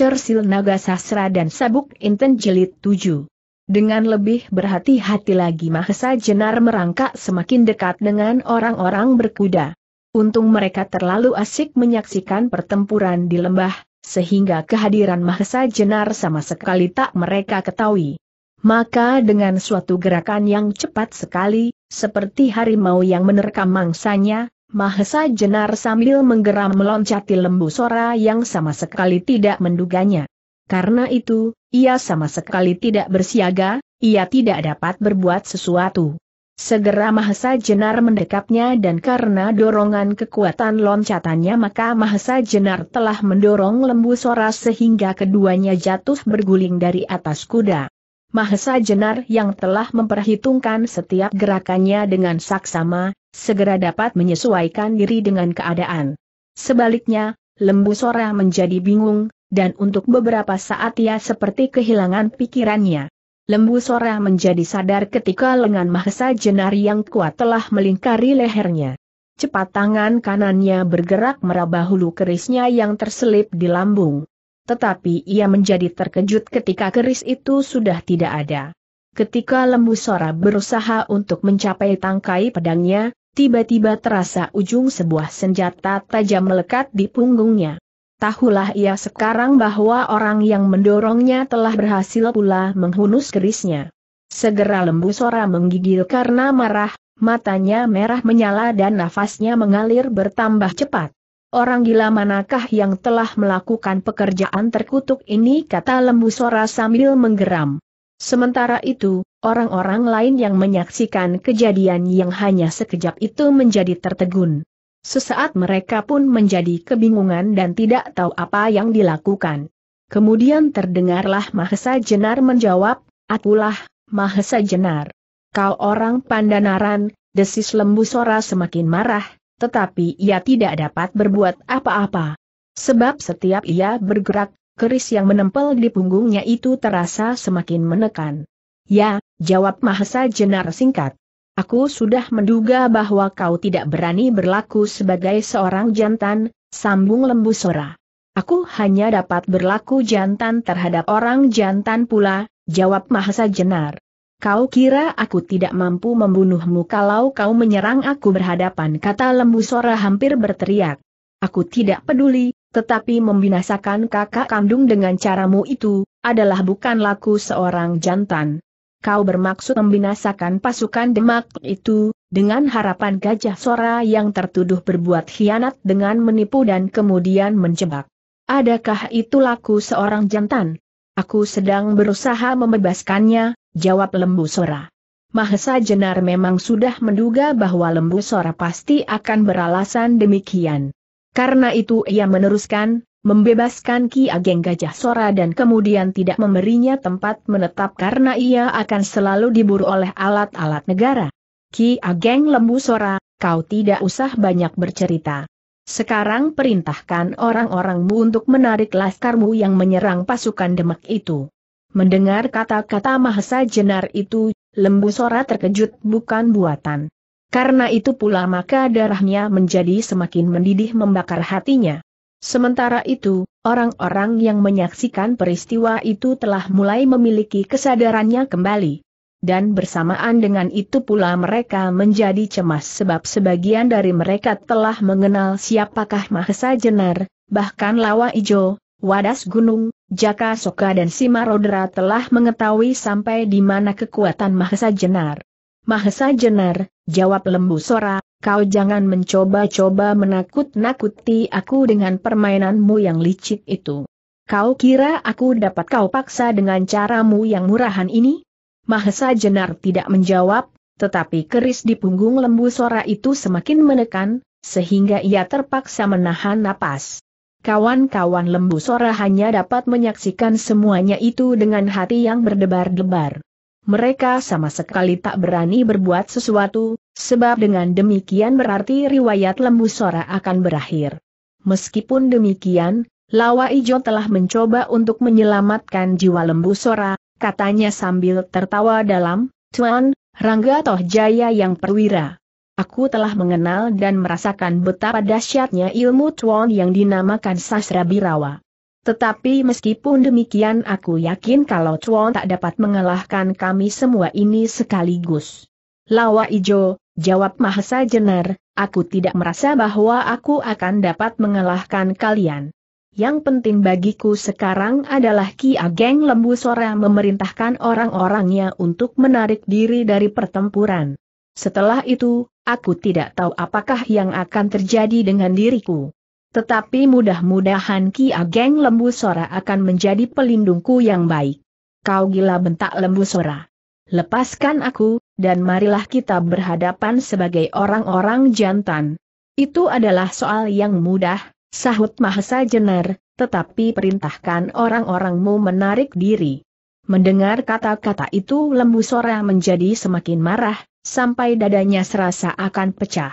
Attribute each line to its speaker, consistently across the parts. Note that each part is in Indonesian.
Speaker 1: Cersil Naga Sasra dan Sabuk Inten Jelit 7. Dengan lebih berhati-hati lagi Mahesa Jenar merangkak semakin dekat dengan orang-orang berkuda. Untung mereka terlalu asik menyaksikan pertempuran di lembah, sehingga kehadiran Mahesa Jenar sama sekali tak mereka ketahui. Maka dengan suatu gerakan yang cepat sekali, seperti harimau yang menerkam mangsanya, Mahesa jenar sambil menggeram meloncati lembu Sora yang sama sekali tidak menduganya. Karena itu, ia sama sekali tidak bersiaga, ia tidak dapat berbuat sesuatu. Segera Mahesa Jenar mendekapnya dan karena dorongan kekuatan loncatannya maka Mahesa Jenar telah mendorong lembu Sora sehingga keduanya jatuh berguling dari atas kuda. Mahesa Jenar yang telah memperhitungkan setiap gerakannya dengan saksama, segera dapat menyesuaikan diri dengan keadaan. Sebaliknya, Lembu Sora menjadi bingung, dan untuk beberapa saat ia seperti kehilangan pikirannya. Lembu Sora menjadi sadar ketika lengan Mahesa Jenar yang kuat telah melingkari lehernya. Cepat tangan kanannya bergerak meraba hulu kerisnya yang terselip di lambung tetapi ia menjadi terkejut ketika keris itu sudah tidak ada. Ketika lembu Sora berusaha untuk mencapai tangkai pedangnya, tiba-tiba terasa ujung sebuah senjata tajam melekat di punggungnya. Tahulah ia sekarang bahwa orang yang mendorongnya telah berhasil pula menghunus kerisnya. Segera lembu Sora menggigil karena marah, matanya merah menyala dan nafasnya mengalir bertambah cepat. Orang gila manakah yang telah melakukan pekerjaan terkutuk ini kata lembu Sora sambil menggeram. Sementara itu, orang-orang lain yang menyaksikan kejadian yang hanya sekejap itu menjadi tertegun. Sesaat mereka pun menjadi kebingungan dan tidak tahu apa yang dilakukan. Kemudian terdengarlah Mahesa Jenar menjawab, Akulah, Mahesa Jenar. Kau orang pandanaran, desis lembu Sora semakin marah, tetapi ia tidak dapat berbuat apa-apa. Sebab setiap ia bergerak, keris yang menempel di punggungnya itu terasa semakin menekan. Ya, jawab Mahesa Jenar singkat. Aku sudah menduga bahwa kau tidak berani berlaku sebagai seorang jantan, sambung lembu sora. Aku hanya dapat berlaku jantan terhadap orang jantan pula, jawab Mahesa Jenar. Kau kira aku tidak mampu membunuhmu kalau kau menyerang aku berhadapan kata lembu Sora hampir berteriak. Aku tidak peduli, tetapi membinasakan kakak kandung dengan caramu itu, adalah bukan laku seorang jantan. Kau bermaksud membinasakan pasukan demak itu, dengan harapan gajah Sora yang tertuduh berbuat hianat dengan menipu dan kemudian menjebak. Adakah itu laku seorang jantan? Aku sedang berusaha membebaskannya, jawab Lembu Sora. Mahesa Jenar memang sudah menduga bahwa Lembu Sora pasti akan beralasan demikian. Karena itu ia meneruskan, membebaskan Ki Ageng Gajah Sora dan kemudian tidak memberinya tempat menetap karena ia akan selalu diburu oleh alat-alat negara. Ki Ageng Lembu Sora, kau tidak usah banyak bercerita. Sekarang perintahkan orang-orangmu untuk menarik laskarmu yang menyerang pasukan demak itu. Mendengar kata-kata Mahesa Jenar itu, lembu Sora terkejut bukan buatan. Karena itu pula maka darahnya menjadi semakin mendidih membakar hatinya. Sementara itu, orang-orang yang menyaksikan peristiwa itu telah mulai memiliki kesadarannya kembali. Dan bersamaan dengan itu pula mereka menjadi cemas sebab sebagian dari mereka telah mengenal siapakah Mahesa Jenar, bahkan Lawa Ijo, Wadas Gunung, Jaka Soka dan Sima Rodra telah mengetahui sampai di mana kekuatan Mahesa Jenar. Mahesa Jenar, jawab Lembu Sora, kau jangan mencoba-coba menakut-nakuti aku dengan permainanmu yang licik itu. Kau kira aku dapat kau paksa dengan caramu yang murahan ini? Mahesa Jenar tidak menjawab, tetapi keris di punggung Lembu Sora itu semakin menekan, sehingga ia terpaksa menahan napas. Kawan-kawan lembu Sora hanya dapat menyaksikan semuanya itu dengan hati yang berdebar-debar. Mereka sama sekali tak berani berbuat sesuatu, sebab dengan demikian berarti riwayat lembu Sora akan berakhir. Meskipun demikian, Lawa Ijo telah mencoba untuk menyelamatkan jiwa lembu Sora, katanya sambil tertawa dalam, Tuan, Rangga Toh Jaya yang perwira. Aku telah mengenal dan merasakan betapa dahsyatnya ilmu Tuan yang dinamakan Sasra Birawa. Tetapi meskipun demikian aku yakin kalau Tuan tak dapat mengalahkan kami semua ini sekaligus. Lawa Ijo, jawab Mahesa Jenar, aku tidak merasa bahwa aku akan dapat mengalahkan kalian. Yang penting bagiku sekarang adalah Ki Ageng Lembu Sora memerintahkan orang-orangnya untuk menarik diri dari pertempuran. Setelah itu, Aku tidak tahu apakah yang akan terjadi dengan diriku. Tetapi mudah-mudahan Ki Ageng Lembu Sora akan menjadi pelindungku yang baik. Kau gila bentak Lembu Sora. Lepaskan aku, dan marilah kita berhadapan sebagai orang-orang jantan. Itu adalah soal yang mudah, sahut Mahesa Jenar, tetapi perintahkan orang-orangmu menarik diri. Mendengar kata-kata itu Lembu Sora menjadi semakin marah, sampai dadanya serasa akan pecah.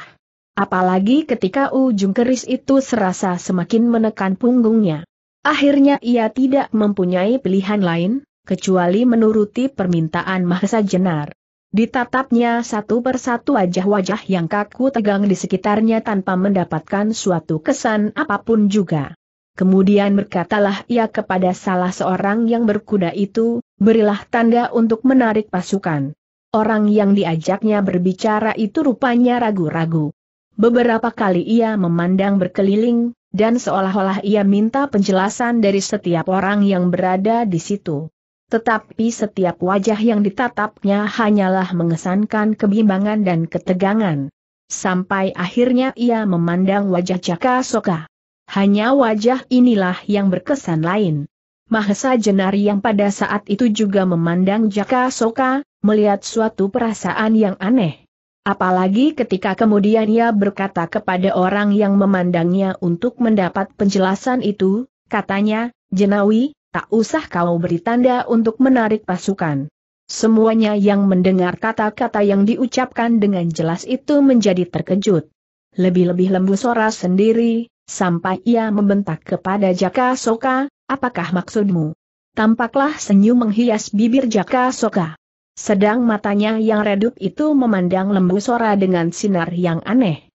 Speaker 1: Apalagi ketika ujung keris itu serasa semakin menekan punggungnya. Akhirnya ia tidak mempunyai pilihan lain, kecuali menuruti permintaan Mahesa Jenar. Ditatapnya satu persatu wajah-wajah yang kaku tegang di sekitarnya tanpa mendapatkan suatu kesan apapun juga. Kemudian berkatalah ia kepada salah seorang yang berkuda itu, berilah tanda untuk menarik pasukan. Orang yang diajaknya berbicara itu rupanya ragu-ragu. Beberapa kali ia memandang berkeliling, dan seolah-olah ia minta penjelasan dari setiap orang yang berada di situ. Tetapi setiap wajah yang ditatapnya hanyalah mengesankan kebimbangan dan ketegangan. Sampai akhirnya ia memandang wajah Jaka Soka. Hanya wajah inilah yang berkesan lain. Mahesa Jenari yang pada saat itu juga memandang Jaka Soka, melihat suatu perasaan yang aneh. Apalagi ketika kemudian ia berkata kepada orang yang memandangnya untuk mendapat penjelasan itu, katanya, Jenawi, tak usah kau beri tanda untuk menarik pasukan. Semuanya yang mendengar kata-kata yang diucapkan dengan jelas itu menjadi terkejut. Lebih-lebih lembu Sora sendiri, sampai ia membentak kepada Jaka Soka, apakah maksudmu? Tampaklah senyum menghias bibir Jaka Soka. Sedang matanya yang redup itu memandang lembu Sora dengan sinar yang aneh.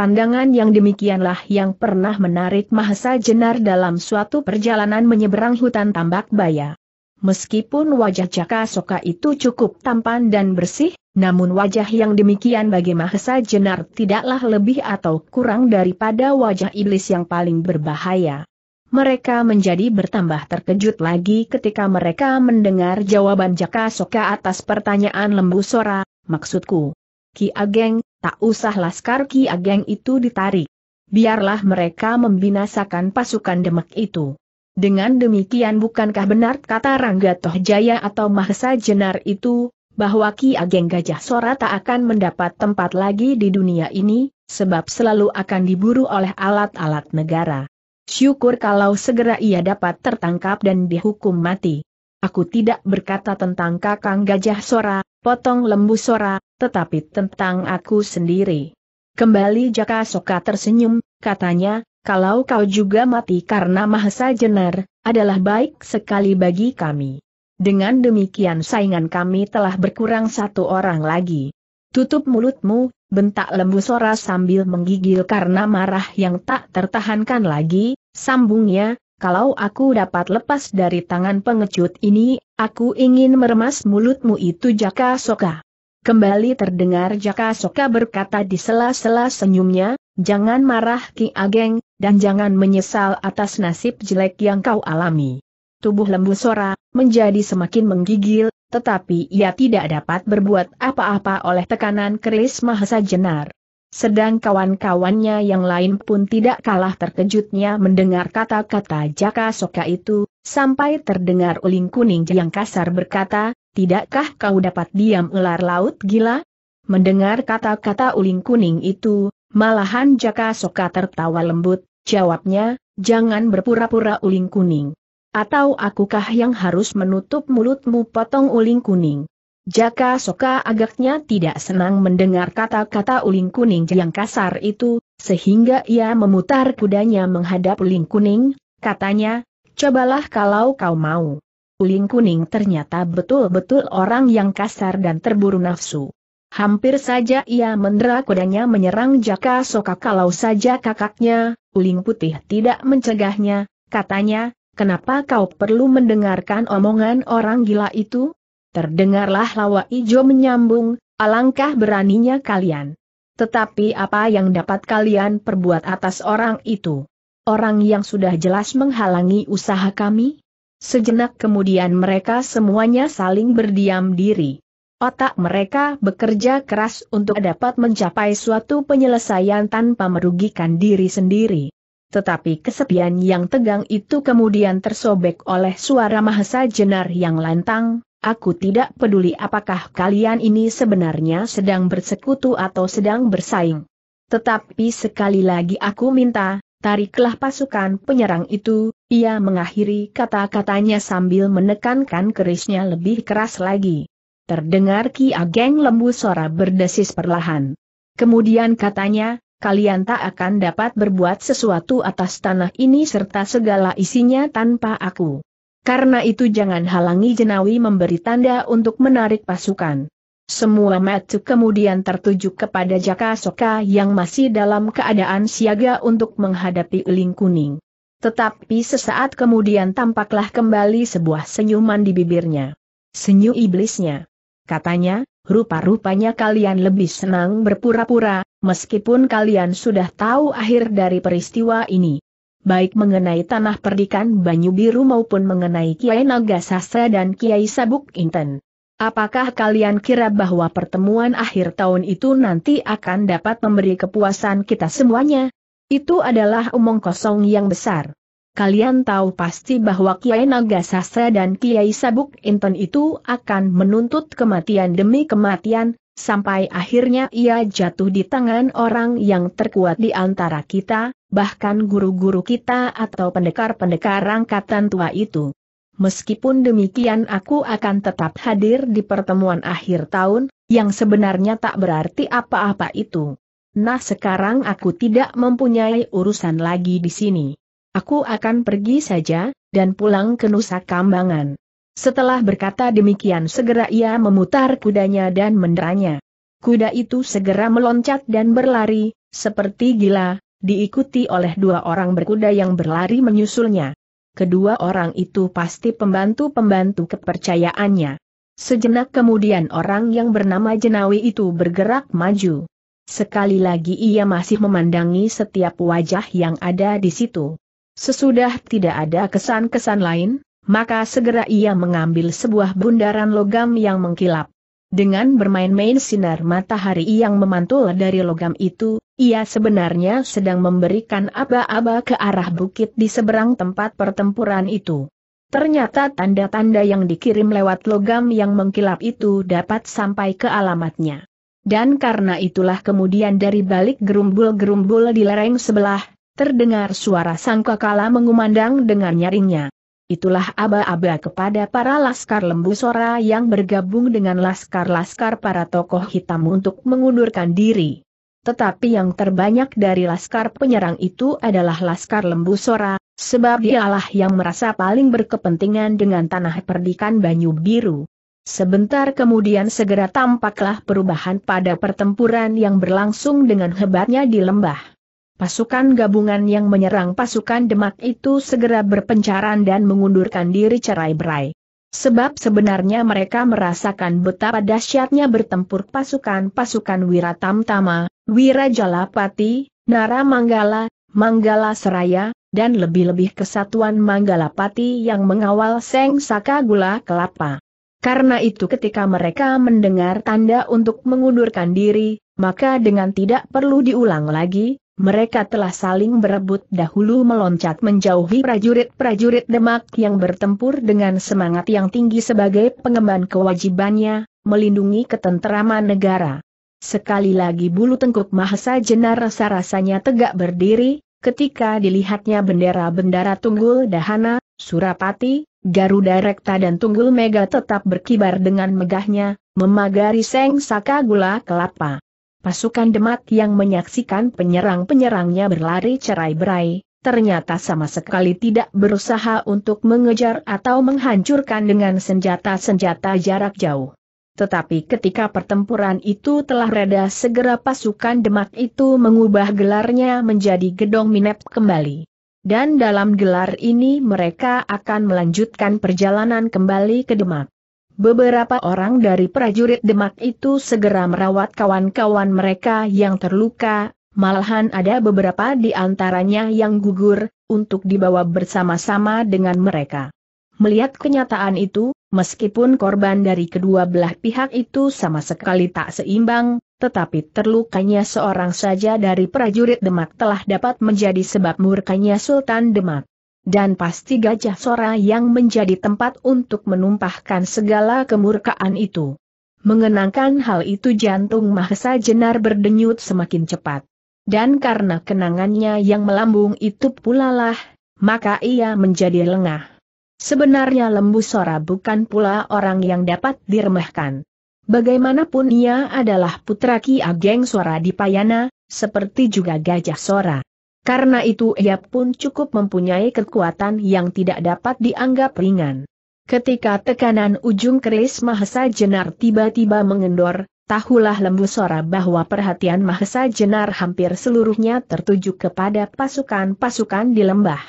Speaker 1: Pandangan yang demikianlah yang pernah menarik Mahesa Jenar dalam suatu perjalanan menyeberang hutan tambak baya. Meskipun wajah Jaka Soka itu cukup tampan dan bersih, namun wajah yang demikian bagi Mahesa Jenar tidaklah lebih atau kurang daripada wajah iblis yang paling berbahaya. Mereka menjadi bertambah terkejut lagi ketika mereka mendengar jawaban Jaka Soka atas pertanyaan Lembu Sora, maksudku. Ki Ageng, tak usah laskar Ki Ageng itu ditarik. Biarlah mereka membinasakan pasukan demak itu. Dengan demikian bukankah benar kata Rangga Tohjaya atau Mahesa Jenar itu, bahwa Ki Ageng Gajah Sora tak akan mendapat tempat lagi di dunia ini, sebab selalu akan diburu oleh alat-alat negara. Syukur kalau segera ia dapat tertangkap dan dihukum mati. Aku tidak berkata tentang kakang gajah sora, potong lembu sora, tetapi tentang aku sendiri. Kembali Jaka Soka tersenyum, katanya, kalau kau juga mati karena Mahesa Jenar, adalah baik sekali bagi kami. Dengan demikian saingan kami telah berkurang satu orang lagi. Tutup mulutmu, bentak lembu Sora sambil menggigil karena marah yang tak tertahankan lagi, sambungnya, kalau aku dapat lepas dari tangan pengecut ini, aku ingin meremas mulutmu itu Jaka Soka. Kembali terdengar Jaka Soka berkata di sela-sela senyumnya, jangan marah Ki Ageng, dan jangan menyesal atas nasib jelek yang kau alami. Tubuh lembu Sora, menjadi semakin menggigil, tetapi ia tidak dapat berbuat apa-apa oleh tekanan keris Mahesa Jenar. Sedang kawan-kawannya yang lain pun tidak kalah terkejutnya mendengar kata-kata Jaka Soka itu, sampai terdengar uling kuning yang kasar berkata, Tidakkah kau dapat diam ular laut gila? Mendengar kata-kata uling kuning itu, malahan Jaka Soka tertawa lembut, jawabnya, jangan berpura-pura uling kuning. Atau akukah yang harus menutup mulutmu potong uling kuning? Jaka Soka agaknya tidak senang mendengar kata-kata uling kuning yang kasar itu, sehingga ia memutar kudanya menghadap uling kuning, katanya, cobalah kalau kau mau. Uling kuning ternyata betul-betul orang yang kasar dan terburu nafsu. Hampir saja ia mendera kudanya menyerang Jaka Soka kalau saja kakaknya, Uling Putih tidak mencegahnya, katanya, Kenapa kau perlu mendengarkan omongan orang gila itu? Terdengarlah lawa ijo menyambung, alangkah beraninya kalian. Tetapi apa yang dapat kalian perbuat atas orang itu? Orang yang sudah jelas menghalangi usaha kami? Sejenak kemudian mereka semuanya saling berdiam diri. Otak mereka bekerja keras untuk dapat mencapai suatu penyelesaian tanpa merugikan diri sendiri tetapi kesepian yang tegang itu kemudian tersobek oleh suara Mahesa Jenar yang lantang, aku tidak peduli apakah kalian ini sebenarnya sedang bersekutu atau sedang bersaing. Tetapi sekali lagi aku minta, tariklah pasukan penyerang itu, ia mengakhiri kata-katanya sambil menekankan kerisnya lebih keras lagi. Terdengar Ki Ageng lembu sora berdesis perlahan. Kemudian katanya, kalian tak akan dapat berbuat sesuatu atas tanah ini serta segala isinya tanpa aku. Karena itu jangan halangi Jenawi memberi tanda untuk menarik pasukan. Semua mata kemudian tertuju kepada Jaka Soka yang masih dalam keadaan siaga untuk menghadapi Eling Kuning. Tetapi sesaat kemudian tampaklah kembali sebuah senyuman di bibirnya. Senyum iblisnya. Katanya, rupa-rupanya kalian lebih senang berpura-pura, meskipun kalian sudah tahu akhir dari peristiwa ini. Baik mengenai tanah perdikan Banyu Biru maupun mengenai Kiai Naga Sastra dan Kiai Sabuk Inten. Apakah kalian kira bahwa pertemuan akhir tahun itu nanti akan dapat memberi kepuasan kita semuanya? Itu adalah omong kosong yang besar kalian tahu pasti bahwa Kiai Naga Sastra dan Kiai Sabuk Inten itu akan menuntut kematian demi kematian, sampai akhirnya ia jatuh di tangan orang yang terkuat di antara kita, bahkan guru-guru kita atau pendekar-pendekar angkatan tua itu. Meskipun demikian aku akan tetap hadir di pertemuan akhir tahun, yang sebenarnya tak berarti apa-apa itu. Nah sekarang aku tidak mempunyai urusan lagi di sini. Aku akan pergi saja, dan pulang ke Nusa Kambangan. Setelah berkata demikian segera ia memutar kudanya dan menderanya. Kuda itu segera meloncat dan berlari, seperti gila, diikuti oleh dua orang berkuda yang berlari menyusulnya. Kedua orang itu pasti pembantu-pembantu kepercayaannya. Sejenak kemudian orang yang bernama Jenawi itu bergerak maju. Sekali lagi ia masih memandangi setiap wajah yang ada di situ. Sesudah tidak ada kesan-kesan lain, maka segera ia mengambil sebuah bundaran logam yang mengkilap. Dengan bermain-main sinar matahari yang memantul dari logam itu, ia sebenarnya sedang memberikan aba-aba ke arah bukit di seberang tempat pertempuran itu. Ternyata tanda-tanda yang dikirim lewat logam yang mengkilap itu dapat sampai ke alamatnya. Dan karena itulah kemudian dari balik gerumbul-gerumbul di lereng sebelah, Terdengar suara sang kakala mengumandang dengan nyaringnya. Itulah aba-aba kepada para laskar lembu sora yang bergabung dengan laskar-laskar para tokoh hitam untuk mengundurkan diri. Tetapi yang terbanyak dari laskar penyerang itu adalah laskar lembu sora, sebab dialah yang merasa paling berkepentingan dengan tanah perdikan Banyu Biru. Sebentar kemudian segera tampaklah perubahan pada pertempuran yang berlangsung dengan hebatnya di lembah. Pasukan gabungan yang menyerang pasukan Demak itu segera berpencaran dan mengundurkan diri cerai-berai. Sebab sebenarnya mereka merasakan betapa dahsyatnya bertempur pasukan-pasukan Wiratamtama, Wirajalapati, Nara Manggala, Manggala Seraya, dan lebih-lebih kesatuan Manggala Pati yang mengawal Seng Saka Gula Kelapa. Karena itu ketika mereka mendengar tanda untuk mengundurkan diri, maka dengan tidak perlu diulang lagi, mereka telah saling berebut dahulu meloncat menjauhi prajurit-prajurit Demak yang bertempur dengan semangat yang tinggi sebagai pengemban kewajibannya, melindungi ketenteraman negara. Sekali lagi bulu tengkuk Mahesa Jenar rasa-rasanya tegak berdiri, ketika dilihatnya bendera-bendera Tunggul Dahana, Surapati, Garuda Rekta dan Tunggul Mega tetap berkibar dengan megahnya, memagari seng saka gula kelapa. Pasukan demak yang menyaksikan penyerang-penyerangnya berlari cerai-berai, ternyata sama sekali tidak berusaha untuk mengejar atau menghancurkan dengan senjata-senjata jarak jauh. Tetapi ketika pertempuran itu telah reda segera pasukan Demak itu mengubah gelarnya menjadi Gedong Minep kembali. Dan dalam gelar ini mereka akan melanjutkan perjalanan kembali ke Demak. Beberapa orang dari prajurit Demak itu segera merawat kawan-kawan mereka yang terluka, malahan ada beberapa di antaranya yang gugur, untuk dibawa bersama-sama dengan mereka. Melihat kenyataan itu, meskipun korban dari kedua belah pihak itu sama sekali tak seimbang, tetapi terlukanya seorang saja dari prajurit Demak telah dapat menjadi sebab murkanya Sultan Demak dan pasti gajah sora yang menjadi tempat untuk menumpahkan segala kemurkaan itu. Mengenangkan hal itu jantung Mahesa Jenar berdenyut semakin cepat. Dan karena kenangannya yang melambung itu pulalah, maka ia menjadi lengah. Sebenarnya Lembu Sora bukan pula orang yang dapat diremehkan. Bagaimanapun ia adalah putra Ki Ageng Sora di Payana, seperti juga Gajah Sora. Karena itu ia pun cukup mempunyai kekuatan yang tidak dapat dianggap ringan. Ketika tekanan ujung keris Mahesa Jenar tiba-tiba mengendor, tahulah lembu sora bahwa perhatian Mahesa Jenar hampir seluruhnya tertuju kepada pasukan-pasukan di lembah.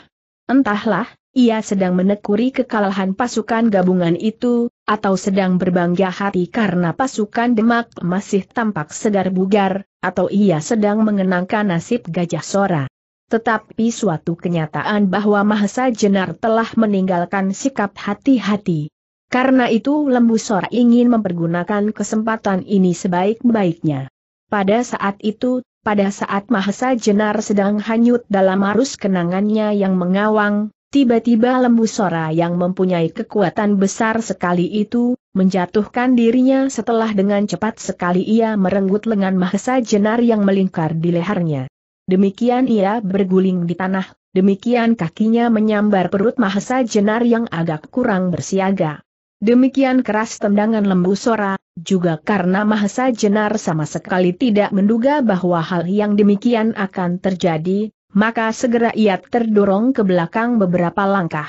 Speaker 1: Entahlah, ia sedang menekuri kekalahan pasukan gabungan itu, atau sedang berbangga hati karena pasukan Demak masih tampak segar bugar, atau ia sedang mengenangkan nasib gajah sora. Tetapi suatu kenyataan bahwa Mahesa Jenar telah meninggalkan sikap hati-hati. Karena itu Lembu Sora ingin mempergunakan kesempatan ini sebaik-baiknya. Pada saat itu, pada saat Mahesa Jenar sedang hanyut dalam arus kenangannya yang mengawang, tiba-tiba Lembu Sora yang mempunyai kekuatan besar sekali itu, menjatuhkan dirinya setelah dengan cepat sekali ia merenggut lengan Mahesa Jenar yang melingkar di lehernya. Demikian ia berguling di tanah, demikian kakinya menyambar perut Mahesa Jenar yang agak kurang bersiaga. Demikian keras tendangan lembu Sora, juga karena Mahesa Jenar sama sekali tidak menduga bahwa hal yang demikian akan terjadi, maka segera ia terdorong ke belakang beberapa langkah.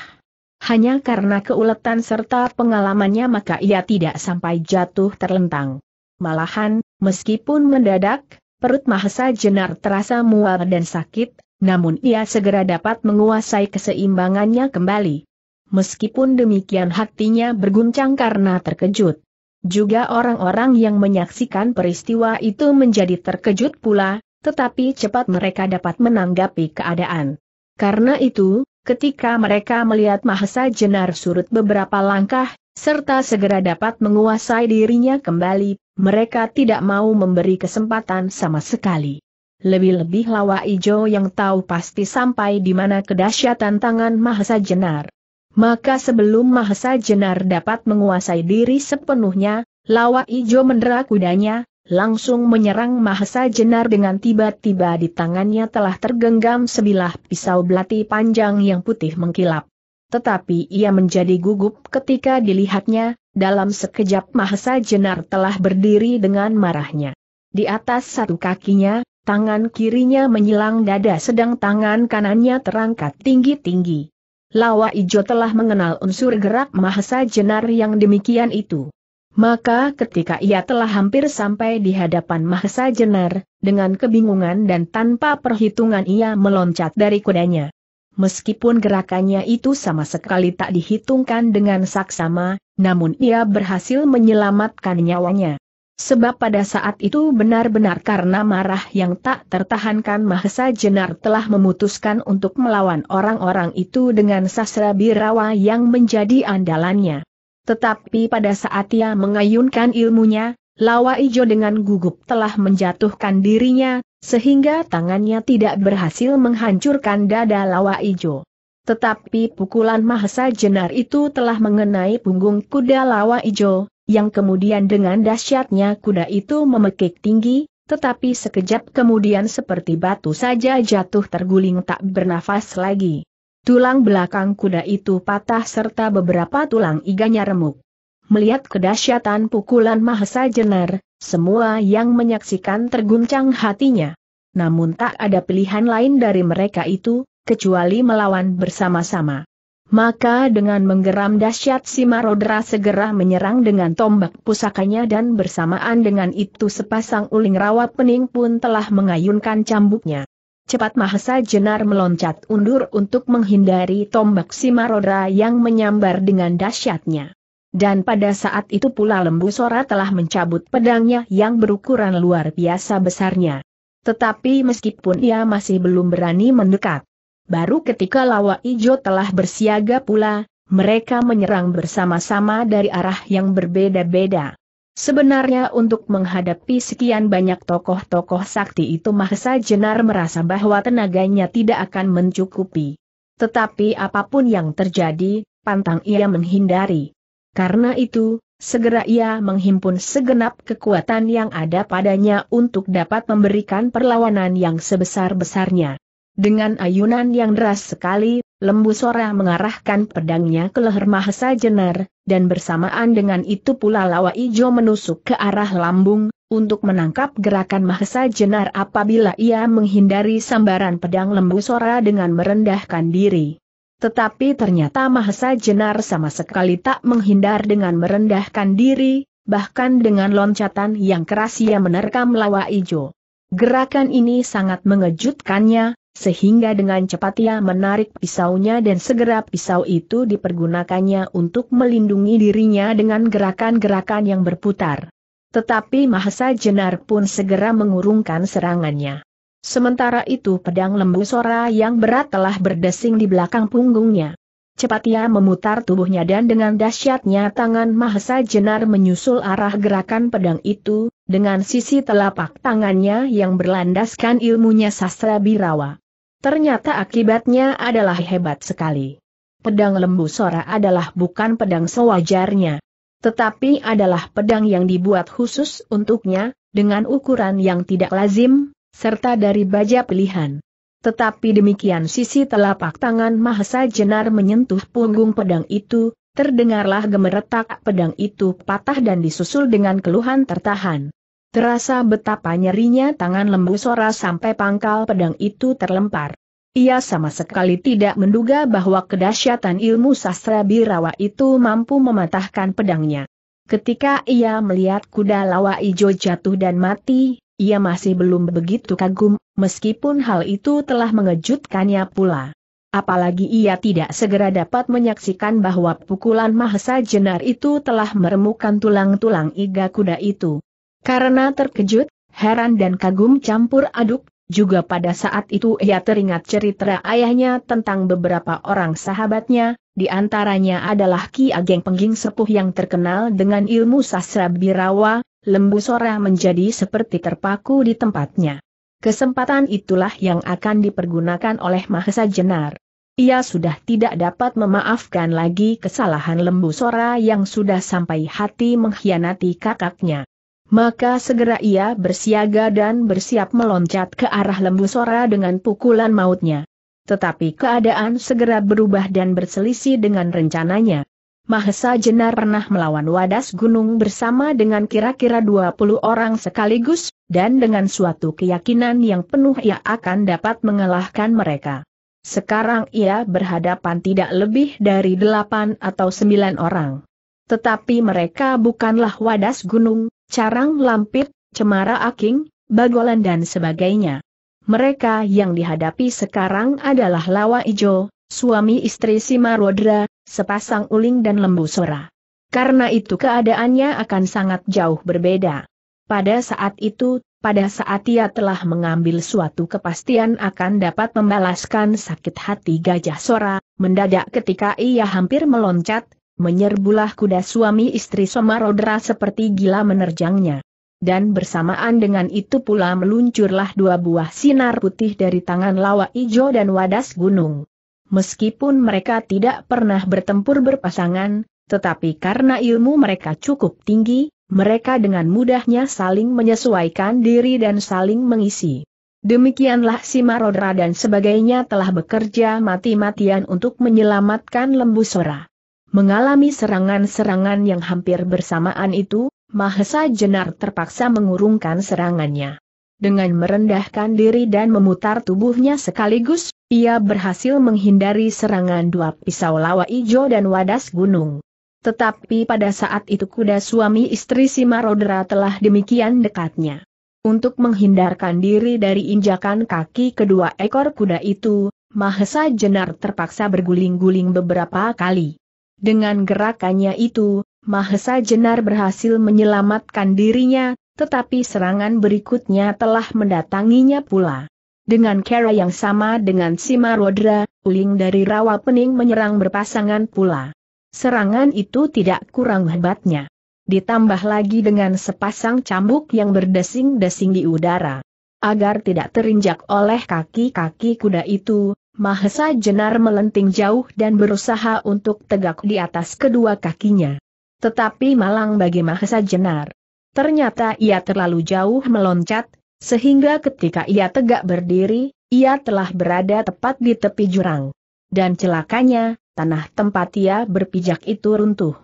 Speaker 1: Hanya karena keuletan serta pengalamannya maka ia tidak sampai jatuh terlentang. Malahan, meskipun mendadak, Perut Mahesa Jenar terasa mual dan sakit, namun ia segera dapat menguasai keseimbangannya kembali. Meskipun demikian hatinya berguncang karena terkejut. Juga orang-orang yang menyaksikan peristiwa itu menjadi terkejut pula, tetapi cepat mereka dapat menanggapi keadaan. Karena itu, ketika mereka melihat Mahesa Jenar surut beberapa langkah, serta segera dapat menguasai dirinya kembali, mereka tidak mau memberi kesempatan sama sekali. Lebih-lebih lawa ijo yang tahu pasti sampai di mana kedahsyatan tangan Mahesa Jenar. Maka sebelum Mahesa Jenar dapat menguasai diri sepenuhnya, lawa ijo mendera kudanya, langsung menyerang Mahesa Jenar dengan tiba-tiba di tangannya telah tergenggam sebilah pisau belati panjang yang putih mengkilap. Tetapi ia menjadi gugup ketika dilihatnya, dalam sekejap Mahesa Jenar telah berdiri dengan marahnya. Di atas satu kakinya, tangan kirinya menyilang dada sedang tangan kanannya terangkat tinggi-tinggi. Lawa Ijo telah mengenal unsur gerak Mahesa Jenar yang demikian itu. Maka ketika ia telah hampir sampai di hadapan Mahesa Jenar, dengan kebingungan dan tanpa perhitungan ia meloncat dari kudanya. Meskipun gerakannya itu sama sekali tak dihitungkan dengan saksama, namun ia berhasil menyelamatkan nyawanya. Sebab pada saat itu benar-benar karena marah yang tak tertahankan Mahesa Jenar telah memutuskan untuk melawan orang-orang itu dengan sasra birawa yang menjadi andalannya. Tetapi pada saat ia mengayunkan ilmunya, Lawa Ijo dengan gugup telah menjatuhkan dirinya, sehingga tangannya tidak berhasil menghancurkan dada Lawa Ijo. Tetapi pukulan Mahesa Jenar itu telah mengenai punggung kuda Lawa Ijo, yang kemudian dengan dahsyatnya kuda itu memekik tinggi, tetapi sekejap kemudian seperti batu saja jatuh terguling tak bernafas lagi. Tulang belakang kuda itu patah serta beberapa tulang iganya remuk. Melihat kedahsyatan pukulan Mahesa Jenar, semua yang menyaksikan terguncang hatinya. Namun tak ada pilihan lain dari mereka itu, kecuali melawan bersama-sama. Maka dengan menggeram dahsyat si Marodra segera menyerang dengan tombak pusakanya dan bersamaan dengan itu sepasang uling rawa pening pun telah mengayunkan cambuknya. Cepat Mahesa Jenar meloncat undur untuk menghindari tombak si Marodra yang menyambar dengan dahsyatnya. Dan pada saat itu pula lembu Sora telah mencabut pedangnya yang berukuran luar biasa besarnya. Tetapi meskipun ia masih belum berani mendekat. Baru ketika Lawa Ijo telah bersiaga pula, mereka menyerang bersama-sama dari arah yang berbeda-beda. Sebenarnya untuk menghadapi sekian banyak tokoh-tokoh sakti itu Mahesa Jenar merasa bahwa tenaganya tidak akan mencukupi. Tetapi apapun yang terjadi, pantang ia menghindari. Karena itu, segera ia menghimpun segenap kekuatan yang ada padanya untuk dapat memberikan perlawanan yang sebesar-besarnya. Dengan ayunan yang deras sekali, Lembu Sora mengarahkan pedangnya ke leher Mahesa Jenar, dan bersamaan dengan itu pula Lawa Ijo menusuk ke arah lambung, untuk menangkap gerakan Mahesa Jenar apabila ia menghindari sambaran pedang Lembu Sora dengan merendahkan diri. Tetapi ternyata Mahesa Jenar sama sekali tak menghindar dengan merendahkan diri, bahkan dengan loncatan yang keras ia menerkam lawa ijo. Gerakan ini sangat mengejutkannya, sehingga dengan cepat ia menarik pisaunya dan segera pisau itu dipergunakannya untuk melindungi dirinya dengan gerakan-gerakan yang berputar. Tetapi Mahesa Jenar pun segera mengurungkan serangannya. Sementara itu pedang lembu Sora yang berat telah berdesing di belakang punggungnya. Cepat ia memutar tubuhnya dan dengan dahsyatnya tangan Mahesa Jenar menyusul arah gerakan pedang itu, dengan sisi telapak tangannya yang berlandaskan ilmunya sastra birawa. Ternyata akibatnya adalah hebat sekali. Pedang lembu Sora adalah bukan pedang sewajarnya. Tetapi adalah pedang yang dibuat khusus untuknya, dengan ukuran yang tidak lazim, serta dari baja pilihan. Tetapi demikian sisi telapak tangan Mahesa Jenar menyentuh punggung pedang itu, terdengarlah gemeretak pedang itu patah dan disusul dengan keluhan tertahan. Terasa betapa nyerinya tangan lembu Sora sampai pangkal pedang itu terlempar. Ia sama sekali tidak menduga bahwa kedahsyatan ilmu sastra birawa itu mampu mematahkan pedangnya. Ketika ia melihat kuda lawa ijo jatuh dan mati, ia masih belum begitu kagum, meskipun hal itu telah mengejutkannya pula. Apalagi ia tidak segera dapat menyaksikan bahwa pukulan Mahesa Jenar itu telah meremukkan tulang-tulang iga kuda itu. Karena terkejut, heran dan kagum campur aduk, juga pada saat itu ia teringat cerita ayahnya tentang beberapa orang sahabatnya, di antaranya adalah Ki Ageng Pengging Sepuh yang terkenal dengan ilmu sastra birawa, lembu Sora menjadi seperti terpaku di tempatnya. Kesempatan itulah yang akan dipergunakan oleh Mahesa Jenar. Ia sudah tidak dapat memaafkan lagi kesalahan lembu Sora yang sudah sampai hati mengkhianati kakaknya. Maka segera ia bersiaga dan bersiap meloncat ke arah lembu Sora dengan pukulan mautnya. Tetapi keadaan segera berubah dan berselisih dengan rencananya. Mahesa Jenar pernah melawan Wadas Gunung bersama dengan kira-kira 20 orang sekaligus, dan dengan suatu keyakinan yang penuh ia akan dapat mengalahkan mereka. Sekarang ia berhadapan tidak lebih dari 8 atau 9 orang. Tetapi mereka bukanlah Wadas Gunung, Carang Lampit, Cemara Aking, Bagolan dan sebagainya. Mereka yang dihadapi sekarang adalah Lawa Ijo, suami istri Simarodra, sepasang uling dan lembu sora. Karena itu keadaannya akan sangat jauh berbeda. Pada saat itu, pada saat ia telah mengambil suatu kepastian akan dapat membalaskan sakit hati gajah sora, mendadak ketika ia hampir meloncat, menyerbulah kuda suami istri Somarodra seperti gila menerjangnya. Dan bersamaan dengan itu pula meluncurlah dua buah sinar putih dari tangan lawa ijo dan wadas gunung meskipun mereka tidak pernah bertempur berpasangan, tetapi karena ilmu mereka cukup tinggi, mereka dengan mudahnya saling menyesuaikan diri dan saling mengisi. Demikianlah si Marodra dan sebagainya telah bekerja mati-matian untuk menyelamatkan lembu Sora. Mengalami serangan-serangan yang hampir bersamaan itu, Mahesa Jenar terpaksa mengurungkan serangannya. Dengan merendahkan diri dan memutar tubuhnya sekaligus, ia berhasil menghindari serangan dua pisau lawa ijo dan wadas gunung. Tetapi pada saat itu kuda suami istri si telah demikian dekatnya. Untuk menghindarkan diri dari injakan kaki kedua ekor kuda itu, Mahesa Jenar terpaksa berguling-guling beberapa kali. Dengan gerakannya itu, Mahesa Jenar berhasil menyelamatkan dirinya, tetapi serangan berikutnya telah mendatanginya pula. Dengan cara yang sama dengan Simarodra, uling dari rawa pening menyerang berpasangan pula. Serangan itu tidak kurang hebatnya. Ditambah lagi dengan sepasang cambuk yang berdesing-desing di udara. Agar tidak terinjak oleh kaki-kaki kuda itu, Mahesa Jenar melenting jauh dan berusaha untuk tegak di atas kedua kakinya. Tetapi malang bagi Mahesa Jenar. Ternyata ia terlalu jauh meloncat, sehingga ketika ia tegak berdiri, ia telah berada tepat di tepi jurang. Dan celakanya, tanah tempat ia berpijak itu runtuh.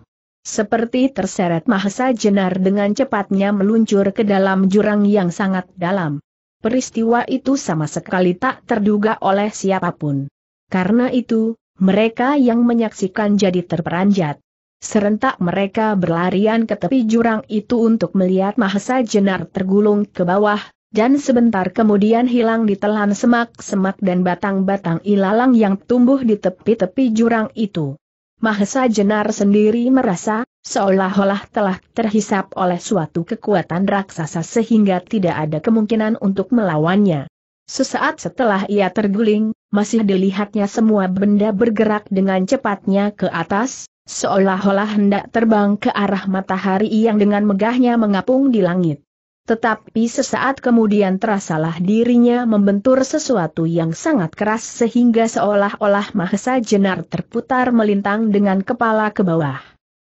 Speaker 1: Seperti terseret Mahesa Jenar dengan cepatnya meluncur ke dalam jurang yang sangat dalam. Peristiwa itu sama sekali tak terduga oleh siapapun. Karena itu, mereka yang menyaksikan jadi terperanjat. Serentak mereka berlarian ke tepi jurang itu untuk melihat Mahesa Jenar tergulung ke bawah, dan sebentar kemudian hilang ditelan semak-semak dan batang-batang ilalang yang tumbuh di tepi-tepi jurang itu. Mahesa Jenar sendiri merasa, seolah-olah telah terhisap oleh suatu kekuatan raksasa sehingga tidak ada kemungkinan untuk melawannya. Sesaat setelah ia terguling, masih dilihatnya semua benda bergerak dengan cepatnya ke atas, seolah-olah hendak terbang ke arah matahari yang dengan megahnya mengapung di langit. Tetapi sesaat kemudian terasalah dirinya membentur sesuatu yang sangat keras sehingga seolah-olah Mahesa Jenar terputar melintang dengan kepala ke bawah.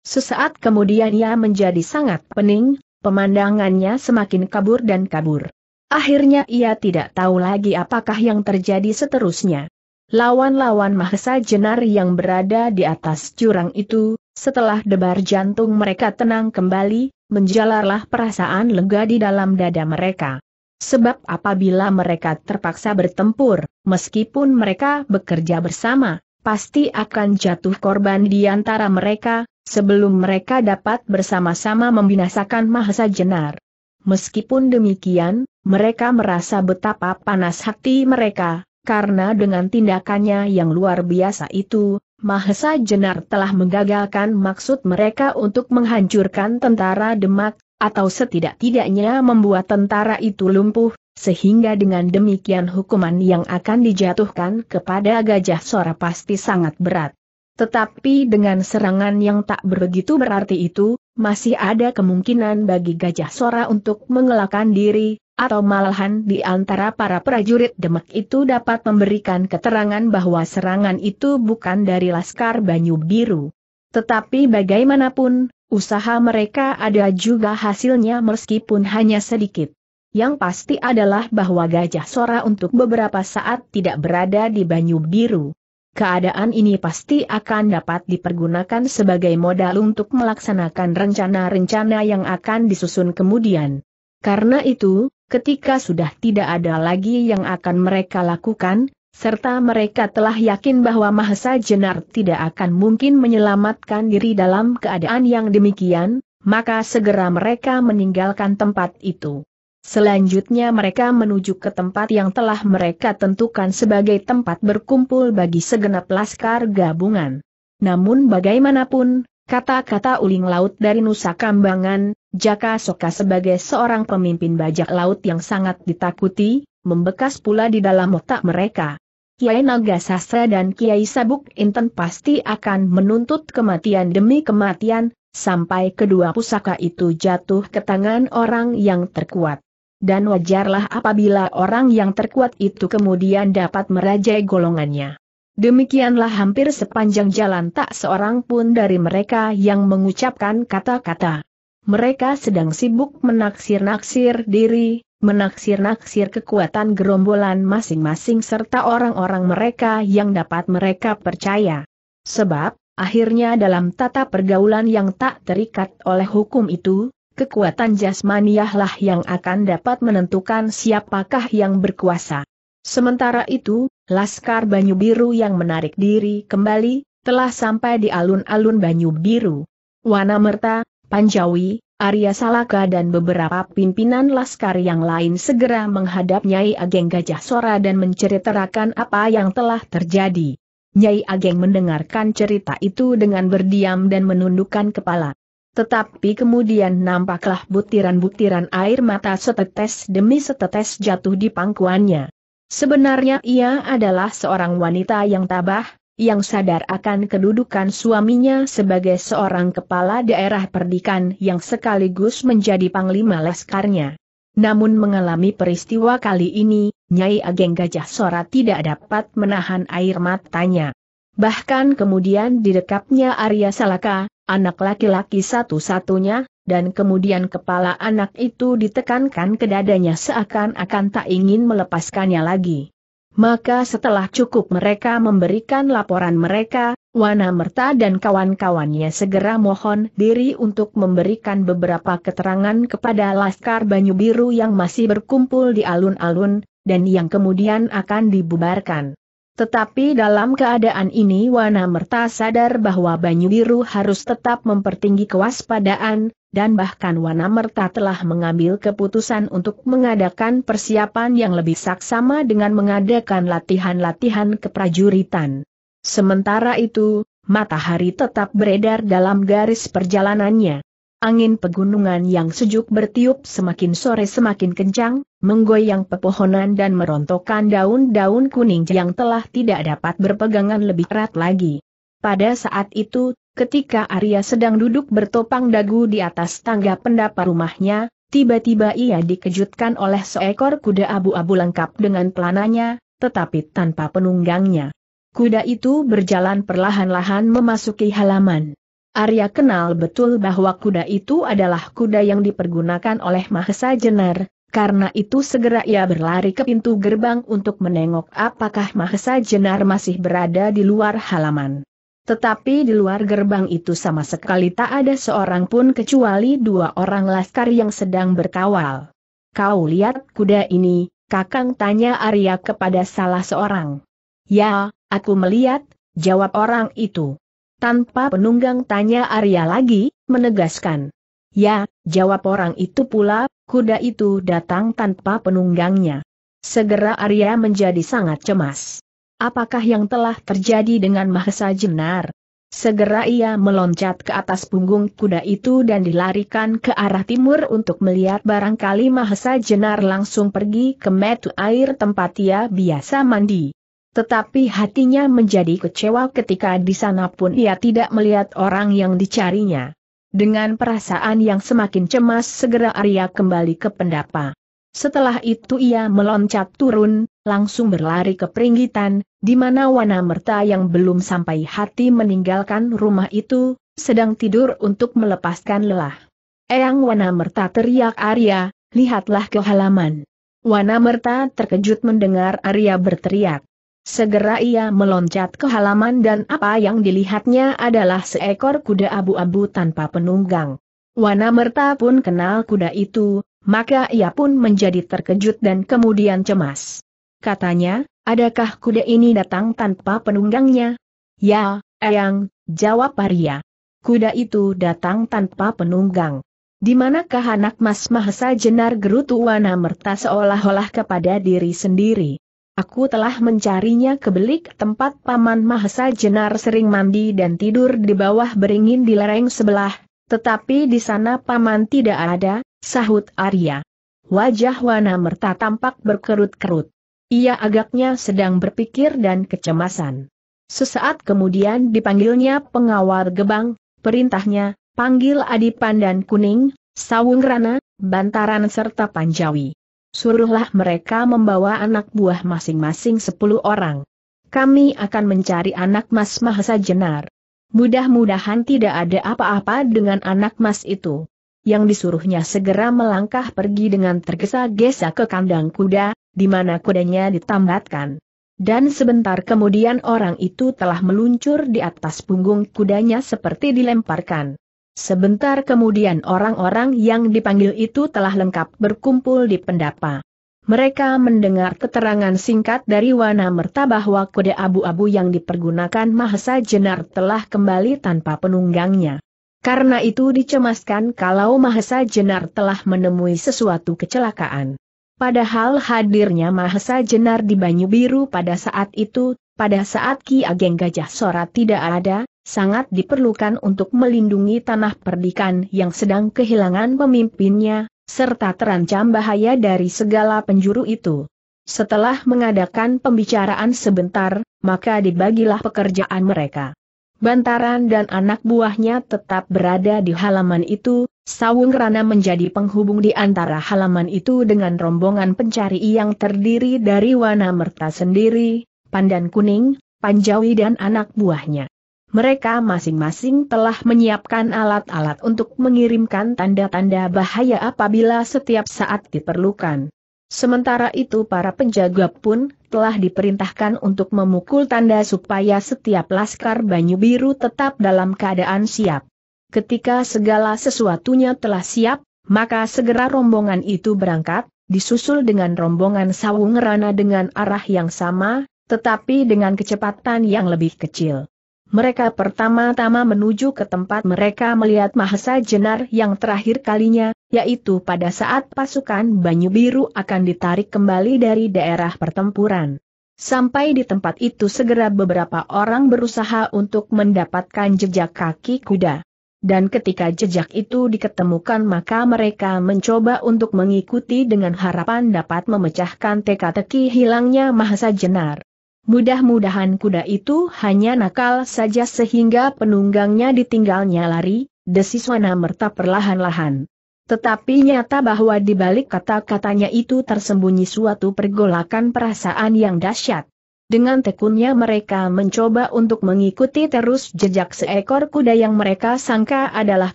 Speaker 1: Sesaat kemudian ia menjadi sangat pening, pemandangannya semakin kabur dan kabur. Akhirnya ia tidak tahu lagi apakah yang terjadi seterusnya. Lawan-lawan Mahesa Jenar yang berada di atas jurang itu, setelah debar jantung mereka tenang kembali, menjalarlah perasaan lega di dalam dada mereka. Sebab apabila mereka terpaksa bertempur, meskipun mereka bekerja bersama, pasti akan jatuh korban di antara mereka, sebelum mereka dapat bersama-sama membinasakan Mahesa Jenar. Meskipun demikian, mereka merasa betapa panas hati mereka, karena dengan tindakannya yang luar biasa itu, Mahesa Jenar telah menggagalkan maksud mereka untuk menghancurkan tentara Demak, atau setidak-tidaknya membuat tentara itu lumpuh, sehingga dengan demikian hukuman yang akan dijatuhkan kepada Gajah Sora pasti sangat berat. Tetapi dengan serangan yang tak begitu berarti itu, masih ada kemungkinan bagi Gajah Sora untuk mengelakkan diri, atau malahan di antara para prajurit Demak itu dapat memberikan keterangan bahwa serangan itu bukan dari Laskar Banyu Biru. Tetapi bagaimanapun, usaha mereka ada juga hasilnya meskipun hanya sedikit. Yang pasti adalah bahwa Gajah Sora untuk beberapa saat tidak berada di Banyu Biru keadaan ini pasti akan dapat dipergunakan sebagai modal untuk melaksanakan rencana-rencana yang akan disusun kemudian. Karena itu, ketika sudah tidak ada lagi yang akan mereka lakukan, serta mereka telah yakin bahwa Mahesa Jenar tidak akan mungkin menyelamatkan diri dalam keadaan yang demikian, maka segera mereka meninggalkan tempat itu. Selanjutnya mereka menuju ke tempat yang telah mereka tentukan sebagai tempat berkumpul bagi segenap laskar gabungan. Namun bagaimanapun, kata-kata uling laut dari Nusa Kambangan, Jaka Soka sebagai seorang pemimpin bajak laut yang sangat ditakuti, membekas pula di dalam otak mereka. Kiai Naga Sastra dan Kiai Sabuk Inten pasti akan menuntut kematian demi kematian, sampai kedua pusaka itu jatuh ke tangan orang yang terkuat dan wajarlah apabila orang yang terkuat itu kemudian dapat merajai golongannya. Demikianlah hampir sepanjang jalan tak seorang pun dari mereka yang mengucapkan kata-kata. Mereka sedang sibuk menaksir-naksir diri, menaksir-naksir kekuatan gerombolan masing-masing serta orang-orang mereka yang dapat mereka percaya. Sebab, akhirnya dalam tata pergaulan yang tak terikat oleh hukum itu, kekuatan jasmaniahlah yang akan dapat menentukan siapakah yang berkuasa. Sementara itu, Laskar Banyu Biru yang menarik diri kembali, telah sampai di alun-alun Banyu Biru. Wana Merta, Panjawi, Arya Salaka dan beberapa pimpinan Laskar yang lain segera menghadap Nyai Ageng Gajah Sora dan menceritakan apa yang telah terjadi. Nyai Ageng mendengarkan cerita itu dengan berdiam dan menundukkan kepala. Tetapi kemudian nampaklah butiran-butiran air mata setetes demi setetes jatuh di pangkuannya. Sebenarnya ia adalah seorang wanita yang tabah, yang sadar akan kedudukan suaminya sebagai seorang kepala daerah perdikan yang sekaligus menjadi panglima laskarnya. Namun mengalami peristiwa kali ini, Nyai Ageng Gajah Sora tidak dapat menahan air matanya. Bahkan kemudian di dekatnya Arya Salaka, anak laki-laki satu-satunya, dan kemudian kepala anak itu ditekankan ke dadanya seakan-akan tak ingin melepaskannya lagi. Maka setelah cukup mereka memberikan laporan mereka, Wana Merta dan kawan-kawannya segera mohon diri untuk memberikan beberapa keterangan kepada Laskar Banyu Biru yang masih berkumpul di alun-alun, dan yang kemudian akan dibubarkan. Tetapi dalam keadaan ini Wana Merta sadar bahwa Banyu Biru harus tetap mempertinggi kewaspadaan, dan bahkan Wana Merta telah mengambil keputusan untuk mengadakan persiapan yang lebih saksama dengan mengadakan latihan-latihan keprajuritan. Sementara itu, matahari tetap beredar dalam garis perjalanannya. Angin pegunungan yang sejuk bertiup semakin sore semakin kencang, menggoyang pepohonan dan merontokkan daun-daun kuning yang telah tidak dapat berpegangan lebih erat lagi. Pada saat itu, ketika Arya sedang duduk bertopang dagu di atas tangga pendapa rumahnya, tiba-tiba ia dikejutkan oleh seekor kuda abu-abu lengkap dengan pelananya, tetapi tanpa penunggangnya. Kuda itu berjalan perlahan-lahan memasuki halaman. Arya kenal betul bahwa kuda itu adalah kuda yang dipergunakan oleh Mahesa Jenar, karena itu segera ia berlari ke pintu gerbang untuk menengok apakah Mahesa Jenar masih berada di luar halaman. Tetapi di luar gerbang itu sama sekali tak ada seorang pun kecuali dua orang laskar yang sedang berkawal. Kau lihat kuda ini, kakang tanya Arya kepada salah seorang. Ya, aku melihat, jawab orang itu. Tanpa penunggang tanya Arya lagi, menegaskan. Ya, jawab orang itu pula, kuda itu datang tanpa penunggangnya. Segera Arya menjadi sangat cemas. Apakah yang telah terjadi dengan Mahesa Jenar? Segera ia meloncat ke atas punggung kuda itu dan dilarikan ke arah timur untuk melihat barangkali Mahesa Jenar langsung pergi ke metu air tempat ia biasa mandi. Tetapi hatinya menjadi kecewa ketika di sana pun ia tidak melihat orang yang dicarinya. Dengan perasaan yang semakin cemas segera Arya kembali ke pendapa. Setelah itu ia meloncat turun, langsung berlari ke peringgitan, di mana Wana Merta yang belum sampai hati meninggalkan rumah itu, sedang tidur untuk melepaskan lelah. Eyang Wana Merta teriak Arya, lihatlah ke halaman. Wana Merta terkejut mendengar Arya berteriak. Segera ia meloncat ke halaman dan apa yang dilihatnya adalah seekor kuda abu-abu tanpa penunggang. Wana Merta pun kenal kuda itu, maka ia pun menjadi terkejut dan kemudian cemas. Katanya, adakah kuda ini datang tanpa penunggangnya? Ya, Eyang, jawab Arya, Kuda itu datang tanpa penunggang. Di manakah anak Mas Mahesa Jenar gerutu Wana Merta seolah-olah kepada diri sendiri? Aku telah mencarinya ke belik tempat Paman Mahesa Jenar sering mandi dan tidur di bawah beringin di lereng sebelah, tetapi di sana Paman tidak ada, sahut Arya. Wajah Wana Merta tampak berkerut-kerut. Ia agaknya sedang berpikir dan kecemasan. Sesaat kemudian dipanggilnya pengawal gebang, perintahnya, panggil Adipan dan Kuning, Sawung Rana, Bantaran serta Panjawi. Suruhlah mereka membawa anak buah masing-masing sepuluh orang. Kami akan mencari anak mas Mahesa Jenar. Mudah-mudahan tidak ada apa-apa dengan anak mas itu. Yang disuruhnya segera melangkah pergi dengan tergesa-gesa ke kandang kuda, di mana kudanya ditambatkan. Dan sebentar kemudian orang itu telah meluncur di atas punggung kudanya seperti dilemparkan. Sebentar kemudian orang-orang yang dipanggil itu telah lengkap berkumpul di pendapa. Mereka mendengar keterangan singkat dari Wana Merta bahwa kode abu-abu yang dipergunakan Mahesa Jenar telah kembali tanpa penunggangnya. Karena itu dicemaskan kalau Mahesa Jenar telah menemui sesuatu kecelakaan. Padahal hadirnya Mahesa Jenar di Banyu Biru pada saat itu, pada saat Ki Ageng Gajah Sora tidak ada, sangat diperlukan untuk melindungi tanah perdikan yang sedang kehilangan pemimpinnya, serta terancam bahaya dari segala penjuru itu. Setelah mengadakan pembicaraan sebentar, maka dibagilah pekerjaan mereka. Bantaran dan anak buahnya tetap berada di halaman itu, Sawung Rana menjadi penghubung di antara halaman itu dengan rombongan pencari yang terdiri dari Wana Merta sendiri, Pandan Kuning, Panjawi dan anak buahnya mereka masing-masing telah menyiapkan alat-alat untuk mengirimkan tanda-tanda bahaya apabila setiap saat diperlukan. Sementara itu para penjaga pun telah diperintahkan untuk memukul tanda supaya setiap laskar Banyu Biru tetap dalam keadaan siap. Ketika segala sesuatunya telah siap, maka segera rombongan itu berangkat, disusul dengan rombongan Sawung Rana dengan arah yang sama, tetapi dengan kecepatan yang lebih kecil. Mereka pertama-tama menuju ke tempat mereka melihat Mahesa Jenar yang terakhir kalinya, yaitu pada saat pasukan Banyu Biru akan ditarik kembali dari daerah pertempuran. Sampai di tempat itu segera beberapa orang berusaha untuk mendapatkan jejak kaki kuda. Dan ketika jejak itu diketemukan maka mereka mencoba untuk mengikuti dengan harapan dapat memecahkan teka-teki hilangnya Mahesa Jenar. Mudah-mudahan kuda itu hanya nakal saja sehingga penunggangnya ditinggalnya lari, desis Wana Merta perlahan-lahan. Tetapi nyata bahwa di balik kata-katanya itu tersembunyi suatu pergolakan perasaan yang dahsyat. Dengan tekunnya mereka mencoba untuk mengikuti terus jejak seekor kuda yang mereka sangka adalah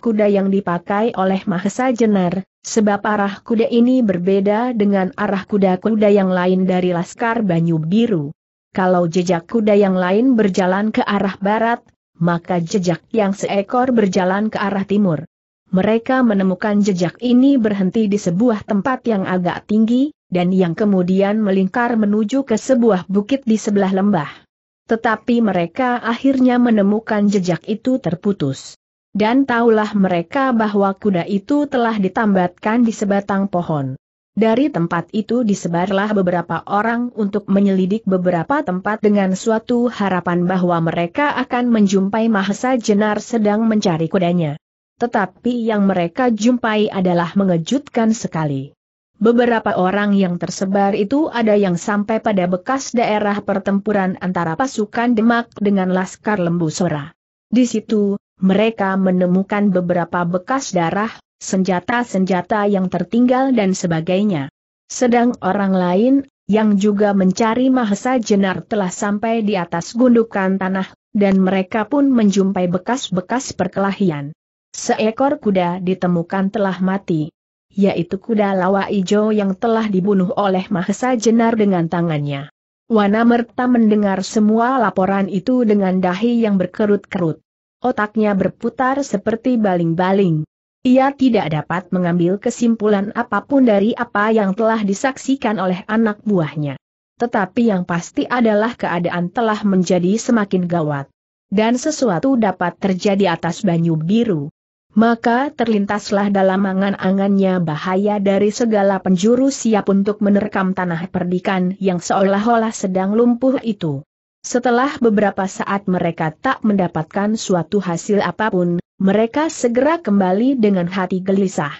Speaker 1: kuda yang dipakai oleh Mahesa Jenar, sebab arah kuda ini berbeda dengan arah kuda-kuda yang lain dari Laskar Banyu Biru. Kalau jejak kuda yang lain berjalan ke arah barat, maka jejak yang seekor berjalan ke arah timur. Mereka menemukan jejak ini berhenti di sebuah tempat yang agak tinggi, dan yang kemudian melingkar menuju ke sebuah bukit di sebelah lembah. Tetapi mereka akhirnya menemukan jejak itu terputus. Dan tahulah mereka bahwa kuda itu telah ditambatkan di sebatang pohon. Dari tempat itu disebarlah beberapa orang untuk menyelidik beberapa tempat dengan suatu harapan bahwa mereka akan menjumpai Mahesa Jenar sedang mencari kudanya. Tetapi yang mereka jumpai adalah mengejutkan sekali. Beberapa orang yang tersebar itu ada yang sampai pada bekas daerah pertempuran antara pasukan Demak dengan Laskar Lembu Sora. Di situ, mereka menemukan beberapa bekas darah senjata-senjata yang tertinggal dan sebagainya. Sedang orang lain, yang juga mencari Mahesa Jenar telah sampai di atas gundukan tanah, dan mereka pun menjumpai bekas-bekas perkelahian. Seekor kuda ditemukan telah mati, yaitu kuda lawa ijo yang telah dibunuh oleh Mahesa Jenar dengan tangannya. Wana Merta mendengar semua laporan itu dengan dahi yang berkerut-kerut. Otaknya berputar seperti baling-baling. Ia tidak dapat mengambil kesimpulan apapun dari apa yang telah disaksikan oleh anak buahnya. Tetapi yang pasti adalah keadaan telah menjadi semakin gawat. Dan sesuatu dapat terjadi atas banyu biru. Maka terlintaslah dalam angan-angannya bahaya dari segala penjuru siap untuk menerkam tanah perdikan yang seolah-olah sedang lumpuh itu. Setelah beberapa saat mereka tak mendapatkan suatu hasil apapun, mereka segera kembali dengan hati gelisah.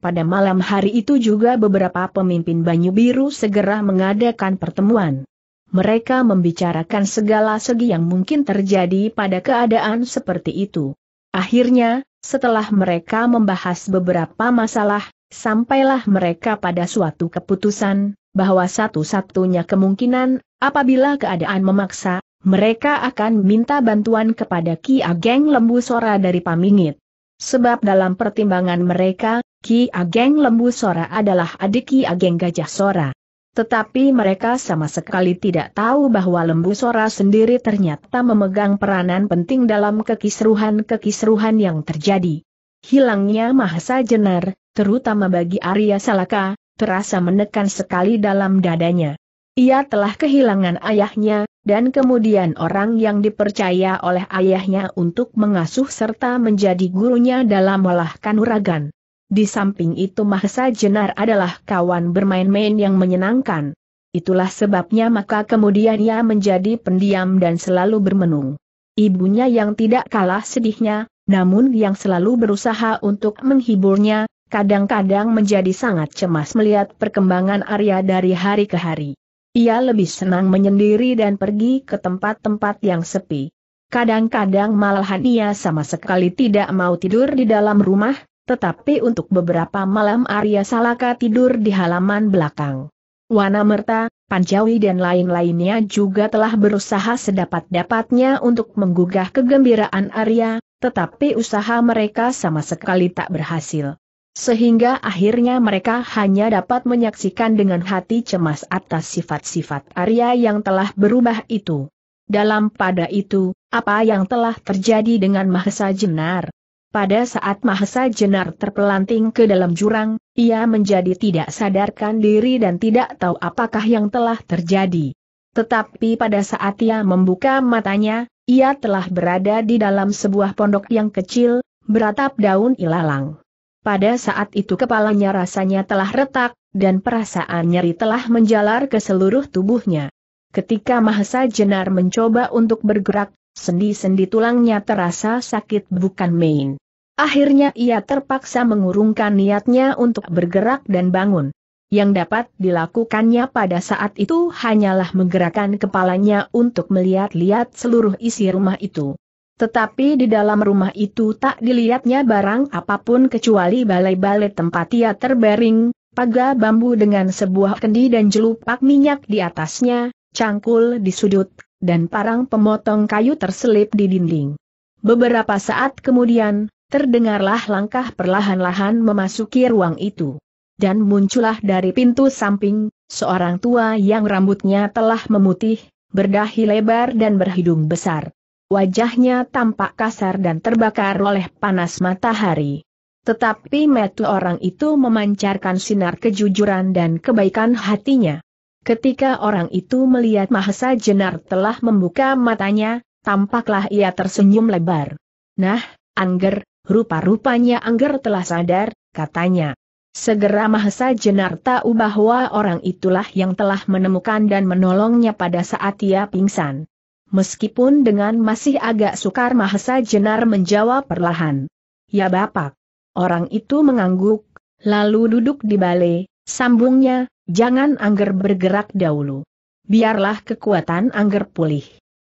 Speaker 1: Pada malam hari itu juga beberapa pemimpin Banyu Biru segera mengadakan pertemuan. Mereka membicarakan segala segi yang mungkin terjadi pada keadaan seperti itu. Akhirnya, setelah mereka membahas beberapa masalah, sampailah mereka pada suatu keputusan, bahwa satu-satunya kemungkinan, apabila keadaan memaksa, mereka akan minta bantuan kepada Ki Ageng Lembu Sora dari Pamingit. Sebab dalam pertimbangan mereka, Ki Ageng Lembu Sora adalah adik Ki Ageng Gajah Sora. Tetapi mereka sama sekali tidak tahu bahwa Lembu Sora sendiri ternyata memegang peranan penting dalam kekisruhan-kekisruhan yang terjadi. Hilangnya Mahasa Jenar, terutama bagi Arya Salaka, terasa menekan sekali dalam dadanya. Ia telah kehilangan ayahnya, dan kemudian orang yang dipercaya oleh ayahnya untuk mengasuh serta menjadi gurunya dalam olah kanuragan. Di samping itu Mahesa Jenar adalah kawan bermain-main yang menyenangkan. Itulah sebabnya maka kemudian ia menjadi pendiam dan selalu bermenung. Ibunya yang tidak kalah sedihnya, namun yang selalu berusaha untuk menghiburnya, kadang-kadang menjadi sangat cemas melihat perkembangan Arya dari hari ke hari. Ia lebih senang menyendiri dan pergi ke tempat-tempat yang sepi. Kadang-kadang malahan ia sama sekali tidak mau tidur di dalam rumah, tetapi untuk beberapa malam Arya Salaka tidur di halaman belakang. Merta, Panjawi dan lain-lainnya juga telah berusaha sedapat-dapatnya untuk menggugah kegembiraan Arya, tetapi usaha mereka sama sekali tak berhasil. Sehingga akhirnya mereka hanya dapat menyaksikan dengan hati cemas atas sifat-sifat Arya yang telah berubah itu. Dalam pada itu, apa yang telah terjadi dengan Mahesa Jenar? Pada saat Mahesa Jenar terpelanting ke dalam jurang, ia menjadi tidak sadarkan diri dan tidak tahu apakah yang telah terjadi. Tetapi pada saat ia membuka matanya, ia telah berada di dalam sebuah pondok yang kecil, beratap daun ilalang. Pada saat itu kepalanya rasanya telah retak, dan perasaan nyeri telah menjalar ke seluruh tubuhnya. Ketika Mahesa Jenar mencoba untuk bergerak, sendi-sendi tulangnya terasa sakit bukan main. Akhirnya ia terpaksa mengurungkan niatnya untuk bergerak dan bangun. Yang dapat dilakukannya pada saat itu hanyalah menggerakkan kepalanya untuk melihat-lihat seluruh isi rumah itu. Tetapi di dalam rumah itu tak dilihatnya barang apapun kecuali balai-balai tempat ia terbaring, paga bambu dengan sebuah kendi dan jelupak minyak di atasnya, cangkul di sudut, dan parang pemotong kayu terselip di dinding. Beberapa saat kemudian, terdengarlah langkah perlahan-lahan memasuki ruang itu. Dan muncullah dari pintu samping, seorang tua yang rambutnya telah memutih, berdahi lebar dan berhidung besar. Wajahnya tampak kasar dan terbakar oleh panas matahari. Tetapi metu orang itu memancarkan sinar kejujuran dan kebaikan hatinya. Ketika orang itu melihat Mahesa Jenar telah membuka matanya, tampaklah ia tersenyum lebar. Nah, Angger, rupa-rupanya Angger telah sadar, katanya. Segera Mahesa Jenar tahu bahwa orang itulah yang telah menemukan dan menolongnya pada saat ia pingsan meskipun dengan masih agak sukar Mahesa Jenar menjawab perlahan. Ya Bapak. Orang itu mengangguk, lalu duduk di balai, sambungnya, jangan angger bergerak dahulu. Biarlah kekuatan angger pulih.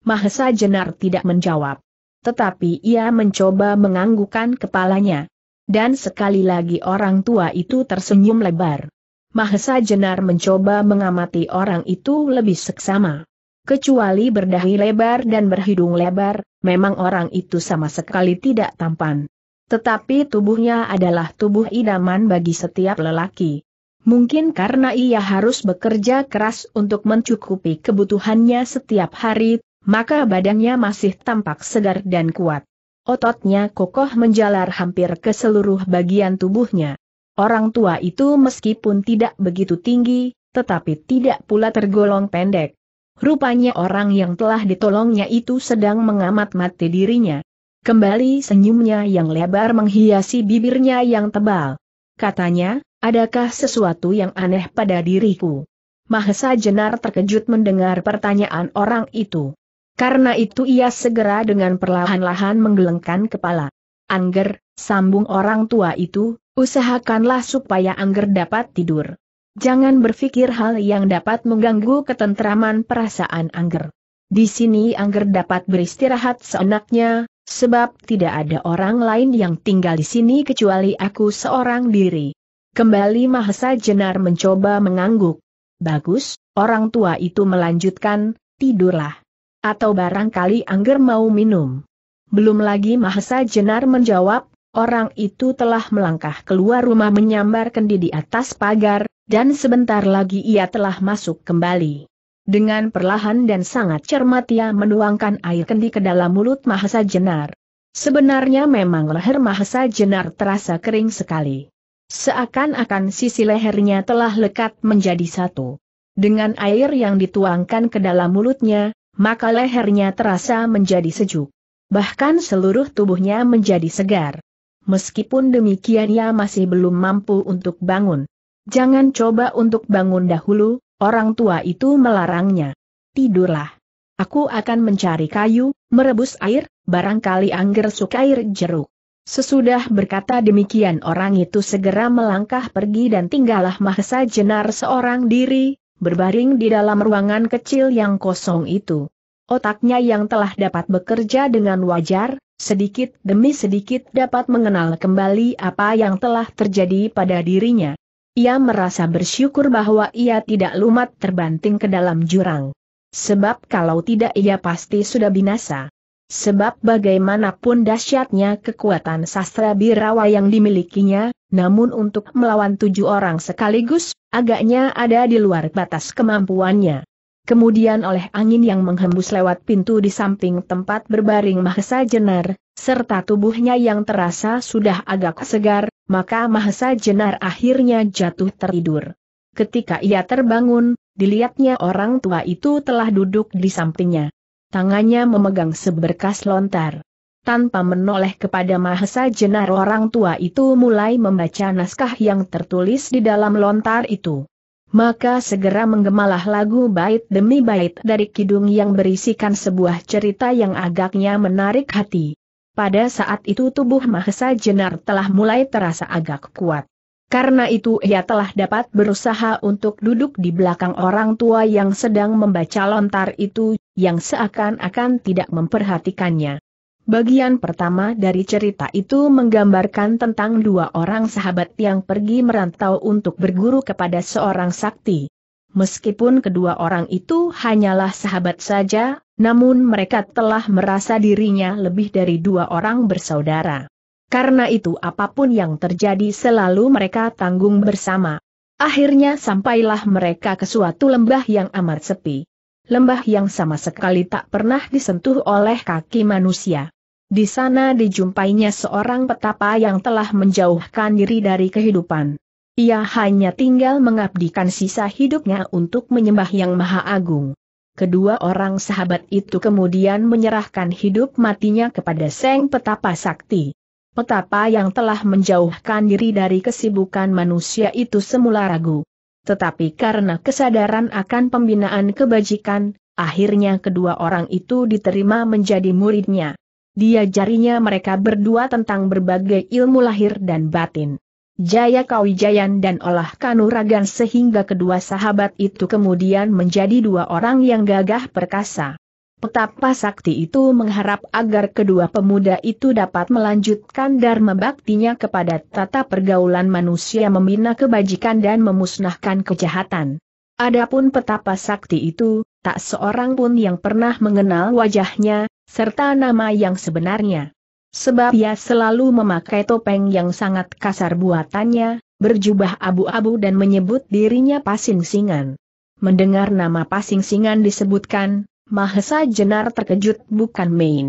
Speaker 1: Mahesa Jenar tidak menjawab. Tetapi ia mencoba menganggukkan kepalanya. Dan sekali lagi orang tua itu tersenyum lebar. Mahesa Jenar mencoba mengamati orang itu lebih seksama kecuali berdahi lebar dan berhidung lebar, memang orang itu sama sekali tidak tampan. Tetapi tubuhnya adalah tubuh idaman bagi setiap lelaki. Mungkin karena ia harus bekerja keras untuk mencukupi kebutuhannya setiap hari, maka badannya masih tampak segar dan kuat. Ototnya kokoh menjalar hampir ke seluruh bagian tubuhnya. Orang tua itu meskipun tidak begitu tinggi, tetapi tidak pula tergolong pendek. Rupanya orang yang telah ditolongnya itu sedang mengamat-mati dirinya. Kembali senyumnya yang lebar menghiasi bibirnya yang tebal. Katanya, adakah sesuatu yang aneh pada diriku? Mahesa Jenar terkejut mendengar pertanyaan orang itu. Karena itu ia segera dengan perlahan-lahan menggelengkan kepala. Angger, sambung orang tua itu, usahakanlah supaya Angger dapat tidur. Jangan berpikir hal yang dapat mengganggu ketentraman perasaan Angger. Di sini Angger dapat beristirahat seenaknya, sebab tidak ada orang lain yang tinggal di sini kecuali aku seorang diri. Kembali Mahesa Jenar mencoba mengangguk. Bagus, orang tua itu melanjutkan, tidurlah. Atau barangkali Angger mau minum. Belum lagi Mahesa Jenar menjawab, orang itu telah melangkah keluar rumah menyambar kendi di atas pagar, dan sebentar lagi ia telah masuk kembali. Dengan perlahan dan sangat cermat ia menuangkan air kendi ke dalam mulut Mahasa Jenar. Sebenarnya memang leher Mahasa Jenar terasa kering sekali. Seakan-akan sisi lehernya telah lekat menjadi satu. Dengan air yang dituangkan ke dalam mulutnya, maka lehernya terasa menjadi sejuk. Bahkan seluruh tubuhnya menjadi segar. Meskipun demikian ia masih belum mampu untuk bangun. Jangan coba untuk bangun dahulu, orang tua itu melarangnya. Tidurlah. Aku akan mencari kayu, merebus air, barangkali angger sukair jeruk. Sesudah berkata demikian orang itu segera melangkah pergi dan tinggallah Mahesa Jenar seorang diri, berbaring di dalam ruangan kecil yang kosong itu. Otaknya yang telah dapat bekerja dengan wajar, sedikit demi sedikit dapat mengenal kembali apa yang telah terjadi pada dirinya. Ia merasa bersyukur bahwa ia tidak lumat terbanting ke dalam jurang. Sebab kalau tidak ia pasti sudah binasa. Sebab bagaimanapun dahsyatnya kekuatan sastra birawa yang dimilikinya, namun untuk melawan tujuh orang sekaligus, agaknya ada di luar batas kemampuannya. Kemudian oleh angin yang menghembus lewat pintu di samping tempat berbaring Mahesa Jenar, serta tubuhnya yang terasa sudah agak segar, maka Mahesa Jenar akhirnya jatuh tertidur. Ketika ia terbangun, dilihatnya orang tua itu telah duduk di sampingnya. Tangannya memegang seberkas lontar. Tanpa menoleh kepada Mahesa Jenar orang tua itu mulai membaca naskah yang tertulis di dalam lontar itu. Maka segera menggemalah lagu bait demi bait dari kidung yang berisikan sebuah cerita yang agaknya menarik hati. Pada saat itu tubuh Mahesa Jenar telah mulai terasa agak kuat. Karena itu ia telah dapat berusaha untuk duduk di belakang orang tua yang sedang membaca lontar itu, yang seakan-akan tidak memperhatikannya. Bagian pertama dari cerita itu menggambarkan tentang dua orang sahabat yang pergi merantau untuk berguru kepada seorang sakti. Meskipun kedua orang itu hanyalah sahabat saja, namun mereka telah merasa dirinya lebih dari dua orang bersaudara. Karena itu apapun yang terjadi selalu mereka tanggung bersama. Akhirnya sampailah mereka ke suatu lembah yang amat sepi. Lembah yang sama sekali tak pernah disentuh oleh kaki manusia. Di sana dijumpainya seorang petapa yang telah menjauhkan diri dari kehidupan. Ia hanya tinggal mengabdikan sisa hidupnya untuk menyembah Yang Maha Agung kedua orang sahabat itu kemudian menyerahkan hidup matinya kepada Seng Petapa Sakti. Petapa yang telah menjauhkan diri dari kesibukan manusia itu semula ragu. Tetapi karena kesadaran akan pembinaan kebajikan, akhirnya kedua orang itu diterima menjadi muridnya. Diajarinya mereka berdua tentang berbagai ilmu lahir dan batin. Jaya Kawijayan dan Olah Kanuragan sehingga kedua sahabat itu kemudian menjadi dua orang yang gagah perkasa. Petapa sakti itu mengharap agar kedua pemuda itu dapat melanjutkan dharma baktinya kepada tata pergaulan manusia membina kebajikan dan memusnahkan kejahatan. Adapun petapa sakti itu, tak seorang pun yang pernah mengenal wajahnya, serta nama yang sebenarnya. Sebab ia selalu memakai topeng yang sangat kasar buatannya, berjubah abu-abu dan menyebut dirinya Pasing Singan. Mendengar nama Pasing Singan disebutkan, Mahesa Jenar terkejut bukan main.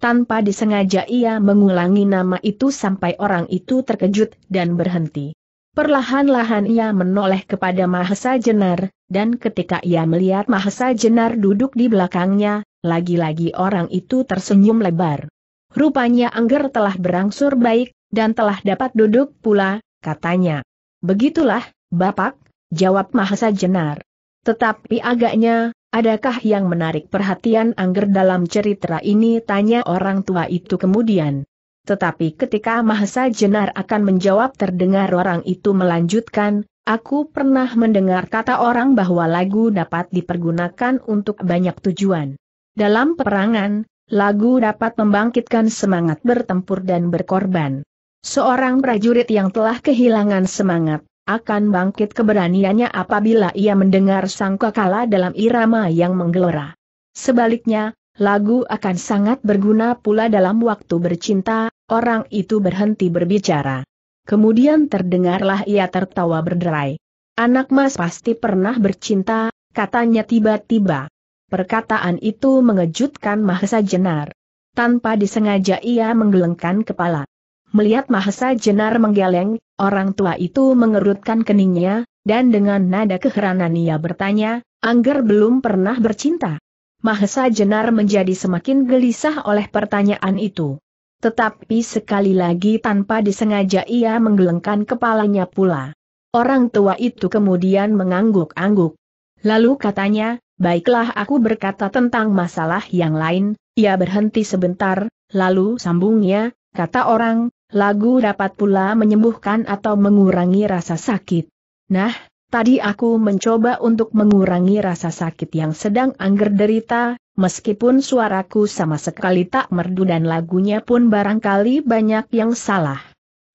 Speaker 1: Tanpa disengaja ia mengulangi nama itu sampai orang itu terkejut dan berhenti. Perlahan-lahan ia menoleh kepada Mahesa Jenar, dan ketika ia melihat Mahesa Jenar duduk di belakangnya, lagi-lagi orang itu tersenyum lebar. Rupanya Angger telah berangsur baik, dan telah dapat duduk pula, katanya. Begitulah, Bapak, jawab Mahesa Jenar. Tetapi agaknya, adakah yang menarik perhatian Angger dalam cerita ini tanya orang tua itu kemudian. Tetapi ketika Mahesa Jenar akan menjawab terdengar orang itu melanjutkan, aku pernah mendengar kata orang bahwa lagu dapat dipergunakan untuk banyak tujuan. Dalam peperangan, lagu dapat membangkitkan semangat bertempur dan berkorban. Seorang prajurit yang telah kehilangan semangat, akan bangkit keberaniannya apabila ia mendengar sangkakala dalam irama yang menggelora. Sebaliknya, lagu akan sangat berguna pula dalam waktu bercinta, orang itu berhenti berbicara. Kemudian terdengarlah ia tertawa berderai. Anak mas pasti pernah bercinta, katanya tiba-tiba. Perkataan itu mengejutkan Mahesa Jenar. Tanpa disengaja ia menggelengkan kepala. Melihat Mahesa Jenar menggeleng, orang tua itu mengerutkan keningnya, dan dengan nada keheranan ia bertanya, Angger belum pernah bercinta. Mahesa Jenar menjadi semakin gelisah oleh pertanyaan itu. Tetapi sekali lagi tanpa disengaja ia menggelengkan kepalanya pula. Orang tua itu kemudian mengangguk-angguk. Lalu katanya, Baiklah aku berkata tentang masalah yang lain, ia berhenti sebentar, lalu sambungnya, kata orang, lagu dapat pula menyembuhkan atau mengurangi rasa sakit. Nah, tadi aku mencoba untuk mengurangi rasa sakit yang sedang angger derita, meskipun suaraku sama sekali tak merdu dan lagunya pun barangkali banyak yang salah.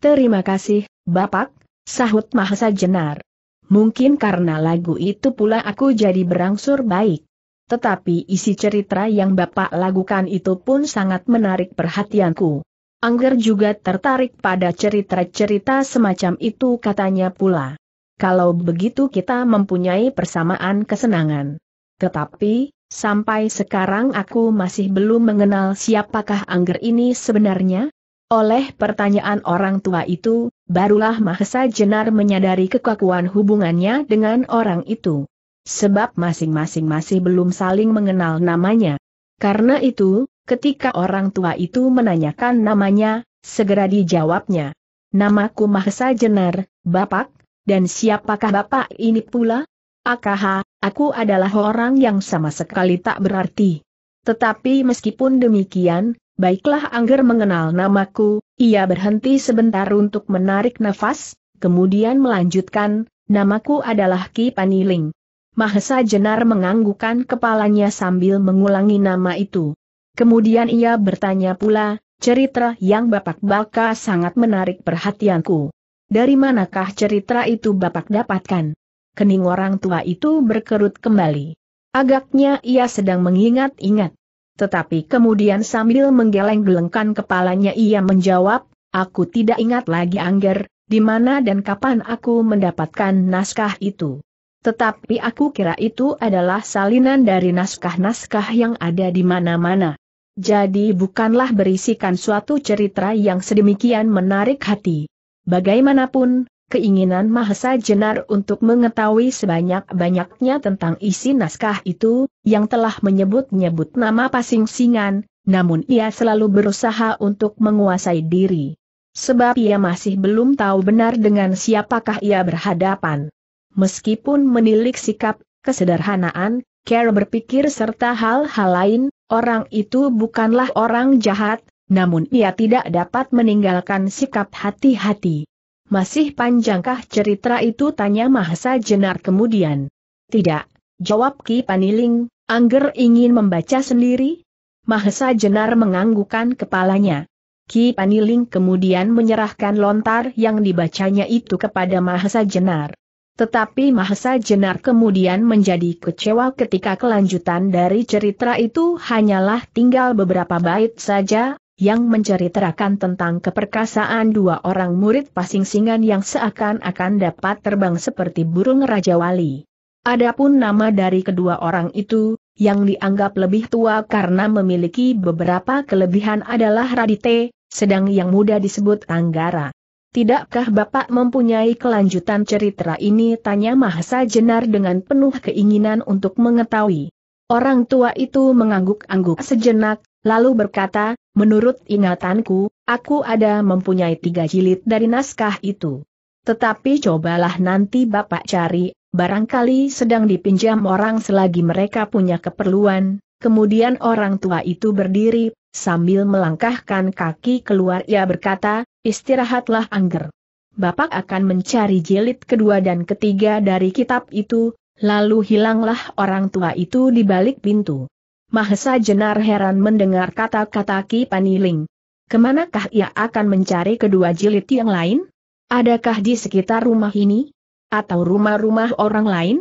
Speaker 1: Terima kasih, Bapak, sahut Mahasa Jenar. Mungkin karena lagu itu pula aku jadi berangsur baik. Tetapi isi cerita yang Bapak lagukan itu pun sangat menarik perhatianku. Angger juga tertarik pada cerita-cerita semacam itu katanya pula. Kalau begitu kita mempunyai persamaan kesenangan. Tetapi, sampai sekarang aku masih belum mengenal siapakah Angger ini sebenarnya, oleh pertanyaan orang tua itu, barulah Mahesa Jenar menyadari kekakuan hubungannya dengan orang itu. Sebab masing-masing masih belum saling mengenal namanya. Karena itu, ketika orang tua itu menanyakan namanya, segera dijawabnya. Namaku Mahesa Jenar, Bapak, dan siapakah Bapak ini pula? Akaha, aku adalah orang yang sama sekali tak berarti. Tetapi meskipun demikian, Baiklah Angger mengenal namaku, ia berhenti sebentar untuk menarik nafas, kemudian melanjutkan, namaku adalah Ki Paniling. Mahesa Jenar menganggukkan kepalanya sambil mengulangi nama itu. Kemudian ia bertanya pula, cerita yang Bapak Baka sangat menarik perhatianku. Dari manakah cerita itu Bapak dapatkan? Kening orang tua itu berkerut kembali. Agaknya ia sedang mengingat-ingat. Tetapi kemudian sambil menggeleng-gelengkan kepalanya ia menjawab, aku tidak ingat lagi Angger, di mana dan kapan aku mendapatkan naskah itu. Tetapi aku kira itu adalah salinan dari naskah-naskah yang ada di mana-mana. Jadi bukanlah berisikan suatu cerita yang sedemikian menarik hati. Bagaimanapun, keinginan Mahesa Jenar untuk mengetahui sebanyak-banyaknya tentang isi naskah itu, yang telah menyebut-nyebut nama pasing-singan, namun ia selalu berusaha untuk menguasai diri. Sebab ia masih belum tahu benar dengan siapakah ia berhadapan. Meskipun menilik sikap, kesederhanaan, care berpikir serta hal-hal lain, orang itu bukanlah orang jahat, namun ia tidak dapat meninggalkan sikap hati-hati. Masih panjangkah cerita itu tanya Mahasa Jenar kemudian. Tidak, jawab Ki Paniling, Angger ingin membaca sendiri? Mahasa Jenar menganggukan kepalanya. Ki Paniling kemudian menyerahkan lontar yang dibacanya itu kepada Mahasa Jenar. Tetapi Mahasa Jenar kemudian menjadi kecewa ketika kelanjutan dari cerita itu hanyalah tinggal beberapa bait saja, yang menceritakan tentang keperkasaan dua orang murid pasingsingan yang seakan-akan dapat terbang seperti burung Raja Wali. Adapun nama dari kedua orang itu, yang dianggap lebih tua karena memiliki beberapa kelebihan adalah Radite, sedang yang muda disebut Tanggara. Tidakkah Bapak mempunyai kelanjutan cerita ini? Tanya Mahasa Jenar dengan penuh keinginan untuk mengetahui. Orang tua itu mengangguk-angguk sejenak, lalu berkata, Menurut ingatanku, aku ada mempunyai tiga jilid dari naskah itu. Tetapi cobalah nanti Bapak cari, barangkali sedang dipinjam orang selagi mereka punya keperluan. Kemudian orang tua itu berdiri, sambil melangkahkan kaki keluar ia berkata, istirahatlah Angger. Bapak akan mencari jilid kedua dan ketiga dari kitab itu, lalu hilanglah orang tua itu di balik pintu. Mahesa Jenar heran mendengar kata-kata Ki Paniling. Kemanakah ia akan mencari kedua jilid yang lain? Adakah di sekitar rumah ini? Atau rumah-rumah orang lain?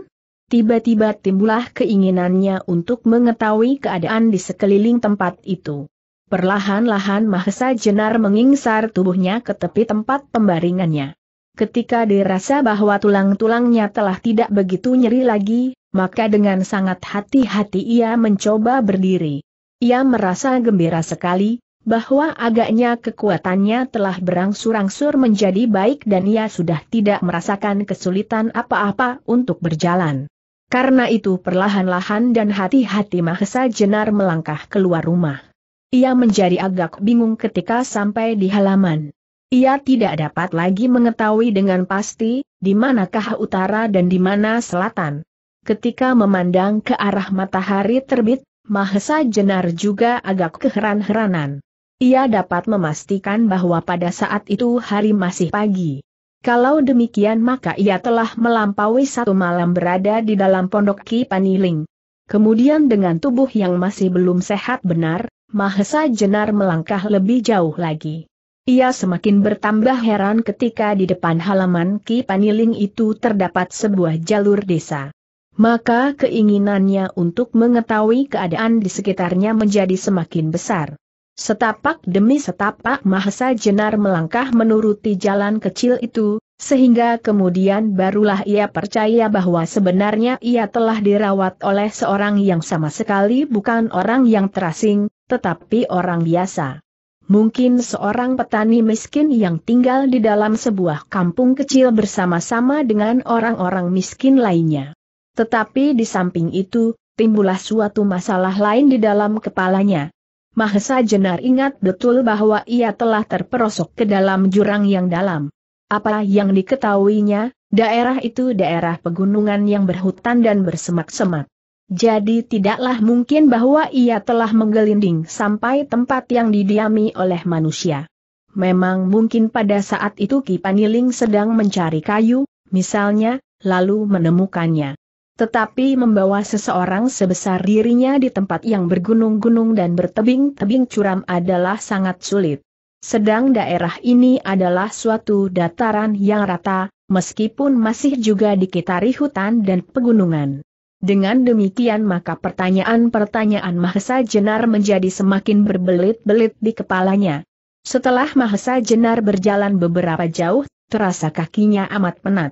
Speaker 1: Tiba-tiba timbullah keinginannya untuk mengetahui keadaan di sekeliling tempat itu. Perlahan-lahan Mahesa Jenar mengingsar tubuhnya ke tepi tempat pembaringannya. Ketika dirasa bahwa tulang-tulangnya telah tidak begitu nyeri lagi, maka dengan sangat hati-hati ia mencoba berdiri. Ia merasa gembira sekali, bahwa agaknya kekuatannya telah berangsur-angsur menjadi baik dan ia sudah tidak merasakan kesulitan apa-apa untuk berjalan. Karena itu perlahan-lahan dan hati-hati Mahesa Jenar melangkah keluar rumah. Ia menjadi agak bingung ketika sampai di halaman. Ia tidak dapat lagi mengetahui dengan pasti, di manakah utara dan di mana selatan ketika memandang ke arah matahari terbit, Mahesa Jenar juga agak keheran-heranan. Ia dapat memastikan bahwa pada saat itu hari masih pagi. Kalau demikian maka ia telah melampaui satu malam berada di dalam pondok Ki Paniling. Kemudian dengan tubuh yang masih belum sehat benar, Mahesa Jenar melangkah lebih jauh lagi. Ia semakin bertambah heran ketika di depan halaman Ki Paniling itu terdapat sebuah jalur desa maka keinginannya untuk mengetahui keadaan di sekitarnya menjadi semakin besar. Setapak demi setapak Mahesa Jenar melangkah menuruti jalan kecil itu, sehingga kemudian barulah ia percaya bahwa sebenarnya ia telah dirawat oleh seorang yang sama sekali bukan orang yang terasing, tetapi orang biasa. Mungkin seorang petani miskin yang tinggal di dalam sebuah kampung kecil bersama-sama dengan orang-orang miskin lainnya. Tetapi di samping itu, timbullah suatu masalah lain di dalam kepalanya. Mahesa Jenar ingat betul bahwa ia telah terperosok ke dalam jurang yang dalam. Apa yang diketahuinya, daerah itu daerah pegunungan yang berhutan dan bersemak-semak. Jadi tidaklah mungkin bahwa ia telah menggelinding sampai tempat yang didiami oleh manusia. Memang mungkin pada saat itu Kipaniling sedang mencari kayu, misalnya, lalu menemukannya. Tetapi membawa seseorang sebesar dirinya di tempat yang bergunung-gunung dan bertebing-tebing curam adalah sangat sulit. Sedang daerah ini adalah suatu dataran yang rata, meskipun masih juga dikitari hutan dan pegunungan. Dengan demikian maka pertanyaan-pertanyaan Mahesa Jenar menjadi semakin berbelit-belit di kepalanya. Setelah Mahesa Jenar berjalan beberapa jauh, terasa kakinya amat penat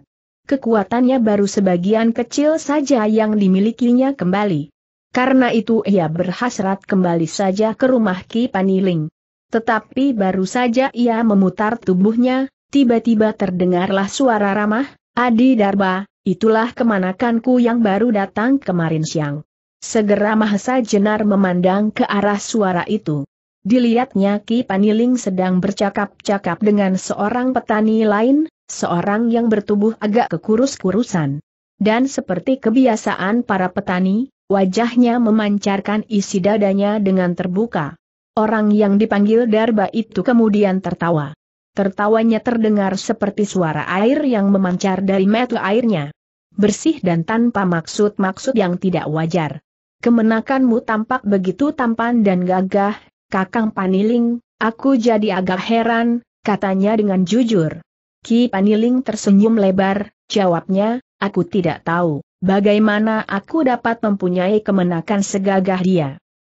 Speaker 1: kekuatannya baru sebagian kecil saja yang dimilikinya kembali. Karena itu ia berhasrat kembali saja ke rumah Ki Paniling. Tetapi baru saja ia memutar tubuhnya, tiba-tiba terdengarlah suara ramah, Adi Darba, itulah kemanakanku yang baru datang kemarin siang. Segera Mahesa Jenar memandang ke arah suara itu. Dilihatnya Ki Paniling sedang bercakap-cakap dengan seorang petani lain, seorang yang bertubuh agak kekurus-kurusan. Dan seperti kebiasaan para petani, wajahnya memancarkan isi dadanya dengan terbuka. Orang yang dipanggil Darba itu kemudian tertawa. Tertawanya terdengar seperti suara air yang memancar dari metu airnya. Bersih dan tanpa maksud-maksud yang tidak wajar. Kemenakanmu tampak begitu tampan dan gagah, Kakang Paniling, aku jadi agak heran, katanya dengan jujur. Ki Paniling tersenyum lebar, jawabnya, aku tidak tahu, bagaimana aku dapat mempunyai kemenakan segagah dia.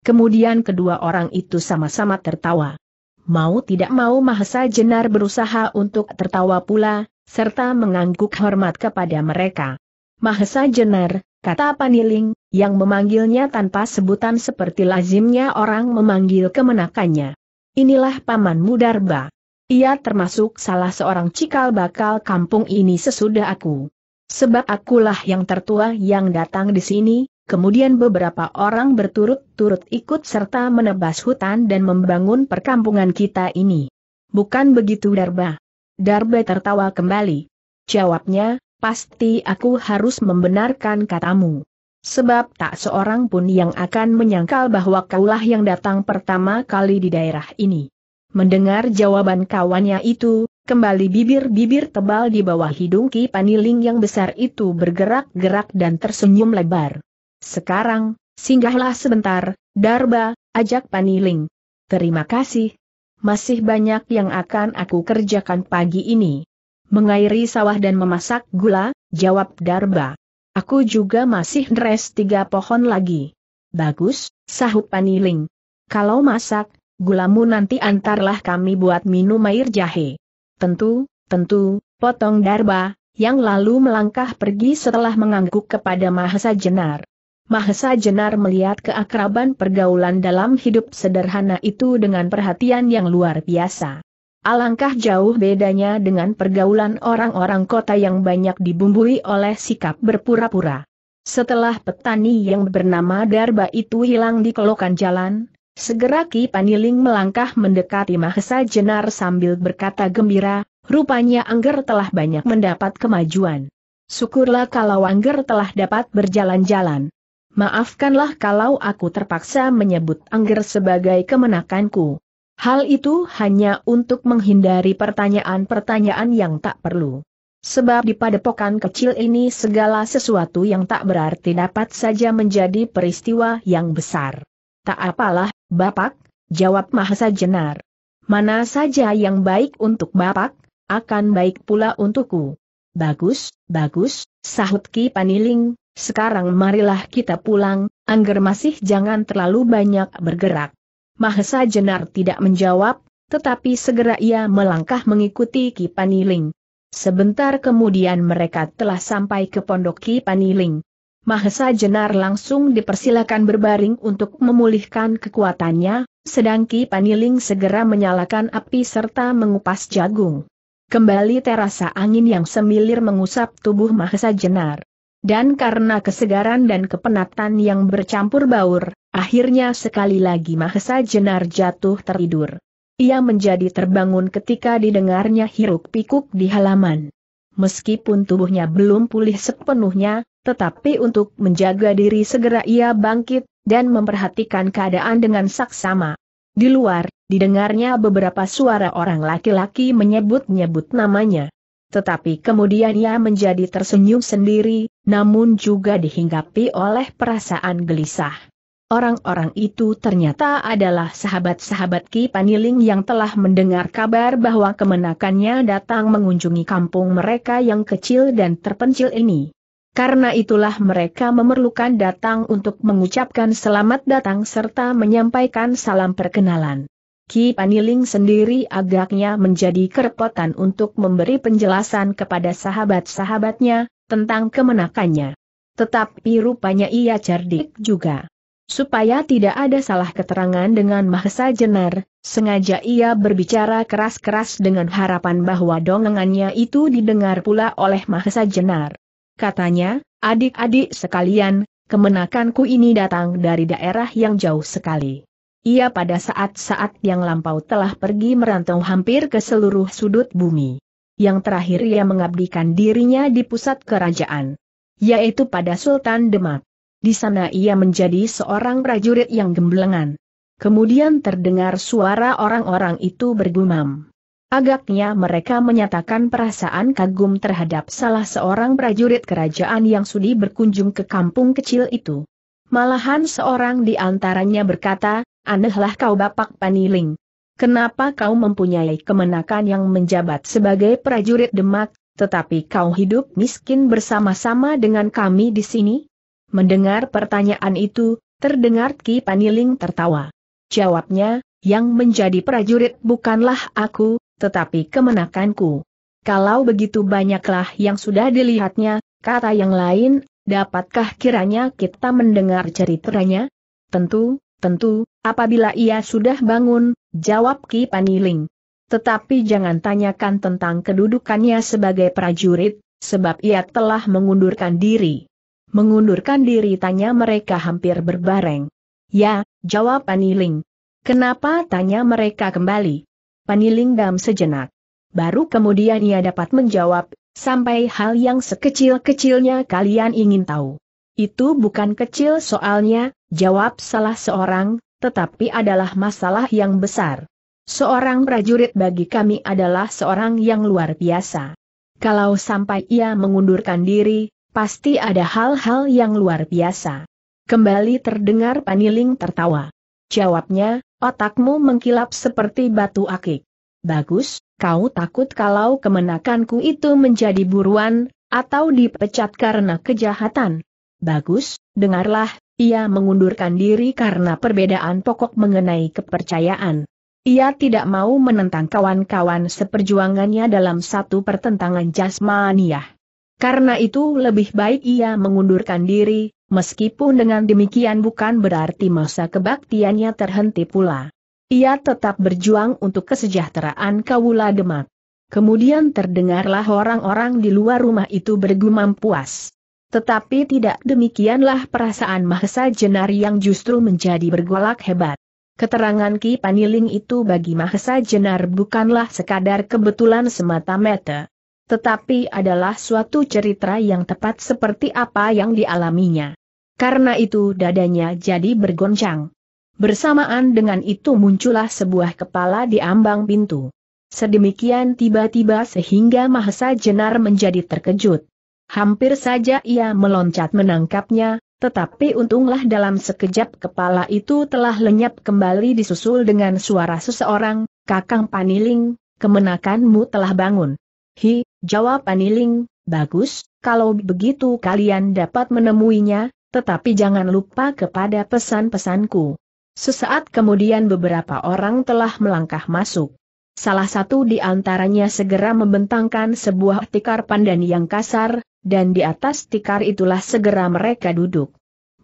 Speaker 1: Kemudian kedua orang itu sama-sama tertawa. Mau tidak mau Mahesa Jenar berusaha untuk tertawa pula, serta mengangguk hormat kepada mereka. Mahesa Jenar, kata Paniling, yang memanggilnya tanpa sebutan seperti lazimnya orang memanggil kemenakannya. Inilah Paman Mudarba. Ia termasuk salah seorang cikal bakal kampung ini sesudah aku. Sebab akulah yang tertua yang datang di sini, kemudian beberapa orang berturut-turut ikut serta menebas hutan dan membangun perkampungan kita ini. Bukan begitu Darba? Darba tertawa kembali. Jawabnya, pasti aku harus membenarkan katamu. Sebab tak seorang pun yang akan menyangkal bahwa kaulah yang datang pertama kali di daerah ini. Mendengar jawaban kawannya itu, kembali bibir-bibir tebal di bawah hidung Ki Paniling yang besar itu bergerak-gerak dan tersenyum lebar. Sekarang, singgahlah sebentar, Darba, ajak Paniling. Terima kasih. Masih banyak yang akan aku kerjakan pagi ini. Mengairi sawah dan memasak gula, jawab Darba. Aku juga masih dress tiga pohon lagi. Bagus, sahut Paniling. Kalau masak, gulamu nanti antarlah kami buat minum air jahe. Tentu, tentu, potong darba, yang lalu melangkah pergi setelah mengangguk kepada Mahesa Jenar. Mahesa Jenar melihat keakraban pergaulan dalam hidup sederhana itu dengan perhatian yang luar biasa. Alangkah jauh bedanya dengan pergaulan orang-orang kota yang banyak dibumbui oleh sikap berpura-pura. Setelah petani yang bernama Darba itu hilang di kelokan jalan, Segera Ki Paniling melangkah mendekati Mahesa Jenar sambil berkata gembira, rupanya Angger telah banyak mendapat kemajuan. Syukurlah kalau Angger telah dapat berjalan-jalan. Maafkanlah kalau aku terpaksa menyebut Angger sebagai kemenakanku. Hal itu hanya untuk menghindari pertanyaan-pertanyaan yang tak perlu. Sebab di padepokan kecil ini segala sesuatu yang tak berarti dapat saja menjadi peristiwa yang besar. Tak apalah, Bapak, jawab Mahesa Jenar. Mana saja yang baik untuk Bapak, akan baik pula untukku. Bagus, bagus, sahut Ki Paniling, sekarang marilah kita pulang, angger masih jangan terlalu banyak bergerak. Mahesa Jenar tidak menjawab, tetapi segera ia melangkah mengikuti Ki Paniling. Sebentar kemudian mereka telah sampai ke pondok Ki Paniling. Mahesa Jenar langsung dipersilakan berbaring untuk memulihkan kekuatannya, sedang Ki Paniling segera menyalakan api serta mengupas jagung. Kembali terasa angin yang semilir mengusap tubuh Mahesa Jenar. Dan karena kesegaran dan kepenatan yang bercampur baur, akhirnya sekali lagi Mahesa Jenar jatuh tertidur. Ia menjadi terbangun ketika didengarnya hiruk pikuk di halaman. Meskipun tubuhnya belum pulih sepenuhnya, tetapi untuk menjaga diri segera ia bangkit, dan memperhatikan keadaan dengan saksama. Di luar, didengarnya beberapa suara orang laki-laki menyebut-nyebut namanya. Tetapi kemudian ia menjadi tersenyum sendiri, namun juga dihinggapi oleh perasaan gelisah. Orang-orang itu ternyata adalah sahabat-sahabat Ki Paniling yang telah mendengar kabar bahwa kemenakannya datang mengunjungi kampung mereka yang kecil dan terpencil ini. Karena itulah mereka memerlukan datang untuk mengucapkan selamat datang serta menyampaikan salam perkenalan. Ki Paniling sendiri agaknya menjadi kerepotan untuk memberi penjelasan kepada sahabat-sahabatnya, tentang kemenakannya. Tetapi rupanya ia cerdik juga. Supaya tidak ada salah keterangan dengan Mahesa Jenar, sengaja ia berbicara keras-keras dengan harapan bahwa dongengannya itu didengar pula oleh Mahesa Jenar katanya, adik-adik sekalian, kemenakanku ini datang dari daerah yang jauh sekali. Ia pada saat-saat yang lampau telah pergi merantau hampir ke seluruh sudut bumi. Yang terakhir ia mengabdikan dirinya di pusat kerajaan, yaitu pada Sultan Demak. Di sana ia menjadi seorang prajurit yang gemblengan. Kemudian terdengar suara orang-orang itu bergumam. Agaknya mereka menyatakan perasaan kagum terhadap salah seorang prajurit kerajaan yang sudi berkunjung ke kampung kecil itu. Malahan seorang di antaranya berkata, anehlah kau Bapak Paniling. Kenapa kau mempunyai kemenakan yang menjabat sebagai prajurit Demak, tetapi kau hidup miskin bersama-sama dengan kami di sini? Mendengar pertanyaan itu, terdengar Ki Paniling tertawa. Jawabnya, yang menjadi prajurit bukanlah aku, tetapi kemenakanku. Kalau begitu banyaklah yang sudah dilihatnya, kata yang lain, dapatkah kiranya kita mendengar ceritanya? Tentu, tentu, apabila ia sudah bangun, jawab Ki Paniling. Tetapi jangan tanyakan tentang kedudukannya sebagai prajurit, sebab ia telah mengundurkan diri. Mengundurkan diri tanya mereka hampir berbareng. Ya, jawab Paniling. Kenapa tanya mereka kembali? Paniling Panilingdam sejenak. Baru kemudian ia dapat menjawab, sampai hal yang sekecil-kecilnya kalian ingin tahu. Itu bukan kecil soalnya, jawab salah seorang, tetapi adalah masalah yang besar. Seorang prajurit bagi kami adalah seorang yang luar biasa. Kalau sampai ia mengundurkan diri, pasti ada hal-hal yang luar biasa. Kembali terdengar paniling tertawa. Jawabnya, Otakmu mengkilap seperti batu akik. Bagus, kau takut kalau kemenakanku itu menjadi buruan, atau dipecat karena kejahatan. Bagus, dengarlah, ia mengundurkan diri karena perbedaan pokok mengenai kepercayaan. Ia tidak mau menentang kawan-kawan seperjuangannya dalam satu pertentangan jasmaniah. Karena itu lebih baik ia mengundurkan diri, meskipun dengan demikian bukan berarti masa kebaktiannya terhenti pula. Ia tetap berjuang untuk kesejahteraan Kawula Demak. Kemudian terdengarlah orang-orang di luar rumah itu bergumam puas. Tetapi tidak demikianlah perasaan Mahesa Jenar yang justru menjadi bergolak hebat. Keterangan Ki Paniling itu bagi Mahesa Jenar bukanlah sekadar kebetulan semata-mata tetapi adalah suatu cerita yang tepat seperti apa yang dialaminya. Karena itu dadanya jadi bergoncang. Bersamaan dengan itu muncullah sebuah kepala di ambang pintu. Sedemikian tiba-tiba sehingga Mahesa Jenar menjadi terkejut. Hampir saja ia meloncat menangkapnya, tetapi untunglah dalam sekejap kepala itu telah lenyap kembali disusul dengan suara seseorang, Kakang Paniling, kemenakanmu telah bangun. Hi, Jawab Aniling, bagus, kalau begitu kalian dapat menemuinya, tetapi jangan lupa kepada pesan-pesanku. Sesaat kemudian beberapa orang telah melangkah masuk. Salah satu di antaranya segera membentangkan sebuah tikar pandan yang kasar, dan di atas tikar itulah segera mereka duduk.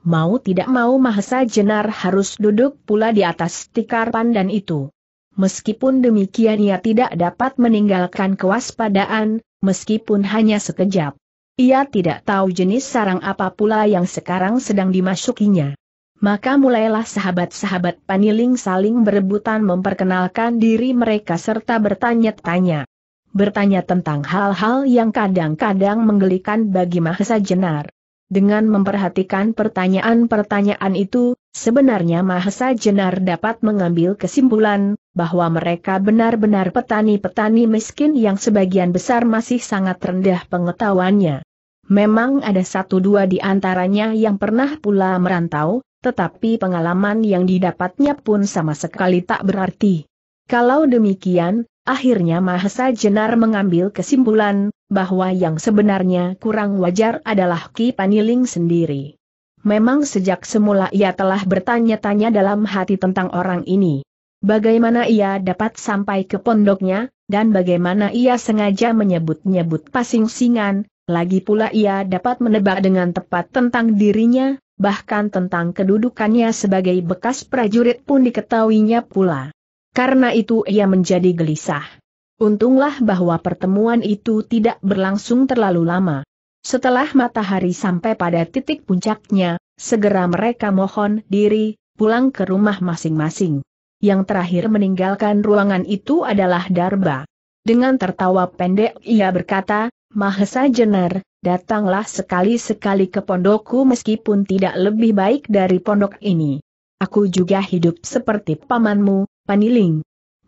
Speaker 1: Mau tidak mau Mahesa Jenar harus duduk pula di atas tikar pandan itu. Meskipun demikian ia tidak dapat meninggalkan kewaspadaan, meskipun hanya sekejap. Ia tidak tahu jenis sarang apa pula yang sekarang sedang dimasukinya. Maka mulailah sahabat-sahabat paniling saling berebutan memperkenalkan diri mereka serta bertanya-tanya. Bertanya tentang hal-hal yang kadang-kadang menggelikan bagi Mahesa Jenar. Dengan memperhatikan pertanyaan-pertanyaan itu, sebenarnya Mahesa Jenar dapat mengambil kesimpulan bahwa mereka benar-benar petani-petani miskin yang sebagian besar masih sangat rendah pengetahuannya. Memang ada satu dua di antaranya yang pernah pula merantau, tetapi pengalaman yang didapatnya pun sama sekali tak berarti. Kalau demikian, akhirnya Mahesa Jenar mengambil kesimpulan bahwa yang sebenarnya kurang wajar adalah Ki Paniling sendiri. Memang sejak semula ia telah bertanya-tanya dalam hati tentang orang ini. Bagaimana ia dapat sampai ke pondoknya, dan bagaimana ia sengaja menyebut-nyebut pasing singan, lagi pula ia dapat menebak dengan tepat tentang dirinya, bahkan tentang kedudukannya sebagai bekas prajurit pun diketahuinya pula. Karena itu ia menjadi gelisah. Untunglah bahwa pertemuan itu tidak berlangsung terlalu lama. Setelah matahari sampai pada titik puncaknya, segera mereka mohon diri, pulang ke rumah masing-masing. Yang terakhir meninggalkan ruangan itu adalah Darba. Dengan tertawa pendek ia berkata, Mahesa Jenar, datanglah sekali-sekali ke pondokku meskipun tidak lebih baik dari pondok ini. Aku juga hidup seperti pamanmu, Paniling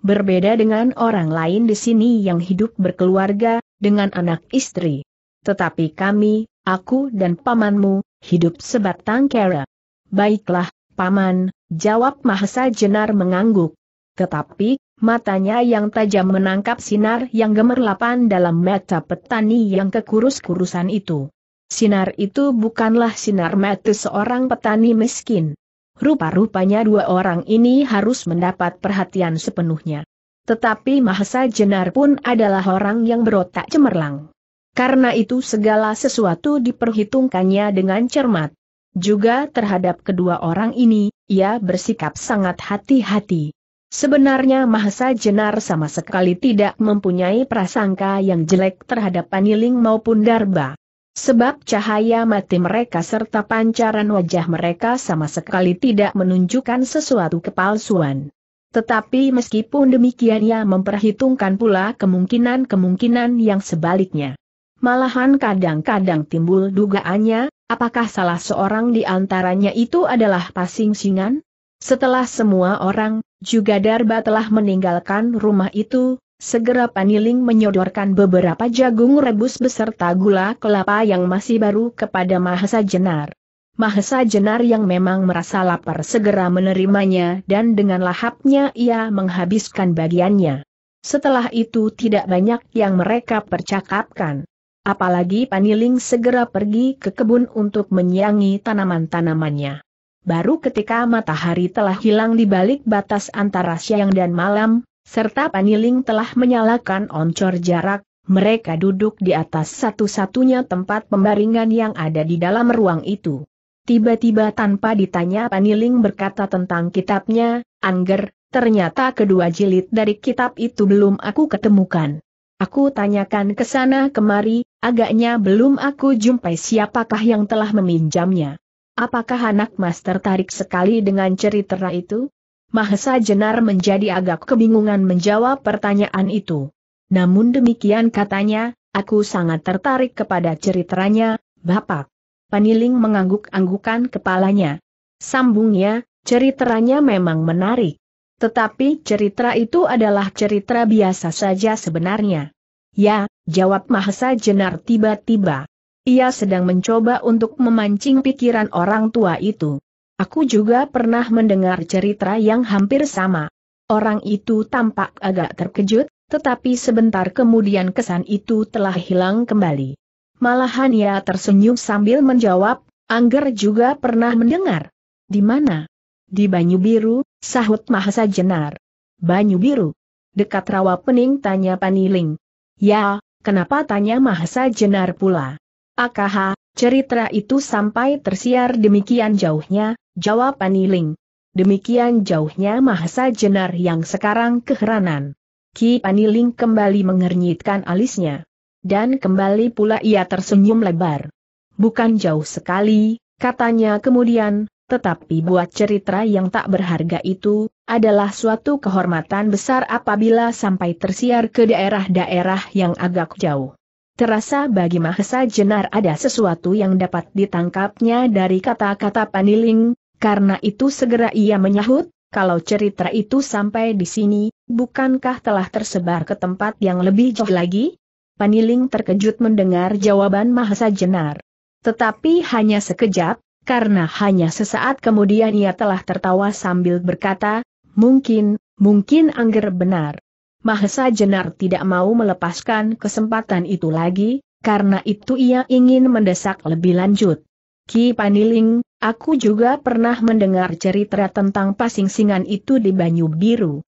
Speaker 1: berbeda dengan orang lain di sini yang hidup berkeluarga, dengan anak istri. Tetapi kami, aku dan pamanmu, hidup sebatang kera. Baiklah, paman, jawab Mahesa Jenar mengangguk. Tetapi, matanya yang tajam menangkap sinar yang gemerlapan dalam mata petani yang kekurus-kurusan itu. Sinar itu bukanlah sinar mata seorang petani miskin. Rupa-rupanya dua orang ini harus mendapat perhatian sepenuhnya. Tetapi Mahesa Jenar pun adalah orang yang berotak cemerlang. Karena itu segala sesuatu diperhitungkannya dengan cermat. Juga terhadap kedua orang ini, ia bersikap sangat hati-hati. Sebenarnya Mahesa Jenar sama sekali tidak mempunyai prasangka yang jelek terhadap Paniling maupun Darba. Sebab cahaya mati mereka serta pancaran wajah mereka sama sekali tidak menunjukkan sesuatu kepalsuan. Tetapi meskipun demikian ia memperhitungkan pula kemungkinan-kemungkinan yang sebaliknya. Malahan kadang-kadang timbul dugaannya, apakah salah seorang di antaranya itu adalah pasing singan? Setelah semua orang, juga Darba telah meninggalkan rumah itu, Segera Paniling menyodorkan beberapa jagung rebus beserta gula kelapa yang masih baru kepada Mahesa Jenar. Mahesa Jenar yang memang merasa lapar segera menerimanya dan dengan lahapnya ia menghabiskan bagiannya. Setelah itu tidak banyak yang mereka percakapkan. Apalagi Paniling segera pergi ke kebun untuk menyiangi tanaman-tanamannya. Baru ketika matahari telah hilang di balik batas antara siang dan malam, serta Paniling telah menyalakan oncor jarak, mereka duduk di atas satu-satunya tempat pembaringan yang ada di dalam ruang itu. Tiba-tiba tanpa ditanya Paniling berkata tentang kitabnya, Angger, ternyata kedua jilid dari kitab itu belum aku ketemukan. Aku tanyakan ke sana kemari, agaknya belum aku jumpai siapakah yang telah meminjamnya. Apakah anak master tarik sekali dengan cerita itu? Mahesa Jenar menjadi agak kebingungan menjawab pertanyaan itu. Namun demikian katanya, aku sangat tertarik kepada ceritanya, Bapak. Paniling mengangguk-anggukan kepalanya. Sambungnya, ceritanya memang menarik. Tetapi cerita itu adalah cerita biasa saja sebenarnya. Ya, jawab Mahesa Jenar tiba-tiba. Ia sedang mencoba untuk memancing pikiran orang tua itu. Aku juga pernah mendengar cerita yang hampir sama. Orang itu tampak agak terkejut, tetapi sebentar kemudian kesan itu telah hilang kembali. Malahan ia tersenyum sambil menjawab, Angger juga pernah mendengar. Di mana? Di Banyu Biru, sahut Mahasa Jenar. Banyu Biru. Dekat rawa pening tanya Paniling. Ya, kenapa tanya Mahasa Jenar pula? Akaha, cerita itu sampai tersiar demikian jauhnya, jawab Paniling. Demikian jauhnya Mahesa Jenar yang sekarang keheranan. Ki Paniling kembali mengernyitkan alisnya. Dan kembali pula ia tersenyum lebar. Bukan jauh sekali, katanya kemudian, tetapi buat cerita yang tak berharga itu, adalah suatu kehormatan besar apabila sampai tersiar ke daerah-daerah yang agak jauh. Terasa bagi Mahesa Jenar ada sesuatu yang dapat ditangkapnya dari kata-kata Paniling, karena itu segera ia menyahut, kalau cerita itu sampai di sini, bukankah telah tersebar ke tempat yang lebih jauh lagi? Paniling terkejut mendengar jawaban Mahesa Jenar. Tetapi hanya sekejap, karena hanya sesaat kemudian ia telah tertawa sambil berkata, mungkin, mungkin Angger benar. Mahesa Jenar tidak mau melepaskan kesempatan itu lagi, karena itu ia ingin mendesak lebih lanjut. Ki Paniling, aku juga pernah mendengar cerita tentang pasing-singan itu di Banyu Biru.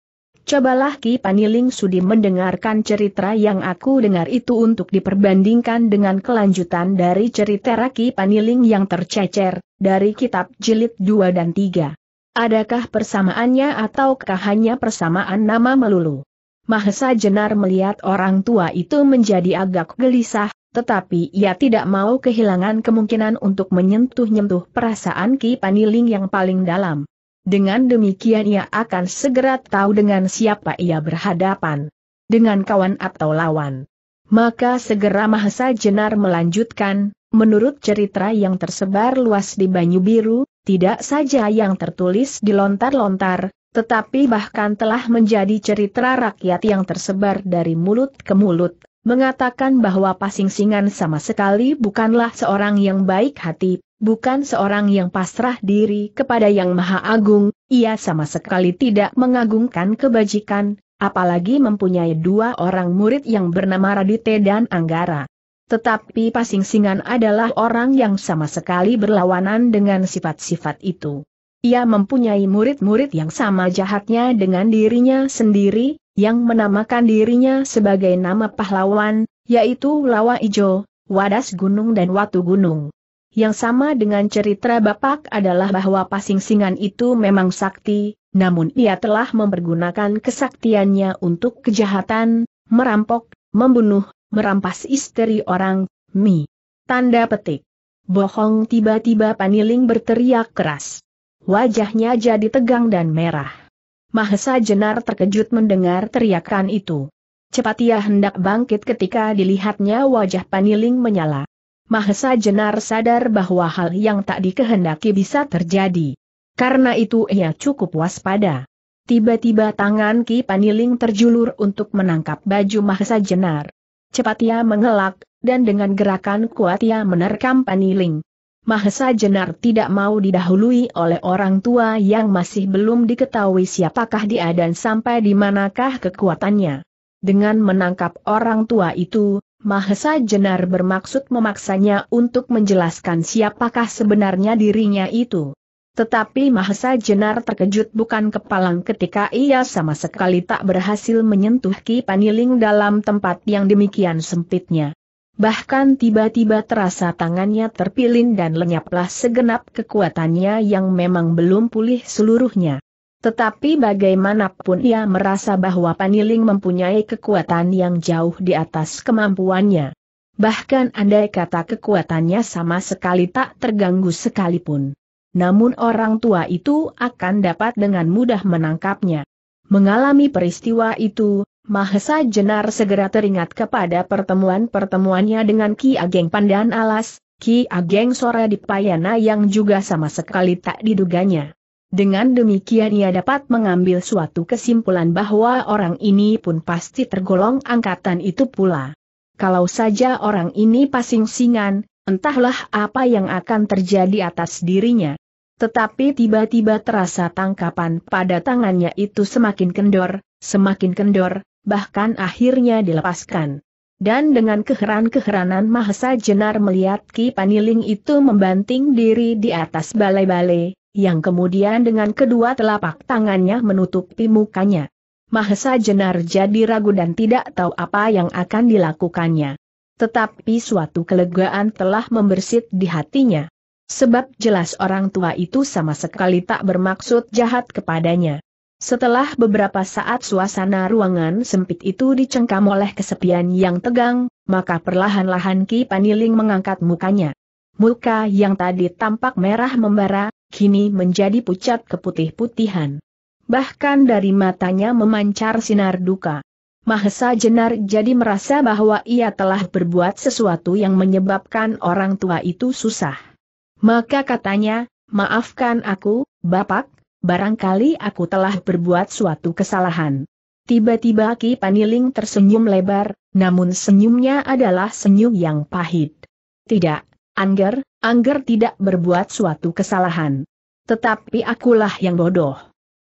Speaker 1: Cobalah Ki Paniling sudi mendengarkan cerita yang aku dengar itu untuk diperbandingkan dengan kelanjutan dari cerita Ki Paniling yang tercecer, dari kitab jilid 2 dan 3. Adakah persamaannya ataukah hanya persamaan nama melulu? Mahesa Jenar melihat orang tua itu menjadi agak gelisah, tetapi ia tidak mau kehilangan kemungkinan untuk menyentuh-nyentuh perasaan Ki Paniling yang paling dalam. Dengan demikian ia akan segera tahu dengan siapa ia berhadapan. Dengan kawan atau lawan. Maka segera Mahesa Jenar melanjutkan, menurut cerita yang tersebar luas di Banyu Biru, tidak saja yang tertulis di lontar-lontar, tetapi bahkan telah menjadi cerita rakyat yang tersebar dari mulut ke mulut, mengatakan bahwa Pasingsingan sama sekali bukanlah seorang yang baik hati, bukan seorang yang pasrah diri kepada Yang Maha Agung, ia sama sekali tidak mengagungkan kebajikan, apalagi mempunyai dua orang murid yang bernama Radite dan Anggara. Tetapi Pasingsingan adalah orang yang sama sekali berlawanan dengan sifat-sifat itu. Ia mempunyai murid-murid yang sama jahatnya dengan dirinya sendiri, yang menamakan dirinya sebagai nama pahlawan, yaitu Lawa Ijo, Wadas Gunung dan Watu Gunung. Yang sama dengan cerita Bapak adalah bahwa pasingsingan itu memang sakti, namun ia telah mempergunakan kesaktiannya untuk kejahatan, merampok, membunuh, merampas istri orang, mi. Tanda petik. Bohong tiba-tiba paniling berteriak keras. Wajahnya jadi tegang dan merah. Mahesa Jenar terkejut mendengar teriakan itu. Cepat ia hendak bangkit ketika dilihatnya wajah Paniling menyala. Mahesa Jenar sadar bahwa hal yang tak dikehendaki bisa terjadi. Karena itu ia cukup waspada. Tiba-tiba tangan Ki Paniling terjulur untuk menangkap baju Mahesa Jenar. Cepat ia mengelak, dan dengan gerakan kuat ia menerkam Paniling. Mahesa Jenar tidak mau didahului oleh orang tua yang masih belum diketahui siapakah dia dan sampai di manakah kekuatannya. Dengan menangkap orang tua itu, Mahesa Jenar bermaksud memaksanya untuk menjelaskan siapakah sebenarnya dirinya itu. Tetapi Mahesa Jenar terkejut bukan kepalang ketika ia sama sekali tak berhasil menyentuh Ki Paniling dalam tempat yang demikian sempitnya bahkan tiba-tiba terasa tangannya terpilin dan lenyaplah segenap kekuatannya yang memang belum pulih seluruhnya. Tetapi bagaimanapun ia merasa bahwa Paniling mempunyai kekuatan yang jauh di atas kemampuannya. Bahkan andai kata kekuatannya sama sekali tak terganggu sekalipun. Namun orang tua itu akan dapat dengan mudah menangkapnya. Mengalami peristiwa itu, Mahesa Jenar segera teringat kepada pertemuan-pertemuannya dengan Ki Ageng Pandan Alas, Ki Ageng Sora Dipayana yang juga sama sekali tak diduganya. Dengan demikian ia dapat mengambil suatu kesimpulan bahwa orang ini pun pasti tergolong angkatan itu pula. Kalau saja orang ini pasing-singan, entahlah apa yang akan terjadi atas dirinya. Tetapi tiba-tiba terasa tangkapan pada tangannya itu semakin kendor, semakin kendor, bahkan akhirnya dilepaskan. Dan dengan keheran-keheranan Mahesa Jenar melihat Ki Paniling itu membanting diri di atas balai-balai, yang kemudian dengan kedua telapak tangannya menutupi mukanya. Mahesa Jenar jadi ragu dan tidak tahu apa yang akan dilakukannya. Tetapi suatu kelegaan telah membersit di hatinya. Sebab jelas orang tua itu sama sekali tak bermaksud jahat kepadanya. Setelah beberapa saat suasana ruangan sempit itu dicengkam oleh kesepian yang tegang, maka perlahan-lahan Ki Paniling mengangkat mukanya. Muka yang tadi tampak merah membara, kini menjadi pucat keputih-putihan. Bahkan dari matanya memancar sinar duka. Mahesa Jenar jadi merasa bahwa ia telah berbuat sesuatu yang menyebabkan orang tua itu susah. Maka katanya, maafkan aku, Bapak, barangkali aku telah berbuat suatu kesalahan. Tiba-tiba Ki Paniling tersenyum lebar, namun senyumnya adalah senyum yang pahit. Tidak, Angger, Angger tidak berbuat suatu kesalahan. Tetapi akulah yang bodoh.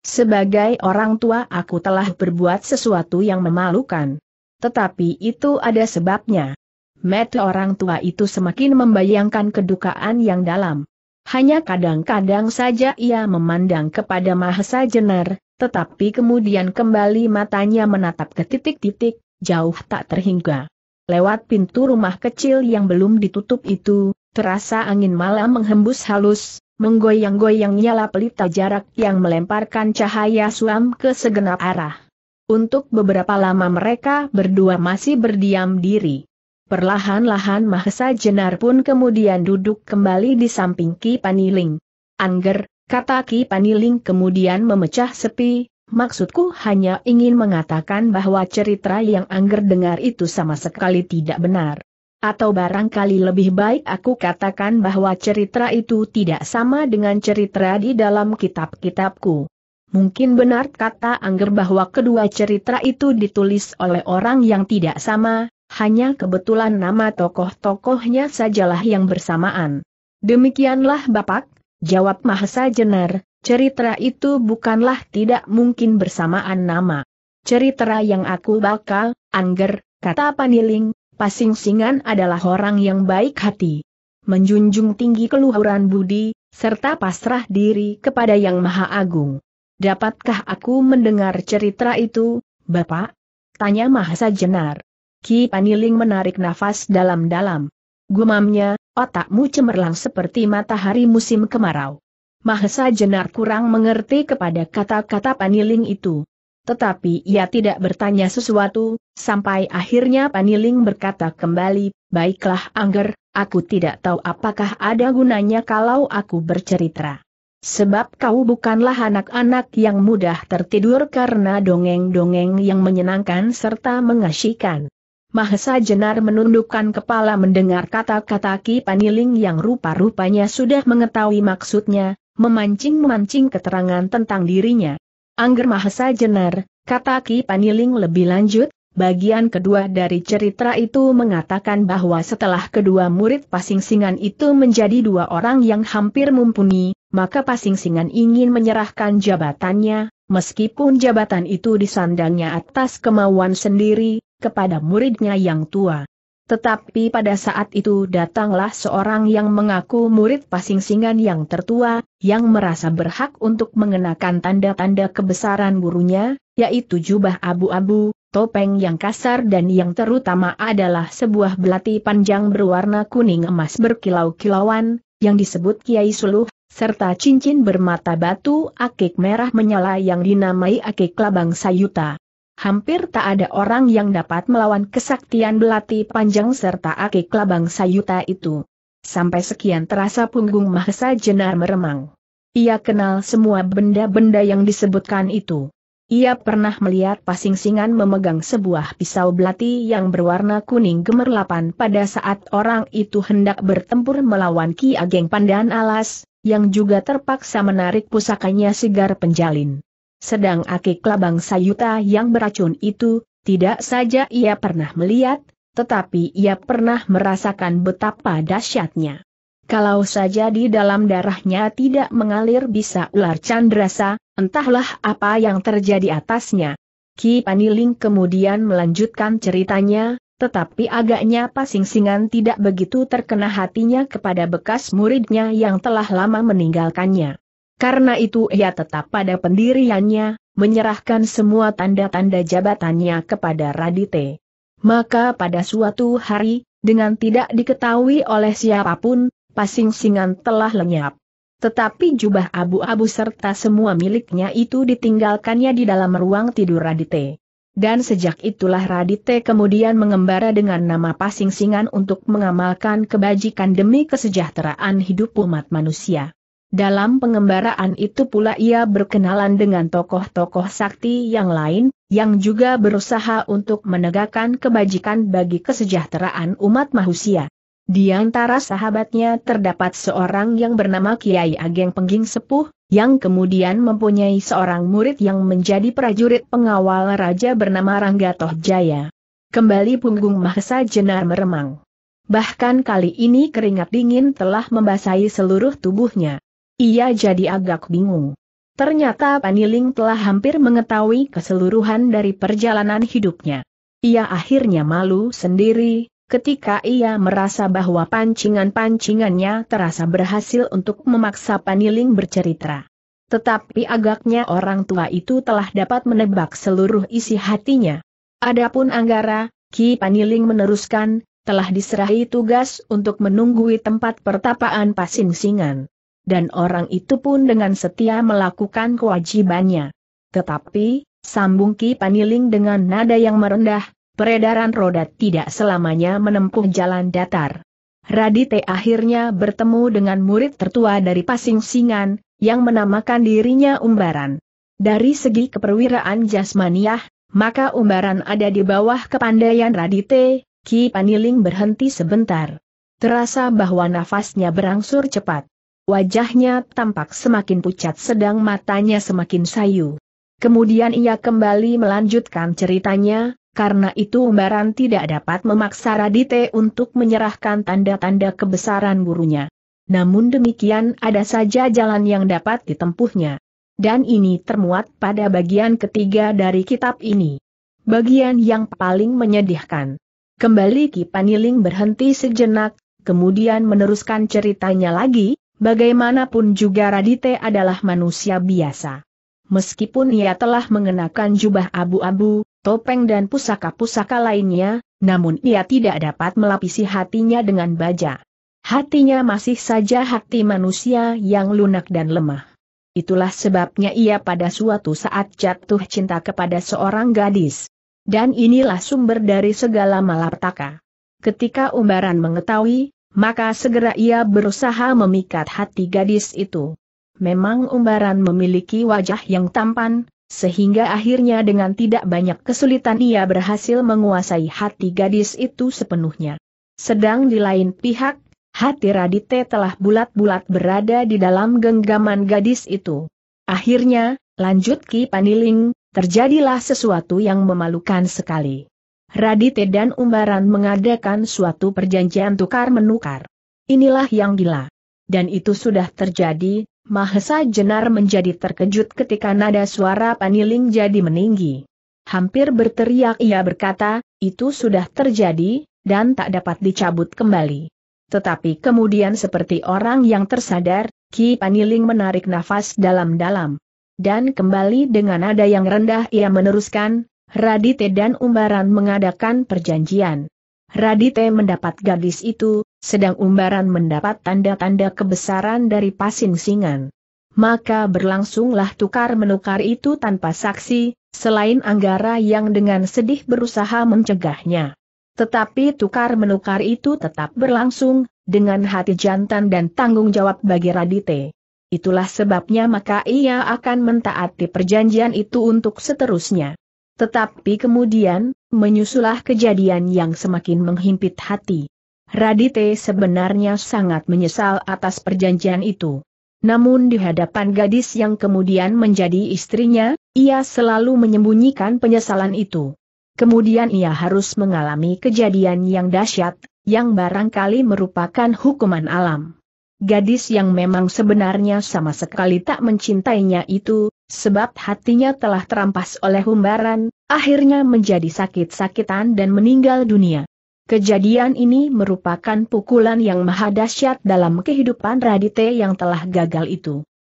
Speaker 1: Sebagai orang tua aku telah berbuat sesuatu yang memalukan. Tetapi itu ada sebabnya. Mata orang tua itu semakin membayangkan kedukaan yang dalam. Hanya kadang-kadang saja ia memandang kepada Mahesa Jenar, tetapi kemudian kembali matanya menatap ke titik-titik, jauh tak terhingga. Lewat pintu rumah kecil yang belum ditutup itu, terasa angin malam menghembus halus, menggoyang-goyang nyala pelita jarak yang melemparkan cahaya suam ke segenap arah. Untuk beberapa lama mereka berdua masih berdiam diri. Perlahan-lahan Mahesa Jenar pun kemudian duduk kembali di samping Ki Paniling. Angger, kata Ki Paniling kemudian memecah sepi, maksudku hanya ingin mengatakan bahwa cerita yang Angger dengar itu sama sekali tidak benar. Atau barangkali lebih baik aku katakan bahwa cerita itu tidak sama dengan cerita di dalam kitab-kitabku. Mungkin benar kata Angger bahwa kedua cerita itu ditulis oleh orang yang tidak sama, hanya kebetulan nama tokoh-tokohnya sajalah yang bersamaan. Demikianlah Bapak, jawab Mahasa Jenar, cerita itu bukanlah tidak mungkin bersamaan nama. Cerita yang aku bakal, angger, kata paniling, Pasingsingan adalah orang yang baik hati. Menjunjung tinggi keluhuran budi, serta pasrah diri kepada Yang Maha Agung. Dapatkah aku mendengar cerita itu, Bapak? Tanya Mahasa Jenar. Ki Paniling menarik nafas dalam-dalam. Gumamnya, otakmu cemerlang seperti matahari musim kemarau. Mahesa Jenar kurang mengerti kepada kata-kata Paniling itu. Tetapi ia tidak bertanya sesuatu, sampai akhirnya Paniling berkata kembali, Baiklah Angger, aku tidak tahu apakah ada gunanya kalau aku bercerita. Sebab kau bukanlah anak-anak yang mudah tertidur karena dongeng-dongeng yang menyenangkan serta mengasyikan. Mahesa Jenar menundukkan kepala mendengar kata-kata Ki Paniling yang rupa-rupanya sudah mengetahui maksudnya, memancing mancing keterangan tentang dirinya. Angger Mahesa Jenar, kata Ki Paniling lebih lanjut, bagian kedua dari cerita itu mengatakan bahwa setelah kedua murid Pasingsingan itu menjadi dua orang yang hampir mumpuni, maka Pasingsingan ingin menyerahkan jabatannya, meskipun jabatan itu disandangnya atas kemauan sendiri, kepada muridnya yang tua. Tetapi pada saat itu datanglah seorang yang mengaku murid Pasingsingan yang tertua, yang merasa berhak untuk mengenakan tanda-tanda kebesaran gurunya, yaitu jubah abu-abu, topeng yang kasar dan yang terutama adalah sebuah belati panjang berwarna kuning emas berkilau-kilauan, yang disebut Kiai Suluh, serta cincin bermata batu akik merah menyala yang dinamai akik labang sayuta hampir tak ada orang yang dapat melawan kesaktian belati panjang serta aki kelabang sayuta itu. Sampai sekian terasa punggung Mahesa Jenar meremang. Ia kenal semua benda-benda yang disebutkan itu. Ia pernah melihat pasingsingan memegang sebuah pisau belati yang berwarna kuning gemerlapan pada saat orang itu hendak bertempur melawan Ki Ageng Pandan Alas, yang juga terpaksa menarik pusakanya segar penjalin. Sedang akik labang sayuta yang beracun itu, tidak saja ia pernah melihat, tetapi ia pernah merasakan betapa dahsyatnya. Kalau saja di dalam darahnya tidak mengalir bisa ular candrasa, entahlah apa yang terjadi atasnya. Ki Paniling kemudian melanjutkan ceritanya, tetapi agaknya pasing-singan tidak begitu terkena hatinya kepada bekas muridnya yang telah lama meninggalkannya. Karena itu ia tetap pada pendiriannya, menyerahkan semua tanda-tanda jabatannya kepada Radite. Maka pada suatu hari, dengan tidak diketahui oleh siapapun, pasing-singan telah lenyap. Tetapi jubah abu-abu serta semua miliknya itu ditinggalkannya di dalam ruang tidur Radite. Dan sejak itulah Radite kemudian mengembara dengan nama pasing-singan untuk mengamalkan kebajikan demi kesejahteraan hidup umat manusia. Dalam pengembaraan itu pula ia berkenalan dengan tokoh-tokoh sakti yang lain, yang juga berusaha untuk menegakkan kebajikan bagi kesejahteraan umat manusia. Di antara sahabatnya terdapat seorang yang bernama Kiai Ageng Pengging Sepuh, yang kemudian mempunyai seorang murid yang menjadi prajurit pengawal raja bernama Rangga Jaya. Kembali punggung Mahesa Jenar meremang. Bahkan kali ini keringat dingin telah membasahi seluruh tubuhnya. Ia jadi agak bingung. Ternyata Paniling telah hampir mengetahui keseluruhan dari perjalanan hidupnya. Ia akhirnya malu sendiri, ketika ia merasa bahwa pancingan-pancingannya terasa berhasil untuk memaksa Paniling bercerita. Tetapi agaknya orang tua itu telah dapat menebak seluruh isi hatinya. Adapun Anggara, Ki Paniling meneruskan, telah diserahi tugas untuk menunggui tempat pertapaan pasing-singan dan orang itu pun dengan setia melakukan kewajibannya. Tetapi, sambung Ki Paniling dengan nada yang merendah, peredaran roda tidak selamanya menempuh jalan datar. Radite akhirnya bertemu dengan murid tertua dari Pasing Singan, yang menamakan dirinya Umbaran. Dari segi keperwiraan jasmaniah, maka Umbaran ada di bawah kepandaian Radite, Ki Paniling berhenti sebentar. Terasa bahwa nafasnya berangsur cepat. Wajahnya tampak semakin pucat sedang matanya semakin sayu. Kemudian ia kembali melanjutkan ceritanya, karena itu Umbaran tidak dapat memaksa Radite untuk menyerahkan tanda-tanda kebesaran gurunya. Namun demikian ada saja jalan yang dapat ditempuhnya. Dan ini termuat pada bagian ketiga dari kitab ini. Bagian yang paling menyedihkan. Kembali Kipaniling berhenti sejenak, kemudian meneruskan ceritanya lagi, Bagaimanapun juga Radite adalah manusia biasa. Meskipun ia telah mengenakan jubah abu-abu, topeng dan pusaka-pusaka lainnya, namun ia tidak dapat melapisi hatinya dengan baja. Hatinya masih saja hati manusia yang lunak dan lemah. Itulah sebabnya ia pada suatu saat jatuh cinta kepada seorang gadis. Dan inilah sumber dari segala malapetaka. Ketika Umbaran mengetahui maka segera ia berusaha memikat hati gadis itu. Memang umbaran memiliki wajah yang tampan, sehingga akhirnya dengan tidak banyak kesulitan ia berhasil menguasai hati gadis itu sepenuhnya. Sedang di lain pihak, hati Radite telah bulat-bulat berada di dalam genggaman gadis itu. Akhirnya, lanjut Ki Paniling, terjadilah sesuatu yang memalukan sekali. Radite dan Umbaran mengadakan suatu perjanjian tukar-menukar. Inilah yang gila. Dan itu sudah terjadi, Mahesa Jenar menjadi terkejut ketika nada suara Paniling jadi meninggi. Hampir berteriak ia berkata, itu sudah terjadi, dan tak dapat dicabut kembali. Tetapi kemudian seperti orang yang tersadar, Ki Paniling menarik nafas dalam-dalam. Dan kembali dengan nada yang rendah ia meneruskan, Radite dan Umbaran mengadakan perjanjian. Radite mendapat gadis itu, sedang Umbaran mendapat tanda-tanda kebesaran dari Pasin Singan. Maka berlangsunglah tukar-menukar itu tanpa saksi, selain Anggara yang dengan sedih berusaha mencegahnya. Tetapi tukar-menukar itu tetap berlangsung, dengan hati jantan dan tanggung jawab bagi Radite. Itulah sebabnya maka ia akan mentaati perjanjian itu untuk seterusnya. Tetapi kemudian, menyusulah kejadian yang semakin menghimpit hati. Radite sebenarnya sangat menyesal atas perjanjian itu. Namun di hadapan gadis yang kemudian menjadi istrinya, ia selalu menyembunyikan penyesalan itu. Kemudian ia harus mengalami kejadian yang dahsyat, yang barangkali merupakan hukuman alam gadis yang memang sebenarnya sama sekali tak mencintainya itu, sebab hatinya telah terampas oleh humbaran, akhirnya menjadi sakit-sakitan dan meninggal dunia. Kejadian ini merupakan pukulan yang maha dahsyat dalam kehidupan Radite yang telah gagal itu.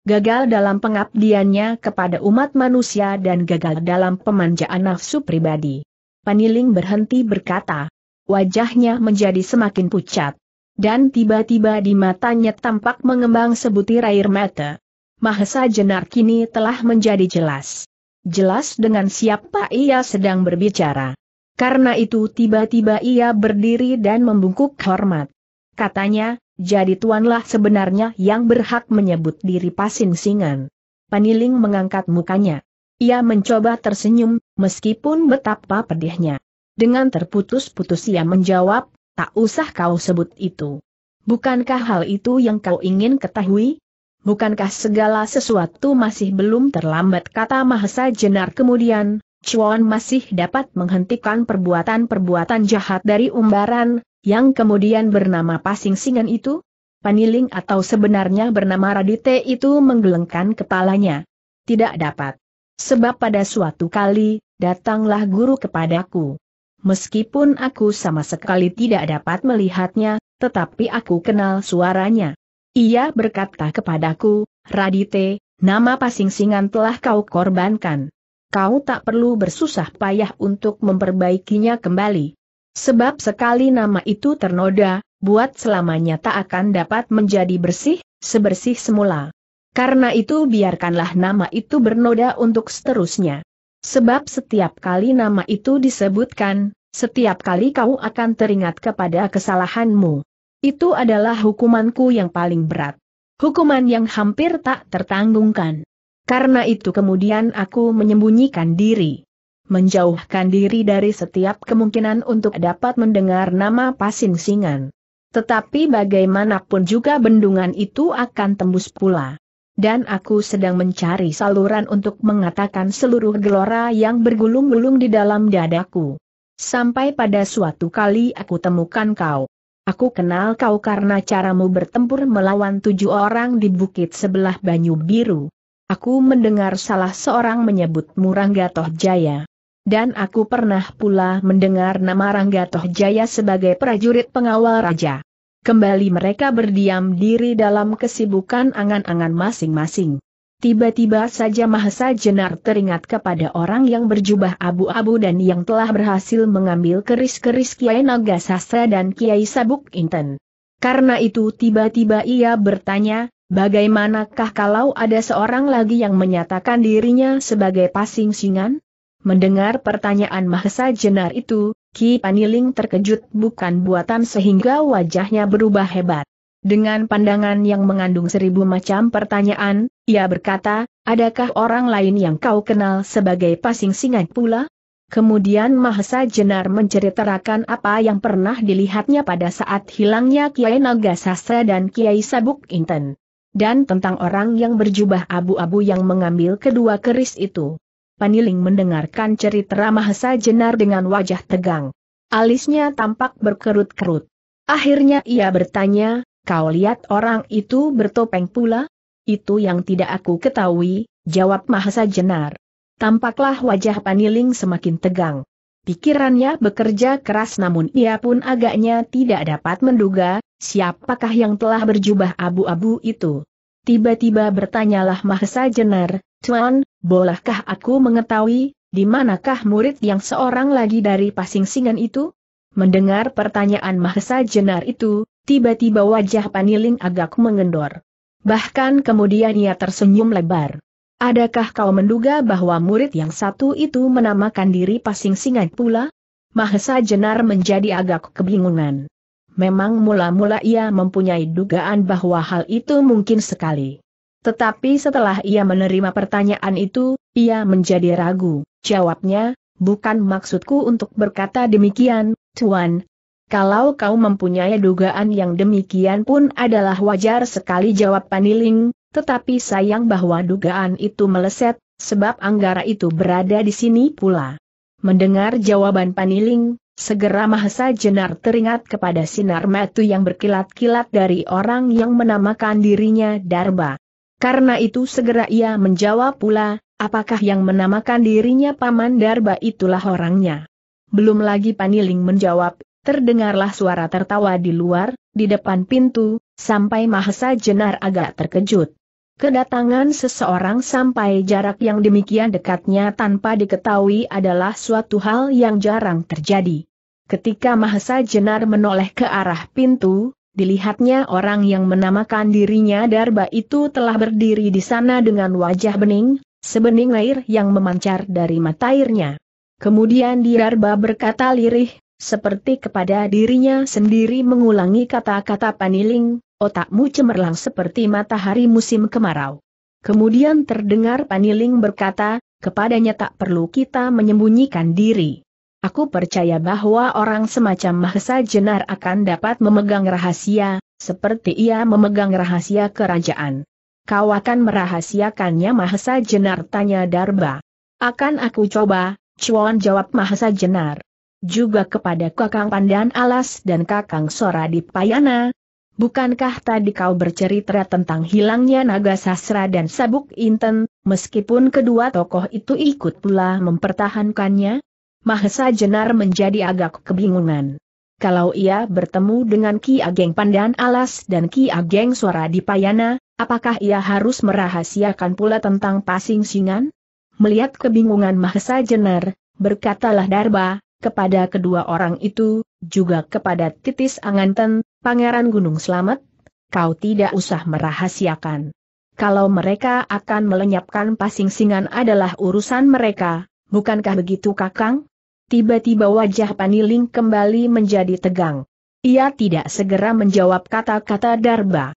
Speaker 1: Gagal dalam pengabdiannya kepada umat manusia dan gagal dalam pemanjaan nafsu pribadi. Paniling berhenti berkata. Wajahnya menjadi semakin pucat dan tiba-tiba di matanya tampak mengembang sebutir air mata. Mahesa Jenar kini telah menjadi jelas. Jelas dengan siapa ia sedang berbicara. Karena itu tiba-tiba ia berdiri dan membungkuk hormat. Katanya, jadi tuanlah sebenarnya yang berhak menyebut diri pasin singan. Paniling mengangkat mukanya. Ia mencoba tersenyum, meskipun betapa pedihnya. Dengan terputus-putus ia menjawab, tak usah kau sebut itu. Bukankah hal itu yang kau ingin ketahui? Bukankah segala sesuatu masih belum terlambat kata Mahesa Jenar kemudian, Chuan masih dapat menghentikan perbuatan-perbuatan jahat dari umbaran, yang kemudian bernama Pasing Singan itu? Paniling atau sebenarnya bernama Radite itu menggelengkan kepalanya. Tidak dapat. Sebab pada suatu kali, datanglah guru kepadaku. Meskipun aku sama sekali tidak dapat melihatnya, tetapi aku kenal suaranya. Ia berkata kepadaku, Radite, nama pasingsingan telah kau korbankan. Kau tak perlu bersusah payah untuk memperbaikinya kembali. Sebab sekali nama itu ternoda, buat selamanya tak akan dapat menjadi bersih, sebersih semula. Karena itu biarkanlah nama itu bernoda untuk seterusnya. Sebab setiap kali nama itu disebutkan, setiap kali kau akan teringat kepada kesalahanmu. Itu adalah hukumanku yang paling berat. Hukuman yang hampir tak tertanggungkan. Karena itu kemudian aku menyembunyikan diri. Menjauhkan diri dari setiap kemungkinan untuk dapat mendengar nama Pasin Singan. Tetapi bagaimanapun juga bendungan itu akan tembus pula dan aku sedang mencari saluran untuk mengatakan seluruh gelora yang bergulung-gulung di dalam dadaku. Sampai pada suatu kali aku temukan kau. Aku kenal kau karena caramu bertempur melawan tujuh orang di bukit sebelah Banyu Biru. Aku mendengar salah seorang menyebut Murangga Tohjaya. Dan aku pernah pula mendengar nama Rangga Tohjaya sebagai prajurit pengawal raja. Kembali mereka berdiam diri dalam kesibukan angan-angan masing-masing. Tiba-tiba saja Mahesa Jenar teringat kepada orang yang berjubah abu-abu dan yang telah berhasil mengambil keris-keris Kiai Naga Sastra dan Kiai Sabuk Inten. Karena itu tiba-tiba ia bertanya, bagaimanakah kalau ada seorang lagi yang menyatakan dirinya sebagai pasing singan? Mendengar pertanyaan Mahesa Jenar itu, Ki Paniling terkejut bukan buatan sehingga wajahnya berubah hebat. Dengan pandangan yang mengandung seribu macam pertanyaan, ia berkata, adakah orang lain yang kau kenal sebagai pasing singan pula? Kemudian Mahesa Jenar menceritakan apa yang pernah dilihatnya pada saat hilangnya Kiai Naga Sastra dan Kiai Sabuk Inten. Dan tentang orang yang berjubah abu-abu yang mengambil kedua keris itu. Paniling mendengarkan cerita Mahesa Jenar dengan wajah tegang. Alisnya tampak berkerut-kerut. Akhirnya ia bertanya, kau lihat orang itu bertopeng pula? Itu yang tidak aku ketahui, jawab Mahesa Jenar. Tampaklah wajah Paniling semakin tegang. Pikirannya bekerja keras namun ia pun agaknya tidak dapat menduga, siapakah yang telah berjubah abu-abu itu. Tiba-tiba bertanyalah Mahesa Jenar, Tuan, Bolehkah aku mengetahui, di manakah murid yang seorang lagi dari Pasing Singan itu? Mendengar pertanyaan Mahesa Jenar itu, tiba-tiba wajah Paniling agak mengendor. Bahkan kemudian ia tersenyum lebar. Adakah kau menduga bahwa murid yang satu itu menamakan diri Pasing Singan pula? Mahesa Jenar menjadi agak kebingungan. Memang mula-mula ia mempunyai dugaan bahwa hal itu mungkin sekali. Tetapi setelah ia menerima pertanyaan itu, ia menjadi ragu. Jawabnya, bukan maksudku untuk berkata demikian, Tuan. Kalau kau mempunyai dugaan yang demikian pun adalah wajar sekali jawab Paniling, tetapi sayang bahwa dugaan itu meleset, sebab Anggara itu berada di sini pula. Mendengar jawaban Paniling, segera Mahesa Jenar teringat kepada sinar metu yang berkilat-kilat dari orang yang menamakan dirinya Darba. Karena itu segera ia menjawab pula, apakah yang menamakan dirinya Paman Darba itulah orangnya. Belum lagi Paniling menjawab, terdengarlah suara tertawa di luar, di depan pintu, sampai Mahesa Jenar agak terkejut. Kedatangan seseorang sampai jarak yang demikian dekatnya tanpa diketahui adalah suatu hal yang jarang terjadi. Ketika Mahesa Jenar menoleh ke arah pintu, Dilihatnya orang yang menamakan dirinya Darba itu telah berdiri di sana dengan wajah bening, sebening air yang memancar dari mata airnya. Kemudian Darba berkata lirih, seperti kepada dirinya sendiri mengulangi kata-kata paniling, otakmu cemerlang seperti matahari musim kemarau. Kemudian terdengar paniling berkata, kepadanya tak perlu kita menyembunyikan diri. Aku percaya bahwa orang semacam Mahesa Jenar akan dapat memegang rahasia, seperti ia memegang rahasia kerajaan. Kau akan merahasiakannya Mahesa Jenar tanya Darba. Akan aku coba, Cuan jawab Mahesa Jenar. Juga kepada Kakang Pandan Alas dan Kakang Sora di Payana. Bukankah tadi kau bercerita tentang hilangnya naga sasra dan sabuk inten, meskipun kedua tokoh itu ikut pula mempertahankannya? Mahesa Jenar menjadi agak kebingungan. Kalau ia bertemu dengan Ki Ageng Pandan Alas dan Ki Ageng Suara di Payana, apakah ia harus merahasiakan pula tentang pasing singan? Melihat kebingungan Mahesa Jenar, berkatalah Darba, kepada kedua orang itu, juga kepada Titis Anganten, Pangeran Gunung Selamat, kau tidak usah merahasiakan. Kalau mereka akan melenyapkan pasing singan adalah urusan mereka, bukankah begitu kakang? tiba-tiba wajah Paniling kembali menjadi tegang. Ia tidak segera menjawab kata-kata Darba.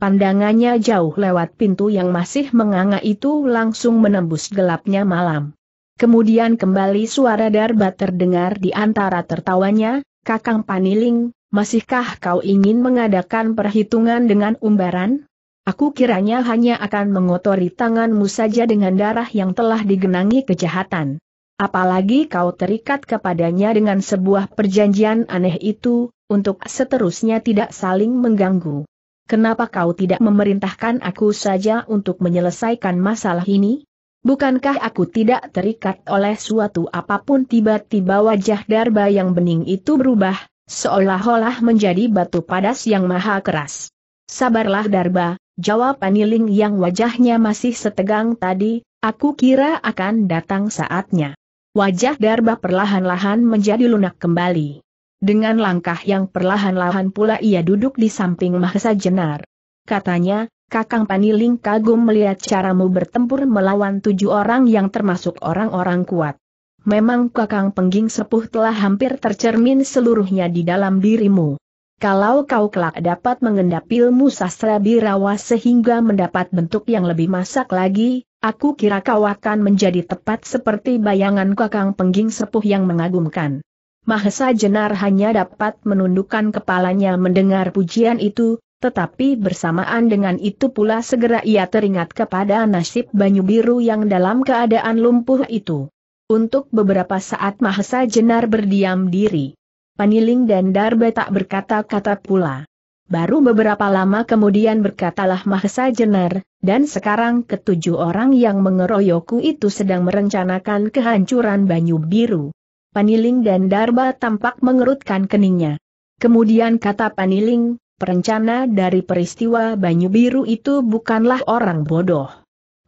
Speaker 1: Pandangannya jauh lewat pintu yang masih menganga itu langsung menembus gelapnya malam. Kemudian kembali suara Darba terdengar di antara tertawanya, Kakang Paniling, masihkah kau ingin mengadakan perhitungan dengan umbaran? Aku kiranya hanya akan mengotori tanganmu saja dengan darah yang telah digenangi kejahatan. Apalagi kau terikat kepadanya dengan sebuah perjanjian aneh itu, untuk seterusnya tidak saling mengganggu. Kenapa kau tidak memerintahkan aku saja untuk menyelesaikan masalah ini? Bukankah aku tidak terikat oleh suatu apapun tiba-tiba wajah Darba yang bening itu berubah, seolah-olah menjadi batu padas yang maha keras. Sabarlah Darba, jawab Paniling yang wajahnya masih setegang tadi, aku kira akan datang saatnya. Wajah Darba perlahan-lahan menjadi lunak kembali. Dengan langkah yang perlahan-lahan pula ia duduk di samping Mahesa Jenar. Katanya, Kakang Paniling kagum melihat caramu bertempur melawan tujuh orang yang termasuk orang-orang kuat. Memang Kakang Pengging Sepuh telah hampir tercermin seluruhnya di dalam dirimu. Kalau kau kelak dapat mengendap ilmu sastra birawa sehingga mendapat bentuk yang lebih masak lagi, Aku kira kau akan menjadi tepat seperti bayangan kakang pengging sepuh yang mengagumkan. Mahesa Jenar hanya dapat menundukkan kepalanya mendengar pujian itu, tetapi bersamaan dengan itu pula segera ia teringat kepada nasib Banyu Biru yang dalam keadaan lumpuh itu. Untuk beberapa saat Mahesa Jenar berdiam diri. Paniling dan Darbe tak berkata-kata pula. Baru beberapa lama kemudian berkatalah Mahesa Jenar, dan sekarang ketujuh orang yang mengeroyokku itu sedang merencanakan kehancuran Banyu Biru. Paniling dan Darba tampak mengerutkan keningnya. Kemudian kata Paniling, perencana dari peristiwa Banyu Biru itu bukanlah orang bodoh.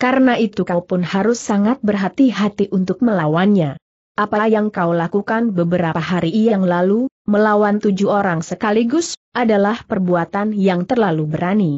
Speaker 1: Karena itu kau pun harus sangat berhati-hati untuk melawannya apa yang kau lakukan beberapa hari yang lalu, melawan tujuh orang sekaligus, adalah perbuatan yang terlalu berani.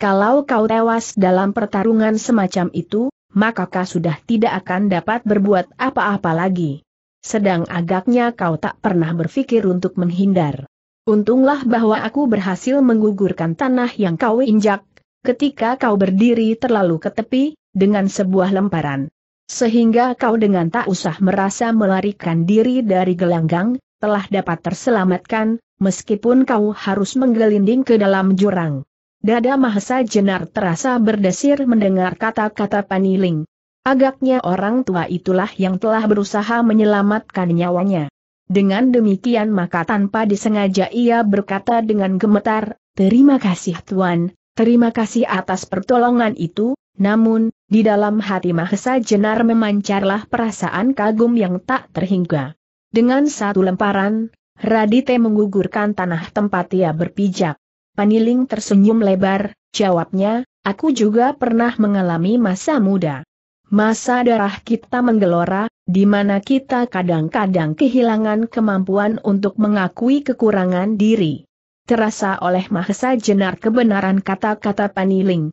Speaker 1: Kalau kau tewas dalam pertarungan semacam itu, maka kau sudah tidak akan dapat berbuat apa-apa lagi. Sedang agaknya kau tak pernah berpikir untuk menghindar. Untunglah bahwa aku berhasil menggugurkan tanah yang kau injak, ketika kau berdiri terlalu ke tepi, dengan sebuah lemparan. Sehingga kau dengan tak usah merasa melarikan diri dari gelanggang, telah dapat terselamatkan, meskipun kau harus menggelinding ke dalam jurang. Dada Mahesa Jenar terasa berdesir mendengar kata-kata Paniling. Agaknya orang tua itulah yang telah berusaha menyelamatkan nyawanya. Dengan demikian maka tanpa disengaja ia berkata dengan gemetar, Terima kasih Tuan, terima kasih atas pertolongan itu, namun, di dalam hati Mahesa Jenar memancarlah perasaan kagum yang tak terhingga. Dengan satu lemparan, Radite menggugurkan tanah tempat ia berpijak. Paniling tersenyum lebar, jawabnya, aku juga pernah mengalami masa muda. Masa darah kita menggelora, di mana kita kadang-kadang kehilangan kemampuan untuk mengakui kekurangan diri. Terasa oleh Mahesa Jenar kebenaran kata-kata Paniling,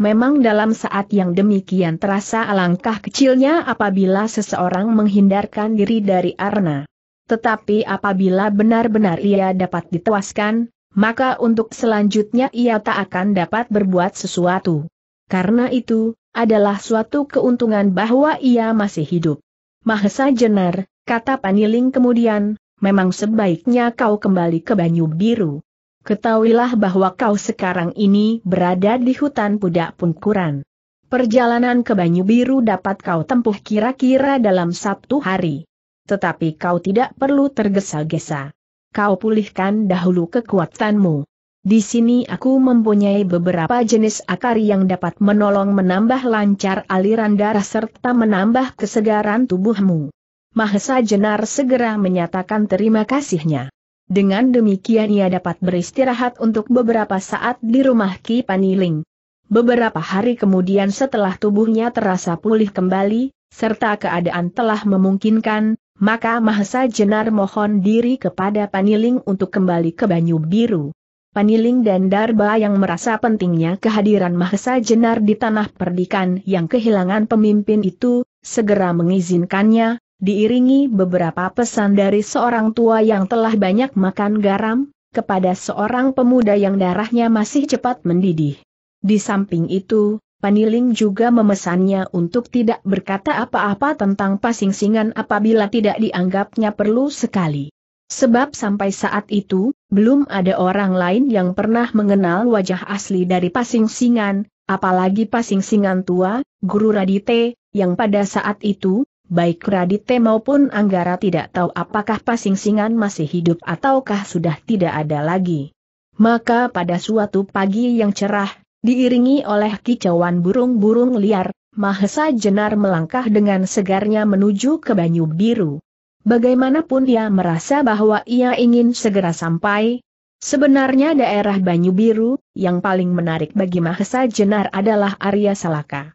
Speaker 1: Memang dalam saat yang demikian terasa alangkah kecilnya apabila seseorang menghindarkan diri dari arna. Tetapi apabila benar-benar ia dapat ditewaskan, maka untuk selanjutnya ia tak akan dapat berbuat sesuatu. Karena itu, adalah suatu keuntungan bahwa ia masih hidup. Mahesa Jenar, kata Paniling kemudian, memang sebaiknya kau kembali ke Banyu Biru. Ketahuilah bahwa kau sekarang ini berada di hutan pudak Pungkuran. Perjalanan ke Banyu Biru dapat kau tempuh kira-kira dalam satu hari. Tetapi kau tidak perlu tergesa-gesa. Kau pulihkan dahulu kekuatanmu. Di sini aku mempunyai beberapa jenis akar yang dapat menolong menambah lancar aliran darah serta menambah kesegaran tubuhmu. Mahesa Jenar segera menyatakan terima kasihnya. Dengan demikian ia dapat beristirahat untuk beberapa saat di rumah Ki Paniling. Beberapa hari kemudian setelah tubuhnya terasa pulih kembali, serta keadaan telah memungkinkan, maka Mahesa Jenar mohon diri kepada Paniling untuk kembali ke Banyu Biru. Paniling dan Darba yang merasa pentingnya kehadiran Mahesa Jenar di tanah perdikan yang kehilangan pemimpin itu, segera mengizinkannya, diiringi beberapa pesan dari seorang tua yang telah banyak makan garam, kepada seorang pemuda yang darahnya masih cepat mendidih. Di samping itu, Paniling juga memesannya untuk tidak berkata apa-apa tentang pasingsingan apabila tidak dianggapnya perlu sekali. Sebab sampai saat itu, belum ada orang lain yang pernah mengenal wajah asli dari Pasingsingan, apalagi Pasingsingan tua, Guru Radite, yang pada saat itu, baik Radite maupun Anggara tidak tahu apakah Pasingsingan masih hidup ataukah sudah tidak ada lagi. Maka pada suatu pagi yang cerah, diiringi oleh kicauan burung-burung liar, Mahesa Jenar melangkah dengan segarnya menuju ke Banyu Biru. Bagaimanapun ia merasa bahwa ia ingin segera sampai, sebenarnya daerah Banyu Biru, yang paling menarik bagi Mahesa Jenar adalah Arya Salaka.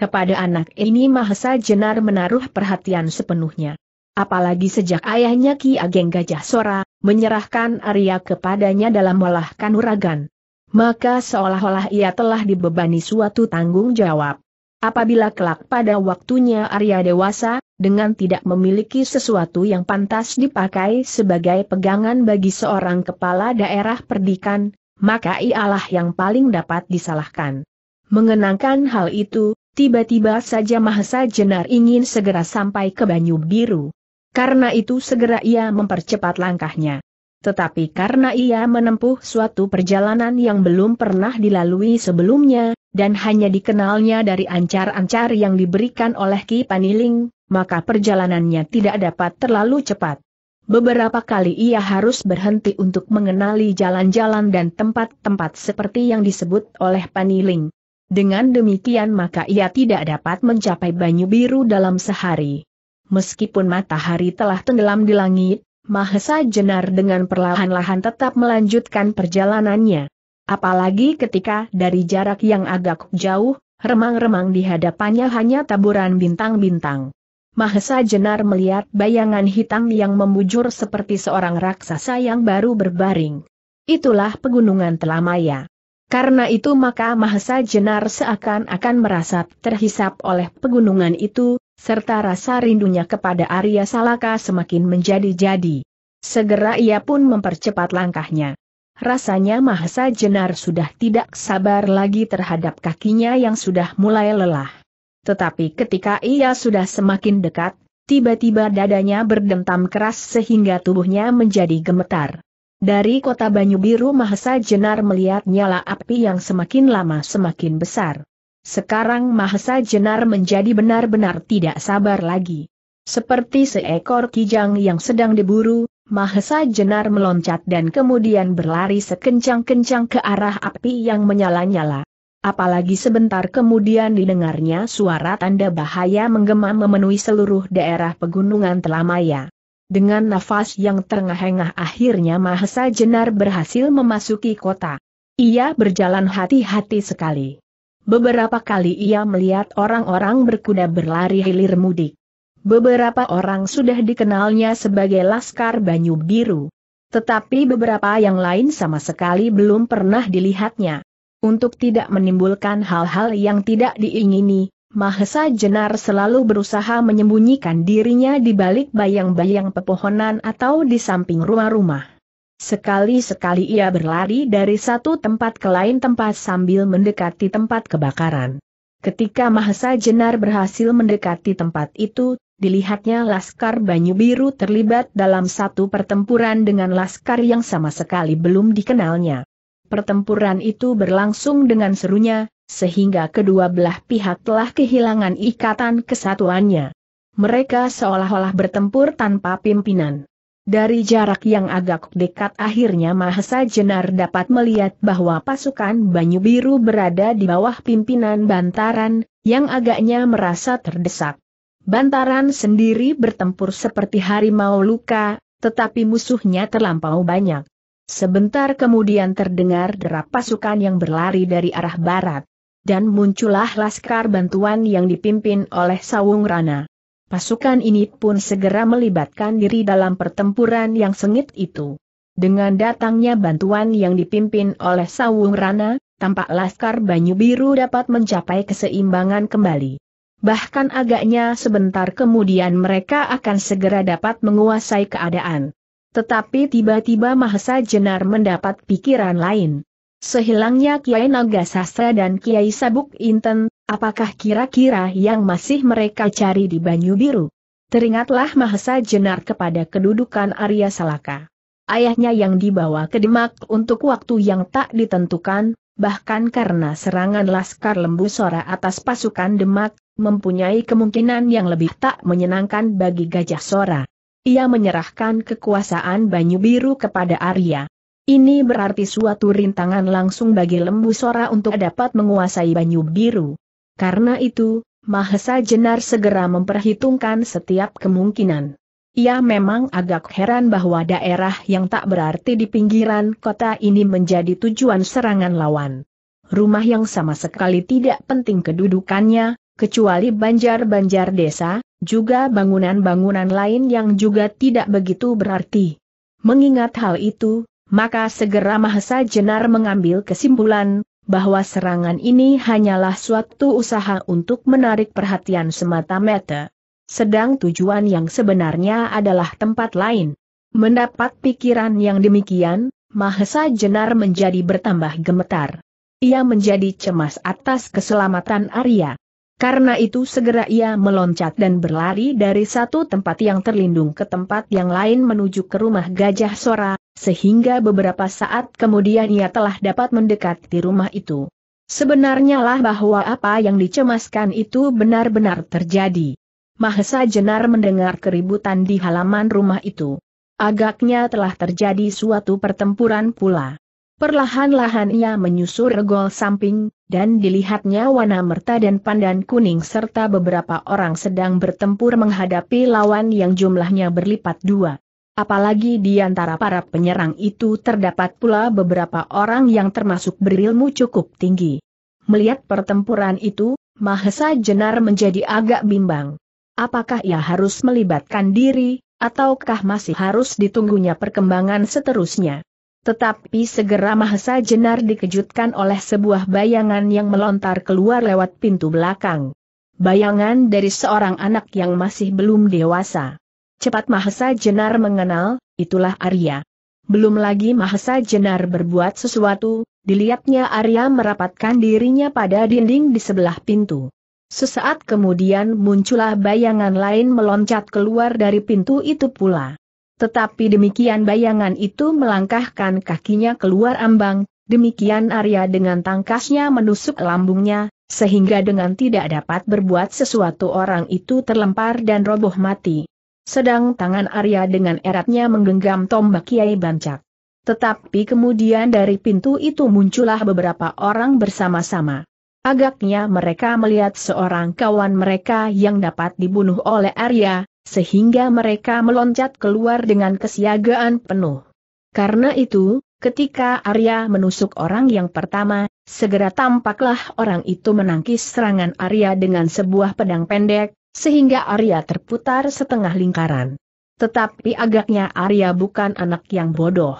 Speaker 1: Kepada anak ini Mahesa Jenar menaruh perhatian sepenuhnya. Apalagi sejak ayahnya Ki Ageng Gajah Sora, menyerahkan Arya kepadanya dalam olah kanuragan. Maka seolah-olah ia telah dibebani suatu tanggung jawab. Apabila kelak pada waktunya Arya dewasa, dengan tidak memiliki sesuatu yang pantas dipakai sebagai pegangan bagi seorang kepala daerah perdikan, maka ialah yang paling dapat disalahkan. Mengenangkan hal itu, Tiba-tiba saja Mahesa Jenar ingin segera sampai ke Banyu Biru. Karena itu segera ia mempercepat langkahnya. Tetapi karena ia menempuh suatu perjalanan yang belum pernah dilalui sebelumnya, dan hanya dikenalnya dari ancar-ancar yang diberikan oleh Ki Paniling, maka perjalanannya tidak dapat terlalu cepat. Beberapa kali ia harus berhenti untuk mengenali jalan-jalan dan tempat-tempat seperti yang disebut oleh Paniling. Dengan demikian maka ia tidak dapat mencapai banyu biru dalam sehari. Meskipun matahari telah tenggelam di langit, Mahesa Jenar dengan perlahan-lahan tetap melanjutkan perjalanannya. Apalagi ketika dari jarak yang agak jauh, remang-remang di hadapannya hanya taburan bintang-bintang. Mahesa Jenar melihat bayangan hitam yang membujur seperti seorang raksasa yang baru berbaring. Itulah pegunungan Telamaya. Karena itu maka Mahesa Jenar seakan-akan merasa terhisap oleh pegunungan itu, serta rasa rindunya kepada Arya Salaka semakin menjadi-jadi. Segera ia pun mempercepat langkahnya. Rasanya Mahesa Jenar sudah tidak sabar lagi terhadap kakinya yang sudah mulai lelah. Tetapi ketika ia sudah semakin dekat, tiba-tiba dadanya berdentam keras sehingga tubuhnya menjadi gemetar. Dari kota Banyu Biru Mahesa Jenar melihat nyala api yang semakin lama semakin besar. Sekarang Mahesa Jenar menjadi benar-benar tidak sabar lagi. Seperti seekor kijang yang sedang diburu, Mahesa Jenar meloncat dan kemudian berlari sekencang-kencang ke arah api yang menyala-nyala. Apalagi sebentar kemudian didengarnya suara tanda bahaya menggema memenuhi seluruh daerah pegunungan Telamaya. Dengan nafas yang terengah-engah akhirnya Mahesa Jenar berhasil memasuki kota. Ia berjalan hati-hati sekali. Beberapa kali ia melihat orang-orang berkuda berlari hilir mudik. Beberapa orang sudah dikenalnya sebagai Laskar Banyu Biru. Tetapi beberapa yang lain sama sekali belum pernah dilihatnya. Untuk tidak menimbulkan hal-hal yang tidak diingini, Mahesa Jenar selalu berusaha menyembunyikan dirinya di balik bayang-bayang pepohonan atau di samping rumah-rumah. Sekali-sekali ia berlari dari satu tempat ke lain tempat sambil mendekati tempat kebakaran. Ketika Mahesa Jenar berhasil mendekati tempat itu, dilihatnya Laskar Banyu Biru terlibat dalam satu pertempuran dengan Laskar yang sama sekali belum dikenalnya. Pertempuran itu berlangsung dengan serunya, sehingga kedua belah pihak telah kehilangan ikatan kesatuannya. Mereka seolah-olah bertempur tanpa pimpinan. Dari jarak yang agak dekat akhirnya Mahesa Jenar dapat melihat bahwa pasukan Banyu Biru berada di bawah pimpinan Bantaran, yang agaknya merasa terdesak. Bantaran sendiri bertempur seperti harimau luka, tetapi musuhnya terlampau banyak. Sebentar kemudian terdengar derap pasukan yang berlari dari arah barat dan muncullah laskar bantuan yang dipimpin oleh Sawung Rana. Pasukan ini pun segera melibatkan diri dalam pertempuran yang sengit itu. Dengan datangnya bantuan yang dipimpin oleh Sawung Rana, tampak laskar Banyu Biru dapat mencapai keseimbangan kembali. Bahkan agaknya sebentar kemudian mereka akan segera dapat menguasai keadaan. Tetapi tiba-tiba Mahesa Jenar mendapat pikiran lain. Sehilangnya Kiai Naga Sastra dan Kiai Sabuk Inten, apakah kira-kira yang masih mereka cari di Banyu Biru? Teringatlah Mahesa Jenar kepada kedudukan Arya Salaka. Ayahnya yang dibawa ke Demak untuk waktu yang tak ditentukan, bahkan karena serangan Laskar Lembu Sora atas pasukan Demak, mempunyai kemungkinan yang lebih tak menyenangkan bagi Gajah Sora. Ia menyerahkan kekuasaan Banyu Biru kepada Arya. Ini berarti suatu rintangan langsung bagi lembu Sora untuk dapat menguasai Banyu Biru. Karena itu, Mahesa Jenar segera memperhitungkan setiap kemungkinan. Ia memang agak heran bahwa daerah yang tak berarti di pinggiran kota ini menjadi tujuan serangan lawan. Rumah yang sama sekali tidak penting kedudukannya, kecuali banjar-banjar desa, juga bangunan-bangunan lain yang juga tidak begitu berarti. Mengingat hal itu, maka segera Mahesa Jenar mengambil kesimpulan bahwa serangan ini hanyalah suatu usaha untuk menarik perhatian semata-mata. Sedang tujuan yang sebenarnya adalah tempat lain. Mendapat pikiran yang demikian, Mahesa Jenar menjadi bertambah gemetar. Ia menjadi cemas atas keselamatan Arya. Karena itu segera ia meloncat dan berlari dari satu tempat yang terlindung ke tempat yang lain menuju ke rumah Gajah Sora, sehingga beberapa saat kemudian ia telah dapat mendekati rumah itu. Sebenarnya lah bahwa apa yang dicemaskan itu benar-benar terjadi. Mahesa Jenar mendengar keributan di halaman rumah itu. Agaknya telah terjadi suatu pertempuran pula. Perlahan-lahan ia menyusur gol samping, dan dilihatnya warna Merta dan Pandan Kuning serta beberapa orang sedang bertempur menghadapi lawan yang jumlahnya berlipat dua. Apalagi di antara para penyerang itu terdapat pula beberapa orang yang termasuk berilmu cukup tinggi. Melihat pertempuran itu, Mahesa Jenar menjadi agak bimbang. Apakah ia harus melibatkan diri, ataukah masih harus ditunggunya perkembangan seterusnya? Tetapi segera Mahesa Jenar dikejutkan oleh sebuah bayangan yang melontar keluar lewat pintu belakang. Bayangan dari seorang anak yang masih belum dewasa. Cepat Mahesa Jenar mengenal, itulah Arya. Belum lagi Mahesa Jenar berbuat sesuatu, dilihatnya Arya merapatkan dirinya pada dinding di sebelah pintu. Sesaat kemudian muncullah bayangan lain meloncat keluar dari pintu itu pula. Tetapi demikian bayangan itu melangkahkan kakinya keluar ambang, demikian Arya dengan tangkasnya menusuk lambungnya, sehingga dengan tidak dapat berbuat sesuatu orang itu terlempar dan roboh mati. Sedang tangan Arya dengan eratnya menggenggam tombak Kiai Bancak. Tetapi kemudian dari pintu itu muncullah beberapa orang bersama-sama. Agaknya mereka melihat seorang kawan mereka yang dapat dibunuh oleh Arya, sehingga mereka meloncat keluar dengan kesiagaan penuh. Karena itu, ketika Arya menusuk orang yang pertama, segera tampaklah orang itu menangkis serangan Arya dengan sebuah pedang pendek, sehingga Arya terputar setengah lingkaran. Tetapi agaknya Arya bukan anak yang bodoh.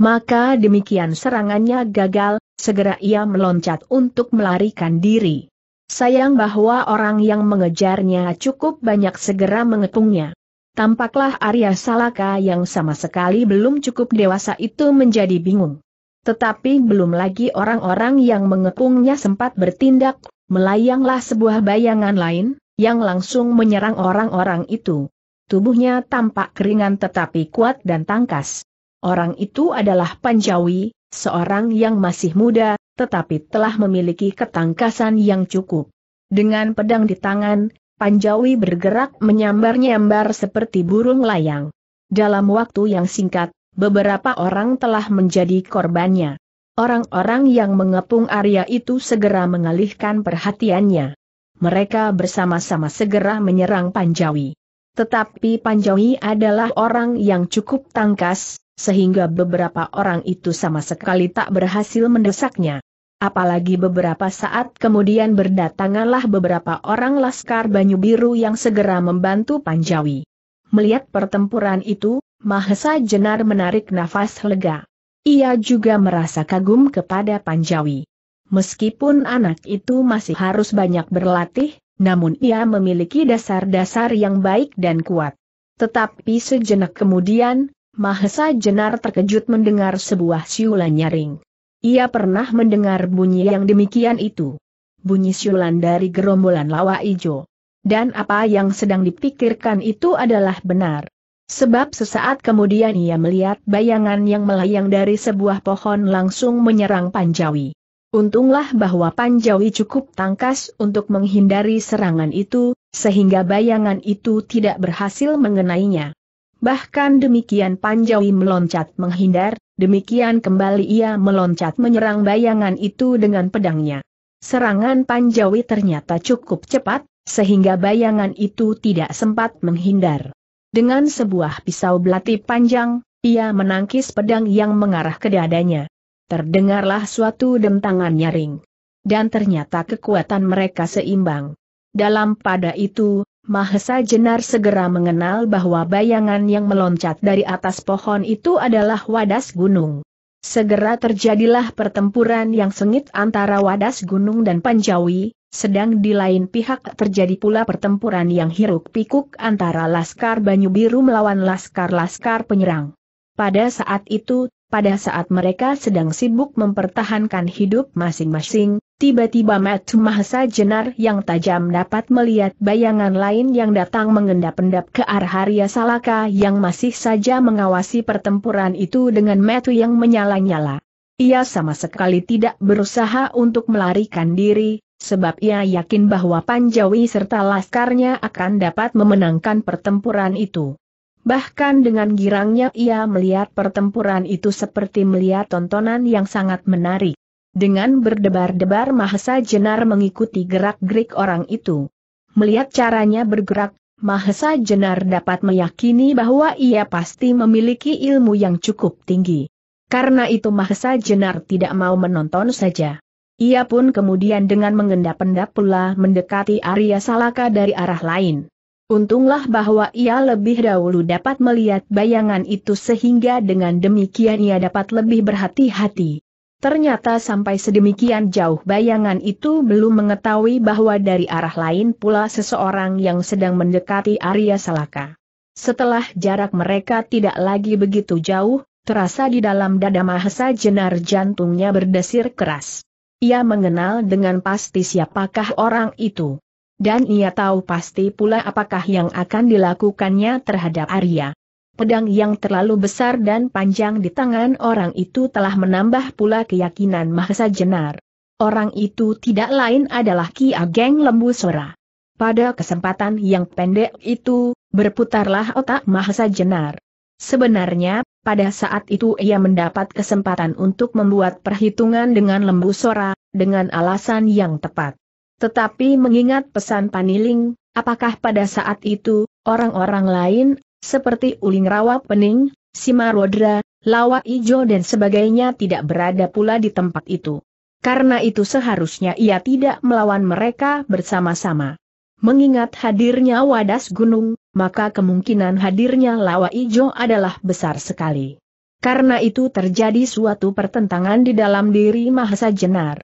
Speaker 1: Maka demikian serangannya gagal, segera ia meloncat untuk melarikan diri. Sayang bahwa orang yang mengejarnya cukup banyak segera mengepungnya. Tampaklah Arya Salaka yang sama sekali belum cukup dewasa itu menjadi bingung. Tetapi belum lagi orang-orang yang mengepungnya sempat bertindak, melayanglah sebuah bayangan lain, yang langsung menyerang orang-orang itu. Tubuhnya tampak keringan tetapi kuat dan tangkas. Orang itu adalah Panjawi, seorang yang masih muda, tetapi telah memiliki ketangkasan yang cukup. Dengan pedang di tangan, Panjawi bergerak menyambar-nyambar seperti burung layang. Dalam waktu yang singkat, beberapa orang telah menjadi korbannya. Orang-orang yang mengepung Arya itu segera mengalihkan perhatiannya mereka bersama-sama segera menyerang Panjawi. Tetapi Panjawi adalah orang yang cukup tangkas, sehingga beberapa orang itu sama sekali tak berhasil mendesaknya. Apalagi beberapa saat kemudian berdatanganlah beberapa orang Laskar Banyu Biru yang segera membantu Panjawi. Melihat pertempuran itu, Mahesa Jenar menarik nafas lega. Ia juga merasa kagum kepada Panjawi. Meskipun anak itu masih harus banyak berlatih, namun ia memiliki dasar-dasar yang baik dan kuat. Tetapi sejenak kemudian, Mahesa Jenar terkejut mendengar sebuah siulan nyaring. Ia pernah mendengar bunyi yang demikian itu. Bunyi siulan dari gerombolan lawa ijo. Dan apa yang sedang dipikirkan itu adalah benar. Sebab sesaat kemudian ia melihat bayangan yang melayang dari sebuah pohon langsung menyerang Panjawi. Untunglah bahwa Panjawi cukup tangkas untuk menghindari serangan itu, sehingga bayangan itu tidak berhasil mengenainya. Bahkan demikian Panjawi meloncat menghindar, demikian kembali ia meloncat menyerang bayangan itu dengan pedangnya. Serangan Panjawi ternyata cukup cepat, sehingga bayangan itu tidak sempat menghindar. Dengan sebuah pisau belati panjang, ia menangkis pedang yang mengarah ke dadanya terdengarlah suatu dentangan nyaring. Dan ternyata kekuatan mereka seimbang. Dalam pada itu, Mahesa Jenar segera mengenal bahwa bayangan yang meloncat dari atas pohon itu adalah wadas gunung. Segera terjadilah pertempuran yang sengit antara Wadas Gunung dan Panjawi, sedang di lain pihak terjadi pula pertempuran yang hiruk-pikuk antara Laskar Banyu Biru melawan Laskar-Laskar penyerang. Pada saat itu, pada saat mereka sedang sibuk mempertahankan hidup masing-masing, tiba-tiba Matu Mahasa Jenar yang tajam dapat melihat bayangan lain yang datang mengendap-endap ke arah Arya Salaka yang masih saja mengawasi pertempuran itu dengan Matu yang menyala-nyala. Ia sama sekali tidak berusaha untuk melarikan diri, sebab ia yakin bahwa Panjawi serta laskarnya akan dapat memenangkan pertempuran itu. Bahkan dengan girangnya ia melihat pertempuran itu seperti melihat tontonan yang sangat menarik. Dengan berdebar-debar Mahesa Jenar mengikuti gerak-gerik orang itu. Melihat caranya bergerak, Mahesa Jenar dapat meyakini bahwa ia pasti memiliki ilmu yang cukup tinggi. Karena itu Mahesa Jenar tidak mau menonton saja. Ia pun kemudian dengan mengendap-endap pula mendekati Arya Salaka dari arah lain. Untunglah bahwa ia lebih dahulu dapat melihat bayangan itu sehingga dengan demikian ia dapat lebih berhati-hati. Ternyata sampai sedemikian jauh bayangan itu belum mengetahui bahwa dari arah lain pula seseorang yang sedang mendekati Arya Salaka. Setelah jarak mereka tidak lagi begitu jauh, terasa di dalam dada Mahesa jenar jantungnya berdesir keras. Ia mengenal dengan pasti siapakah orang itu. Dan ia tahu pasti pula apakah yang akan dilakukannya terhadap Arya. Pedang yang terlalu besar dan panjang di tangan orang itu telah menambah pula keyakinan Mahesa Jenar. Orang itu tidak lain adalah Ki Ageng Lembu Sora. Pada kesempatan yang pendek itu, berputarlah otak Mahesa Jenar. Sebenarnya, pada saat itu ia mendapat kesempatan untuk membuat perhitungan dengan Lembu Sora, dengan alasan yang tepat. Tetapi mengingat pesan Paniling, apakah pada saat itu, orang-orang lain, seperti Uling Rawa Pening, Simarodra, Lawa Ijo dan sebagainya tidak berada pula di tempat itu. Karena itu seharusnya ia tidak melawan mereka bersama-sama. Mengingat hadirnya wadas gunung, maka kemungkinan hadirnya Lawa Ijo adalah besar sekali. Karena itu terjadi suatu pertentangan di dalam diri Mahasa Jenar.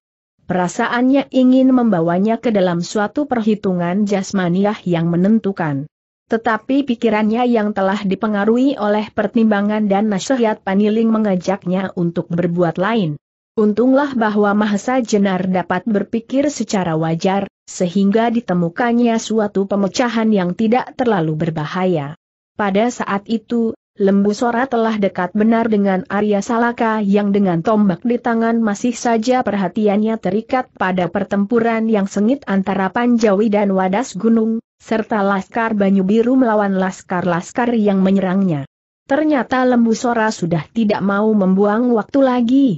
Speaker 1: Perasaannya ingin membawanya ke dalam suatu perhitungan jasmaniah yang menentukan. Tetapi pikirannya yang telah dipengaruhi oleh pertimbangan dan nasihat paniling mengajaknya untuk berbuat lain. Untunglah bahwa Mahesa Jenar dapat berpikir secara wajar, sehingga ditemukannya suatu pemecahan yang tidak terlalu berbahaya. Pada saat itu, Lembu Sora telah dekat benar dengan Arya Salaka yang dengan tombak di tangan masih saja perhatiannya terikat pada pertempuran yang sengit antara Panjawi dan Wadas Gunung, serta Laskar Banyu Biru melawan Laskar-Laskar yang menyerangnya. Ternyata Lembu Sora sudah tidak mau membuang waktu lagi.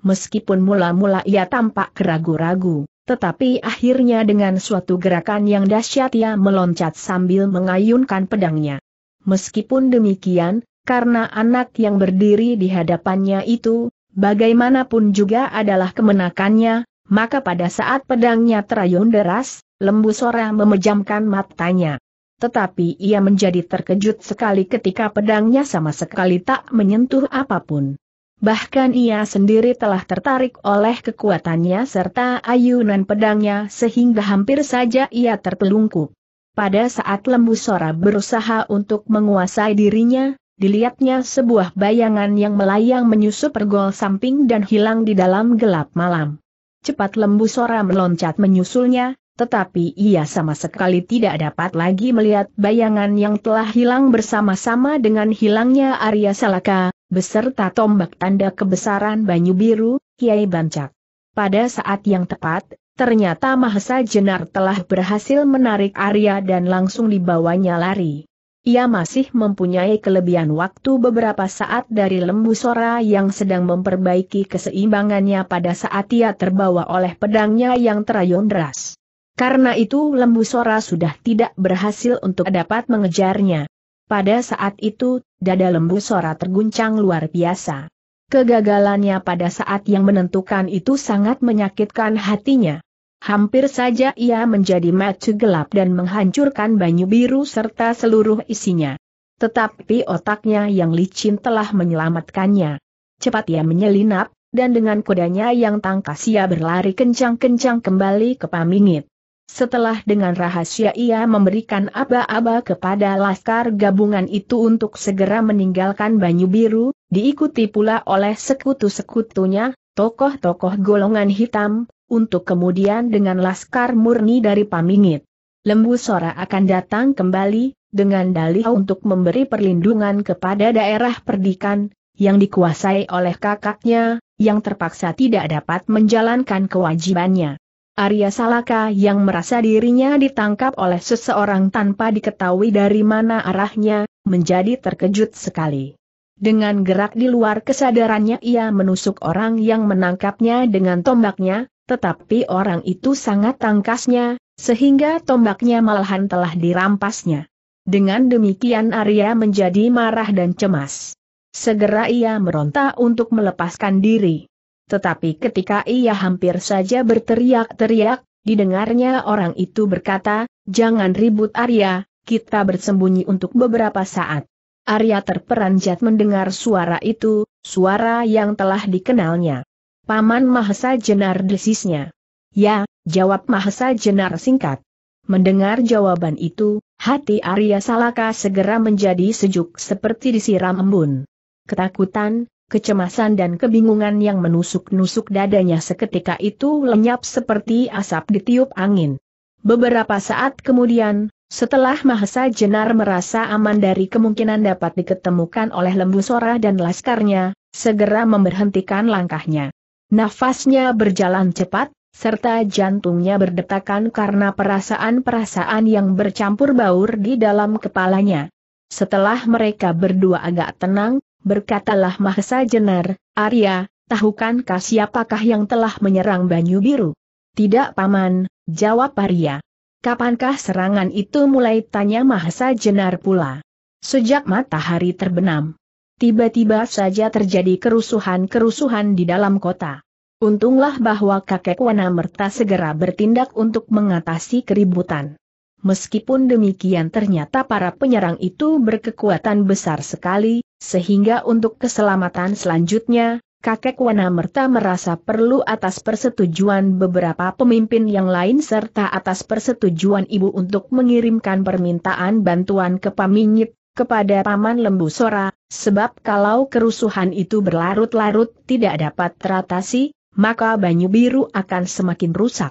Speaker 1: Meskipun mula-mula ia tampak keragu-ragu, tetapi akhirnya dengan suatu gerakan yang dahsyat ia meloncat sambil mengayunkan pedangnya. Meskipun demikian, karena anak yang berdiri di hadapannya itu, bagaimanapun juga adalah kemenakannya, maka pada saat pedangnya terayun deras, lembu sora memejamkan matanya. Tetapi ia menjadi terkejut sekali ketika pedangnya sama sekali tak menyentuh apapun. Bahkan ia sendiri telah tertarik oleh kekuatannya serta ayunan pedangnya sehingga hampir saja ia tertelungkup. Pada saat lembu Sora berusaha untuk menguasai dirinya, dilihatnya sebuah bayangan yang melayang menyusup pergol samping dan hilang di dalam gelap malam. Cepat lembu Sora meloncat menyusulnya, tetapi ia sama sekali tidak dapat lagi melihat bayangan yang telah hilang bersama-sama dengan hilangnya Arya Salaka, beserta tombak tanda kebesaran Banyu Biru, Kiai Bancak. Pada saat yang tepat, Ternyata Mahesa Jenar telah berhasil menarik Arya dan langsung dibawanya lari. Ia masih mempunyai kelebihan waktu beberapa saat dari lembu Sora yang sedang memperbaiki keseimbangannya pada saat ia terbawa oleh pedangnya yang terayun deras. Karena itu lembu Sora sudah tidak berhasil untuk dapat mengejarnya. Pada saat itu, dada lembu Sora terguncang luar biasa. Kegagalannya pada saat yang menentukan itu sangat menyakitkan hatinya. Hampir saja ia menjadi mati gelap dan menghancurkan banyu biru serta seluruh isinya. Tetapi otaknya yang licin telah menyelamatkannya. Cepat ia menyelinap, dan dengan kudanya yang tangkas ia berlari kencang-kencang kembali ke Pamingit. Setelah dengan rahasia ia memberikan aba-aba kepada laskar gabungan itu untuk segera meninggalkan Banyu Biru, diikuti pula oleh sekutu-sekutunya, tokoh-tokoh golongan hitam, untuk kemudian dengan laskar murni dari Pamingit. Lembu Sora akan datang kembali, dengan dalih untuk memberi perlindungan kepada daerah perdikan, yang dikuasai oleh kakaknya, yang terpaksa tidak dapat menjalankan kewajibannya. Arya Salaka yang merasa dirinya ditangkap oleh seseorang tanpa diketahui dari mana arahnya, menjadi terkejut sekali. Dengan gerak di luar kesadarannya ia menusuk orang yang menangkapnya dengan tombaknya, tetapi orang itu sangat tangkasnya, sehingga tombaknya malahan telah dirampasnya. Dengan demikian Arya menjadi marah dan cemas. Segera ia meronta untuk melepaskan diri tetapi ketika ia hampir saja berteriak-teriak, didengarnya orang itu berkata, jangan ribut Arya, kita bersembunyi untuk beberapa saat. Arya terperanjat mendengar suara itu, suara yang telah dikenalnya. Paman Mahesa Jenar desisnya. Ya, jawab Mahesa Jenar singkat. Mendengar jawaban itu, hati Arya Salaka segera menjadi sejuk seperti disiram embun. Ketakutan, Kecemasan dan kebingungan yang menusuk-nusuk dadanya seketika itu lenyap seperti asap ditiup angin. Beberapa saat kemudian, setelah Mahesa Jenar merasa aman dari kemungkinan dapat diketemukan oleh Lembu Sora dan laskarnya, segera memberhentikan langkahnya. Nafasnya berjalan cepat, serta jantungnya berdetakan karena perasaan-perasaan yang bercampur baur di dalam kepalanya. Setelah mereka berdua agak tenang, berkatalah Mahesa Jenar, Arya, tahukankah siapakah yang telah menyerang Banyu Biru? Tidak paman, jawab Arya. Kapankah serangan itu mulai tanya Mahesa Jenar pula? Sejak matahari terbenam. Tiba-tiba saja terjadi kerusuhan-kerusuhan di dalam kota. Untunglah bahwa kakek Wana Merta segera bertindak untuk mengatasi keributan. Meskipun demikian ternyata para penyerang itu berkekuatan besar sekali, sehingga untuk keselamatan selanjutnya, kakek Wana Merta merasa perlu atas persetujuan beberapa pemimpin yang lain serta atas persetujuan ibu untuk mengirimkan permintaan bantuan ke Paminyit, kepada Paman Lembu Sora, sebab kalau kerusuhan itu berlarut-larut tidak dapat teratasi, maka Banyu Biru akan semakin rusak.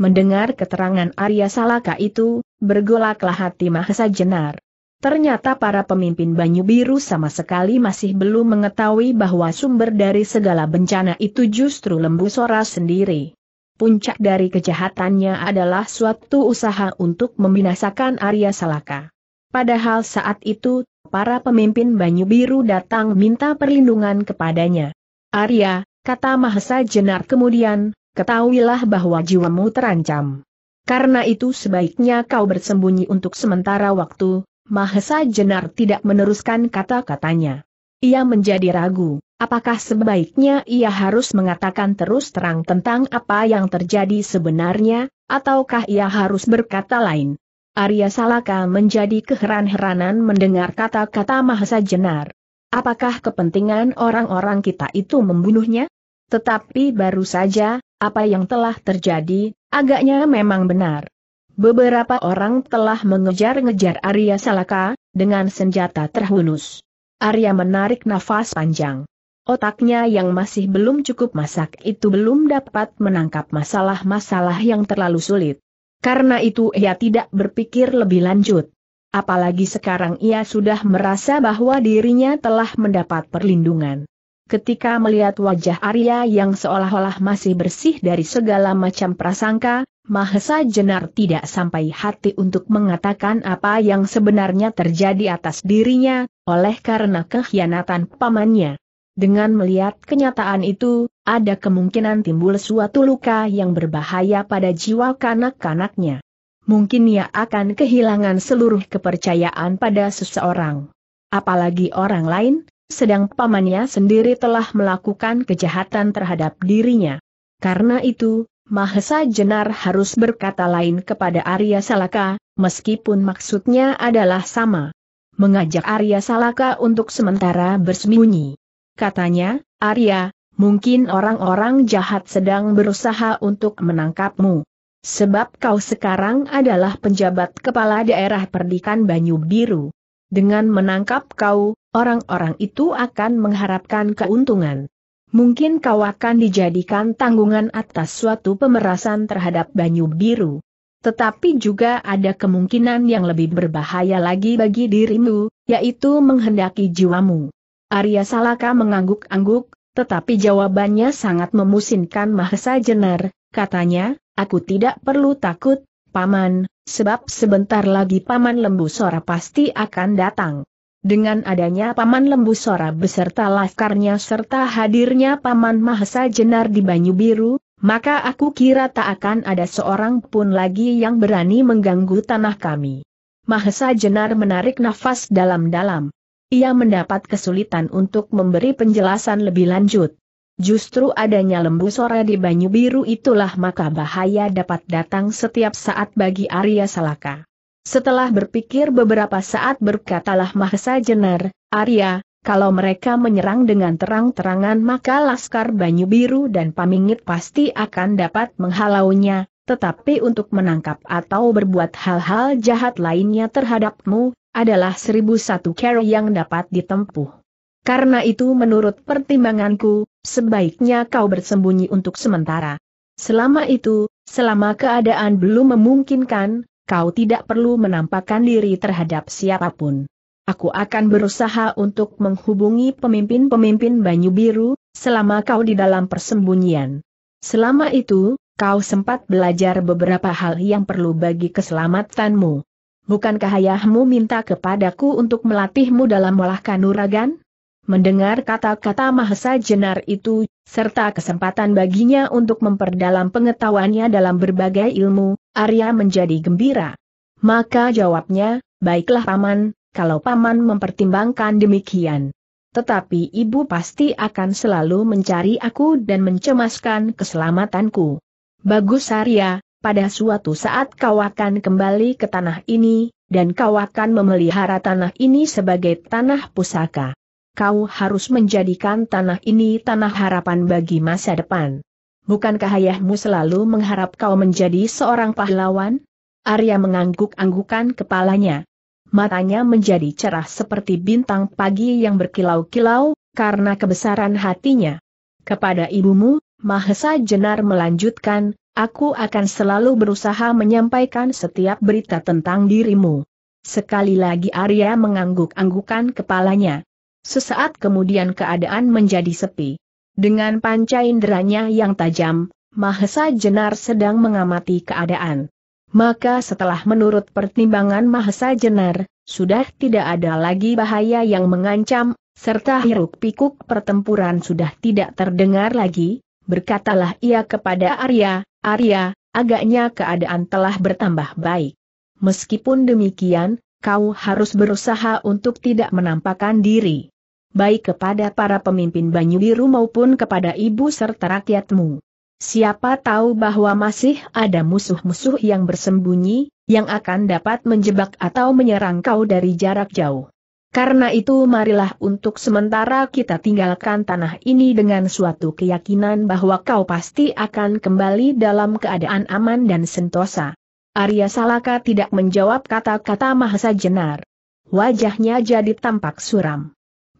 Speaker 1: Mendengar keterangan Arya Salaka itu, bergolaklah hati Mahesa Jenar. Ternyata para pemimpin Banyu Biru sama sekali masih belum mengetahui bahwa sumber dari segala bencana itu justru Lembu Sora sendiri. Puncak dari kejahatannya adalah suatu usaha untuk membinasakan Arya Salaka. Padahal saat itu, para pemimpin Banyu Biru datang minta perlindungan kepadanya. Arya, kata Mahesa Jenar kemudian, ketahuilah bahwa jiwamu terancam. Karena itu sebaiknya kau bersembunyi untuk sementara waktu, Mahesa Jenar tidak meneruskan kata-katanya. Ia menjadi ragu, apakah sebaiknya ia harus mengatakan terus terang tentang apa yang terjadi sebenarnya, ataukah ia harus berkata lain. Arya Salaka menjadi keheran-heranan mendengar kata-kata Mahesa Jenar. Apakah kepentingan orang-orang kita itu membunuhnya? Tetapi baru saja, apa yang telah terjadi, agaknya memang benar. Beberapa orang telah mengejar-ngejar Arya Salaka, dengan senjata terhunus. Arya menarik nafas panjang. Otaknya yang masih belum cukup masak itu belum dapat menangkap masalah-masalah yang terlalu sulit. Karena itu ia tidak berpikir lebih lanjut. Apalagi sekarang ia sudah merasa bahwa dirinya telah mendapat perlindungan. Ketika melihat wajah Arya yang seolah-olah masih bersih dari segala macam prasangka, Mahesa Jenar tidak sampai hati untuk mengatakan apa yang sebenarnya terjadi atas dirinya, oleh karena kekhianatan pamannya. Dengan melihat kenyataan itu, ada kemungkinan timbul suatu luka yang berbahaya pada jiwa kanak-kanaknya. Mungkin ia akan kehilangan seluruh kepercayaan pada seseorang. Apalagi orang lain, sedang pamannya sendiri telah melakukan kejahatan terhadap dirinya. Karena itu, Mahesa Jenar harus berkata lain kepada Arya Salaka, meskipun maksudnya adalah sama. Mengajak Arya Salaka untuk sementara bersembunyi. Katanya, Arya, mungkin orang-orang jahat sedang berusaha untuk menangkapmu. Sebab kau sekarang adalah penjabat kepala daerah perdikan Banyu Biru. Dengan menangkap kau, orang-orang itu akan mengharapkan keuntungan. Mungkin kau akan dijadikan tanggungan atas suatu pemerasan terhadap Banyu Biru. Tetapi juga ada kemungkinan yang lebih berbahaya lagi bagi dirimu, yaitu menghendaki jiwamu. Arya Salaka mengangguk-angguk, tetapi jawabannya sangat memusinkan Mahesa Jenar, katanya, aku tidak perlu takut, Paman, sebab sebentar lagi Paman Lembu Sora pasti akan datang. Dengan adanya Paman Lembu Sora beserta laskarnya serta hadirnya Paman Mahesa Jenar di Banyu Biru, maka aku kira tak akan ada seorang pun lagi yang berani mengganggu tanah kami. Mahesa Jenar menarik nafas dalam-dalam. Ia mendapat kesulitan untuk memberi penjelasan lebih lanjut. Justru adanya lembu sore di Banyu Biru itulah maka bahaya dapat datang setiap saat bagi Arya Salaka. Setelah berpikir beberapa saat berkatalah Mahesa Jenar, Arya, kalau mereka menyerang dengan terang-terangan maka Laskar Banyu Biru dan Pamingit pasti akan dapat menghalaunya, tetapi untuk menangkap atau berbuat hal-hal jahat lainnya terhadapmu, adalah seribu satu cara yang dapat ditempuh. Karena itu menurut pertimbanganku, sebaiknya kau bersembunyi untuk sementara. Selama itu, selama keadaan belum memungkinkan, kau tidak perlu menampakkan diri terhadap siapapun. Aku akan berusaha untuk menghubungi pemimpin-pemimpin Banyu Biru, selama kau di dalam persembunyian. Selama itu, kau sempat belajar beberapa hal yang perlu bagi keselamatanmu. Bukankah ayahmu minta kepadaku untuk melatihmu dalam melahkan uragan? Mendengar kata-kata Mahesa Jenar itu, serta kesempatan baginya untuk memperdalam pengetahuannya dalam berbagai ilmu, Arya menjadi gembira. Maka jawabnya, baiklah Paman, kalau Paman mempertimbangkan demikian. Tetapi ibu pasti akan selalu mencari aku dan mencemaskan keselamatanku. Bagus Arya, pada suatu saat kau akan kembali ke tanah ini, dan kau akan memelihara tanah ini sebagai tanah pusaka kau harus menjadikan tanah ini tanah harapan bagi masa depan. Bukankah ayahmu selalu mengharap kau menjadi seorang pahlawan? Arya mengangguk-anggukan kepalanya. Matanya menjadi cerah seperti bintang pagi yang berkilau-kilau, karena kebesaran hatinya. Kepada ibumu, Mahesa Jenar melanjutkan, aku akan selalu berusaha menyampaikan setiap berita tentang dirimu. Sekali lagi Arya mengangguk-anggukan kepalanya. Sesaat kemudian keadaan menjadi sepi. Dengan panca inderanya yang tajam, Mahesa Jenar sedang mengamati keadaan. Maka setelah menurut pertimbangan Mahesa Jenar, sudah tidak ada lagi bahaya yang mengancam, serta hiruk-pikuk pertempuran sudah tidak terdengar lagi, berkatalah ia kepada Arya, Arya, agaknya keadaan telah bertambah baik. Meskipun demikian, kau harus berusaha untuk tidak menampakkan diri baik kepada para pemimpin Banyu Biru maupun kepada ibu serta rakyatmu. Siapa tahu bahwa masih ada musuh-musuh yang bersembunyi, yang akan dapat menjebak atau menyerang kau dari jarak jauh. Karena itu marilah untuk sementara kita tinggalkan tanah ini dengan suatu keyakinan bahwa kau pasti akan kembali dalam keadaan aman dan sentosa. Arya Salaka tidak menjawab kata-kata Mahasa Jenar. Wajahnya jadi tampak suram.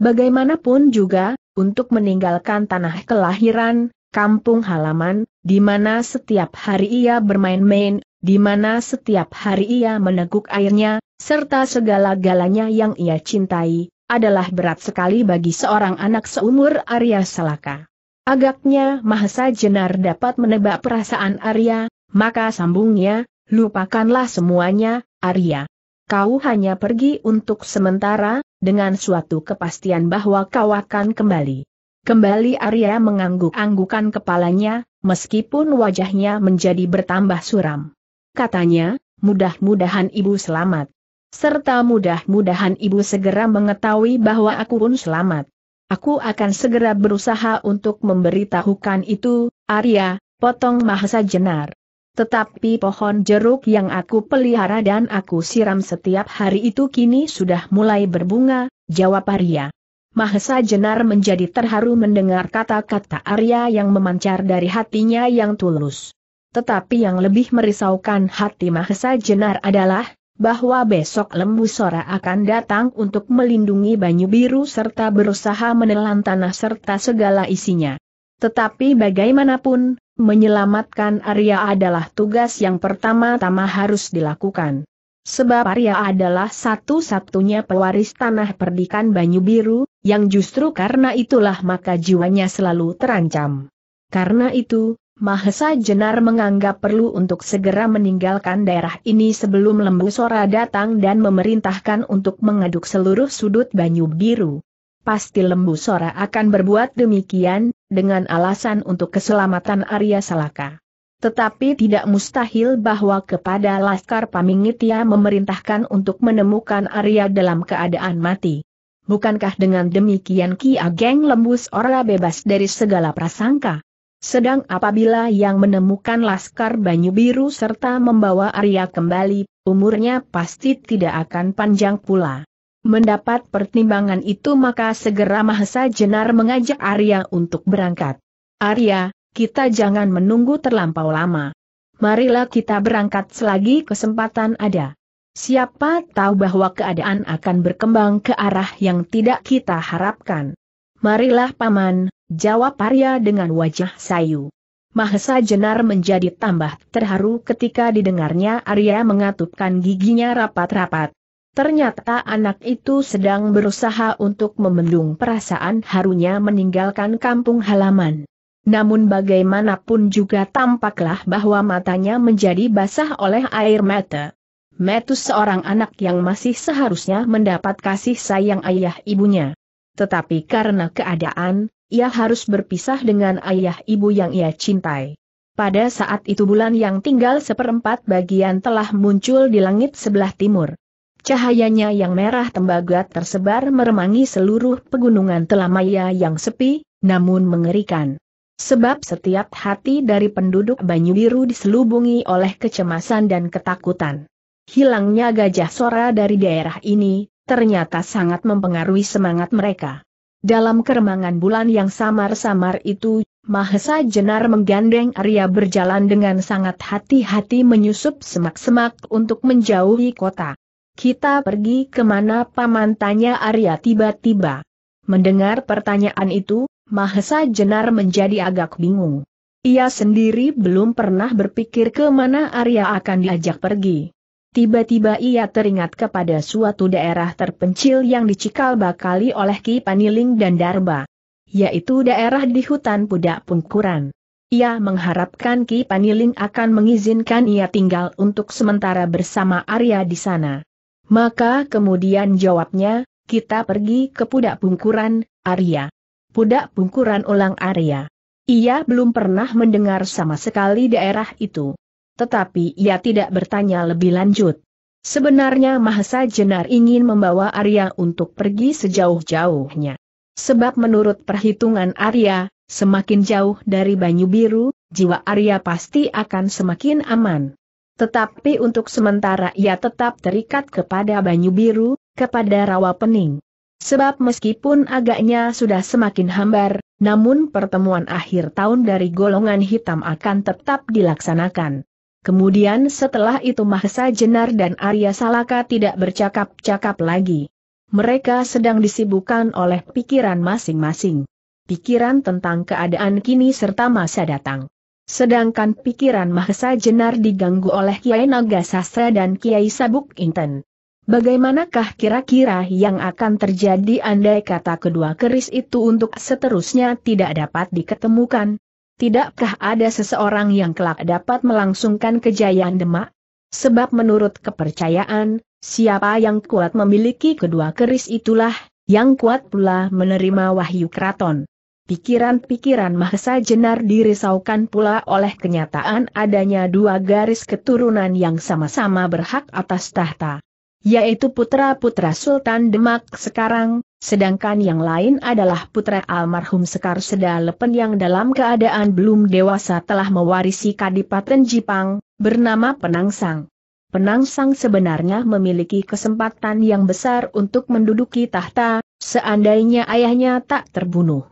Speaker 1: Bagaimanapun juga, untuk meninggalkan tanah kelahiran, kampung halaman, di mana setiap hari ia bermain-main, di mana setiap hari ia meneguk airnya, serta segala-galanya yang ia cintai, adalah berat sekali bagi seorang anak seumur Arya Salaka. Agaknya Mahesa Jenar dapat menebak perasaan Arya, maka sambungnya, lupakanlah semuanya, Arya. Kau hanya pergi untuk sementara, dengan suatu kepastian bahwa kau akan kembali. Kembali Arya mengangguk-anggukan kepalanya, meskipun wajahnya menjadi bertambah suram. Katanya, mudah-mudahan ibu selamat. Serta mudah-mudahan ibu segera mengetahui bahwa aku pun selamat. Aku akan segera berusaha untuk memberitahukan itu, Arya, potong Mahasa Jenar. Tetapi pohon jeruk yang aku pelihara dan aku siram setiap hari itu kini sudah mulai berbunga, jawab Arya. Mahesa Jenar menjadi terharu mendengar kata-kata Arya yang memancar dari hatinya yang tulus. Tetapi yang lebih merisaukan hati Mahesa Jenar adalah, bahwa besok lembu Sora akan datang untuk melindungi Banyu Biru serta berusaha menelan tanah serta segala isinya. Tetapi bagaimanapun, menyelamatkan Arya adalah tugas yang pertama-tama harus dilakukan. Sebab Arya adalah satu-satunya pewaris tanah perdikan Banyu Biru, yang justru karena itulah maka jiwanya selalu terancam. Karena itu, Mahesa Jenar menganggap perlu untuk segera meninggalkan daerah ini sebelum Lembu Sora datang dan memerintahkan untuk mengaduk seluruh sudut Banyu Biru. Pasti Lembu Sora akan berbuat demikian, dengan alasan untuk keselamatan Arya Salaka. Tetapi tidak mustahil bahwa kepada Laskar Pamingit memerintahkan untuk menemukan Arya dalam keadaan mati. Bukankah dengan demikian Ki Ageng Lembus Ora bebas dari segala prasangka? Sedang apabila yang menemukan Laskar Banyu Biru serta membawa Arya kembali, umurnya pasti tidak akan panjang pula. Mendapat pertimbangan itu maka segera Mahesa Jenar mengajak Arya untuk berangkat. Arya, kita jangan menunggu terlampau lama. Marilah kita berangkat selagi kesempatan ada. Siapa tahu bahwa keadaan akan berkembang ke arah yang tidak kita harapkan. Marilah paman, jawab Arya dengan wajah sayu. Mahesa Jenar menjadi tambah terharu ketika didengarnya Arya mengatupkan giginya rapat-rapat. Ternyata anak itu sedang berusaha untuk membendung perasaan harunya meninggalkan kampung halaman. Namun bagaimanapun juga tampaklah bahwa matanya menjadi basah oleh air mata. Metus seorang anak yang masih seharusnya mendapat kasih sayang ayah ibunya. Tetapi karena keadaan, ia harus berpisah dengan ayah ibu yang ia cintai. Pada saat itu bulan yang tinggal seperempat bagian telah muncul di langit sebelah timur. Cahayanya yang merah tembaga tersebar meremangi seluruh pegunungan Telamaya yang sepi, namun mengerikan. Sebab setiap hati dari penduduk Banyu Biru diselubungi oleh kecemasan dan ketakutan. Hilangnya gajah sora dari daerah ini, ternyata sangat mempengaruhi semangat mereka. Dalam keremangan bulan yang samar-samar itu, Mahesa Jenar menggandeng Arya berjalan dengan sangat hati-hati menyusup semak-semak untuk menjauhi kota. Kita pergi kemana paman tanya Arya tiba-tiba. Mendengar pertanyaan itu, Mahesa Jenar menjadi agak bingung. Ia sendiri belum pernah berpikir kemana Arya akan diajak pergi. Tiba-tiba ia teringat kepada suatu daerah terpencil yang dicikal bakali oleh Ki Paniling dan Darba. Yaitu daerah di hutan Pudak Pungkuran. Ia mengharapkan Ki Paniling akan mengizinkan ia tinggal untuk sementara bersama Arya di sana. Maka kemudian jawabnya, kita pergi ke Pudak Pungkuran, Arya. Pudak Pungkuran, ulang Arya. Ia belum pernah mendengar sama sekali daerah itu. Tetapi ia tidak bertanya lebih lanjut. Sebenarnya Mahesa Jenar ingin membawa Arya untuk pergi sejauh-jauhnya. Sebab menurut perhitungan Arya, semakin jauh dari Banyu Biru, jiwa Arya pasti akan semakin aman. Tetapi untuk sementara ia tetap terikat kepada Banyu Biru, kepada Rawa Pening. Sebab meskipun agaknya sudah semakin hambar, namun pertemuan akhir tahun dari golongan hitam akan tetap dilaksanakan. Kemudian setelah itu Mahesa Jenar dan Arya Salaka tidak bercakap-cakap lagi. Mereka sedang disibukkan oleh pikiran masing-masing. Pikiran tentang keadaan kini serta masa datang. Sedangkan pikiran Mahesa Jenar diganggu oleh Kiai Naga Sastra dan Kiai Sabuk Inten. Bagaimanakah kira-kira yang akan terjadi andai kata kedua keris itu untuk seterusnya tidak dapat diketemukan? Tidakkah ada seseorang yang kelak dapat melangsungkan kejayaan Demak? Sebab menurut kepercayaan, siapa yang kuat memiliki kedua keris itulah, yang kuat pula menerima wahyu keraton. Pikiran-pikiran Mahesa Jenar dirisaukan pula oleh kenyataan adanya dua garis keturunan yang sama-sama berhak atas tahta. Yaitu putra-putra Sultan Demak sekarang, sedangkan yang lain adalah putra almarhum Sekar Seda Lepen yang dalam keadaan belum dewasa telah mewarisi Kadipaten Jipang, bernama Penangsang. Penangsang sebenarnya memiliki kesempatan yang besar untuk menduduki tahta, seandainya ayahnya tak terbunuh.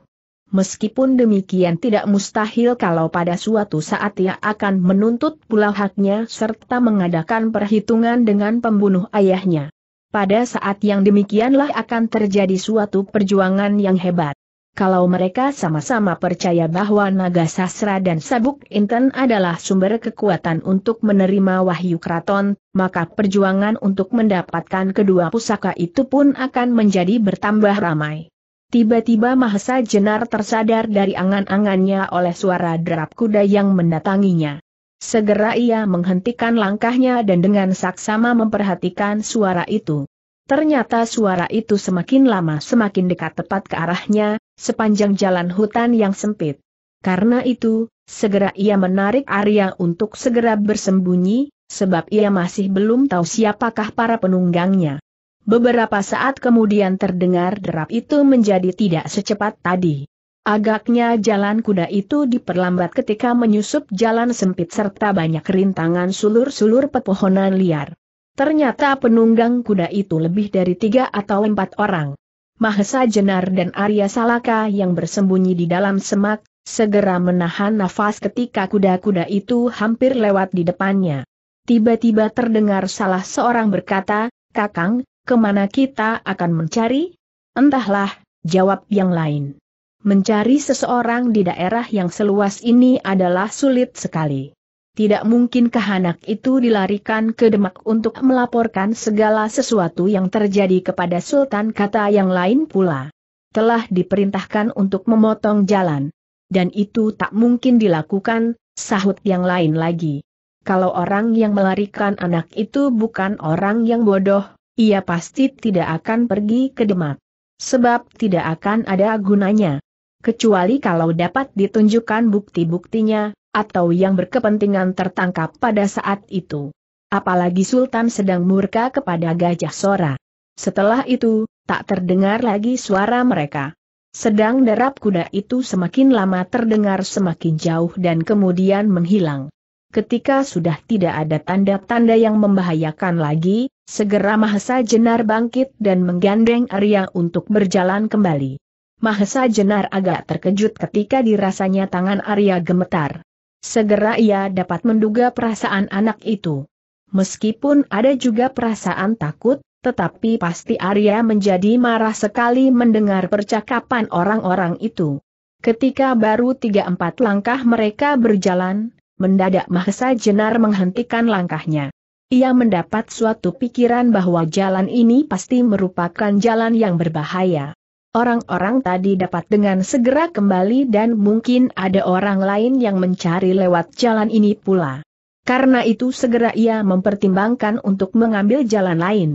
Speaker 1: Meskipun demikian tidak mustahil kalau pada suatu saat ia akan menuntut pula haknya serta mengadakan perhitungan dengan pembunuh ayahnya. Pada saat yang demikianlah akan terjadi suatu perjuangan yang hebat. Kalau mereka sama-sama percaya bahwa naga sasra dan sabuk inten adalah sumber kekuatan untuk menerima wahyu keraton, maka perjuangan untuk mendapatkan kedua pusaka itu pun akan menjadi bertambah ramai. Tiba-tiba Mahesa Jenar tersadar dari angan-angannya oleh suara derap kuda yang mendatanginya. Segera ia menghentikan langkahnya dan dengan saksama memperhatikan suara itu. Ternyata suara itu semakin lama semakin dekat tepat ke arahnya, sepanjang jalan hutan yang sempit. Karena itu, segera ia menarik Arya untuk segera bersembunyi, sebab ia masih belum tahu siapakah para penunggangnya. Beberapa saat kemudian terdengar derap itu menjadi tidak secepat tadi. Agaknya jalan kuda itu diperlambat ketika menyusup jalan sempit serta banyak rintangan sulur-sulur pepohonan liar. Ternyata penunggang kuda itu lebih dari tiga atau empat orang. Mahesa Jenar dan Arya Salaka yang bersembunyi di dalam semak, segera menahan nafas ketika kuda-kuda itu hampir lewat di depannya. Tiba-tiba terdengar salah seorang berkata, Kakang, Kemana kita akan mencari? Entahlah, jawab yang lain. Mencari seseorang di daerah yang seluas ini adalah sulit sekali. Tidak mungkin kehanak itu dilarikan ke Demak untuk melaporkan segala sesuatu yang terjadi kepada Sultan kata yang lain pula. Telah diperintahkan untuk memotong jalan. Dan itu tak mungkin dilakukan, sahut yang lain lagi. Kalau orang yang melarikan anak itu bukan orang yang bodoh, ia pasti tidak akan pergi ke Demak. Sebab tidak akan ada gunanya. Kecuali kalau dapat ditunjukkan bukti-buktinya, atau yang berkepentingan tertangkap pada saat itu. Apalagi Sultan sedang murka kepada Gajah Sora. Setelah itu, tak terdengar lagi suara mereka. Sedang derap kuda itu semakin lama terdengar semakin jauh dan kemudian menghilang. Ketika sudah tidak ada tanda-tanda yang membahayakan lagi, Segera Mahesa Jenar bangkit dan menggandeng Arya untuk berjalan kembali. Mahesa Jenar agak terkejut ketika dirasanya tangan Arya gemetar. Segera ia dapat menduga perasaan anak itu. Meskipun ada juga perasaan takut, tetapi pasti Arya menjadi marah sekali mendengar percakapan orang-orang itu. Ketika baru tiga empat langkah mereka berjalan, mendadak Mahesa Jenar menghentikan langkahnya. Ia mendapat suatu pikiran bahwa jalan ini pasti merupakan jalan yang berbahaya. Orang-orang tadi dapat dengan segera kembali dan mungkin ada orang lain yang mencari lewat jalan ini pula. Karena itu segera ia mempertimbangkan untuk mengambil jalan lain.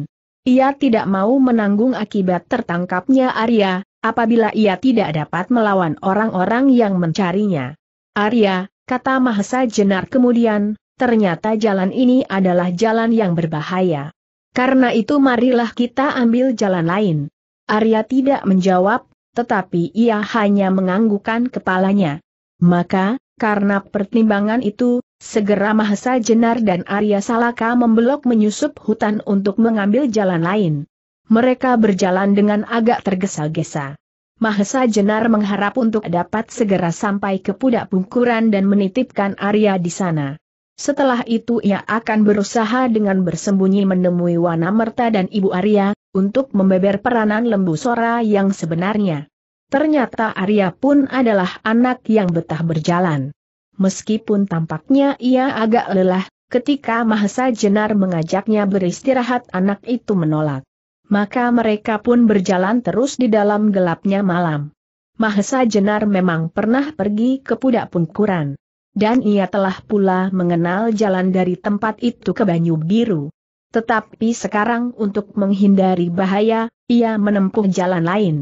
Speaker 1: Ia tidak mau menanggung akibat tertangkapnya Arya, apabila ia tidak dapat melawan orang-orang yang mencarinya. Arya, kata Mahesa Jenar kemudian, ternyata jalan ini adalah jalan yang berbahaya. Karena itu marilah kita ambil jalan lain. Arya tidak menjawab, tetapi ia hanya menganggukkan kepalanya. Maka, karena pertimbangan itu, segera Mahesa Jenar dan Arya Salaka membelok menyusup hutan untuk mengambil jalan lain. Mereka berjalan dengan agak tergesa-gesa. Mahesa Jenar mengharap untuk dapat segera sampai ke pudak bungkuran dan menitipkan Arya di sana. Setelah itu ia akan berusaha dengan bersembunyi menemui Wanamerta dan Ibu Arya, untuk membeber peranan lembu Sora yang sebenarnya. Ternyata Arya pun adalah anak yang betah berjalan. Meskipun tampaknya ia agak lelah, ketika Mahesa Jenar mengajaknya beristirahat anak itu menolak. Maka mereka pun berjalan terus di dalam gelapnya malam. Mahesa Jenar memang pernah pergi ke Pudak Pungkuran dan ia telah pula mengenal jalan dari tempat itu ke Banyu Biru. Tetapi sekarang untuk menghindari bahaya, ia menempuh jalan lain.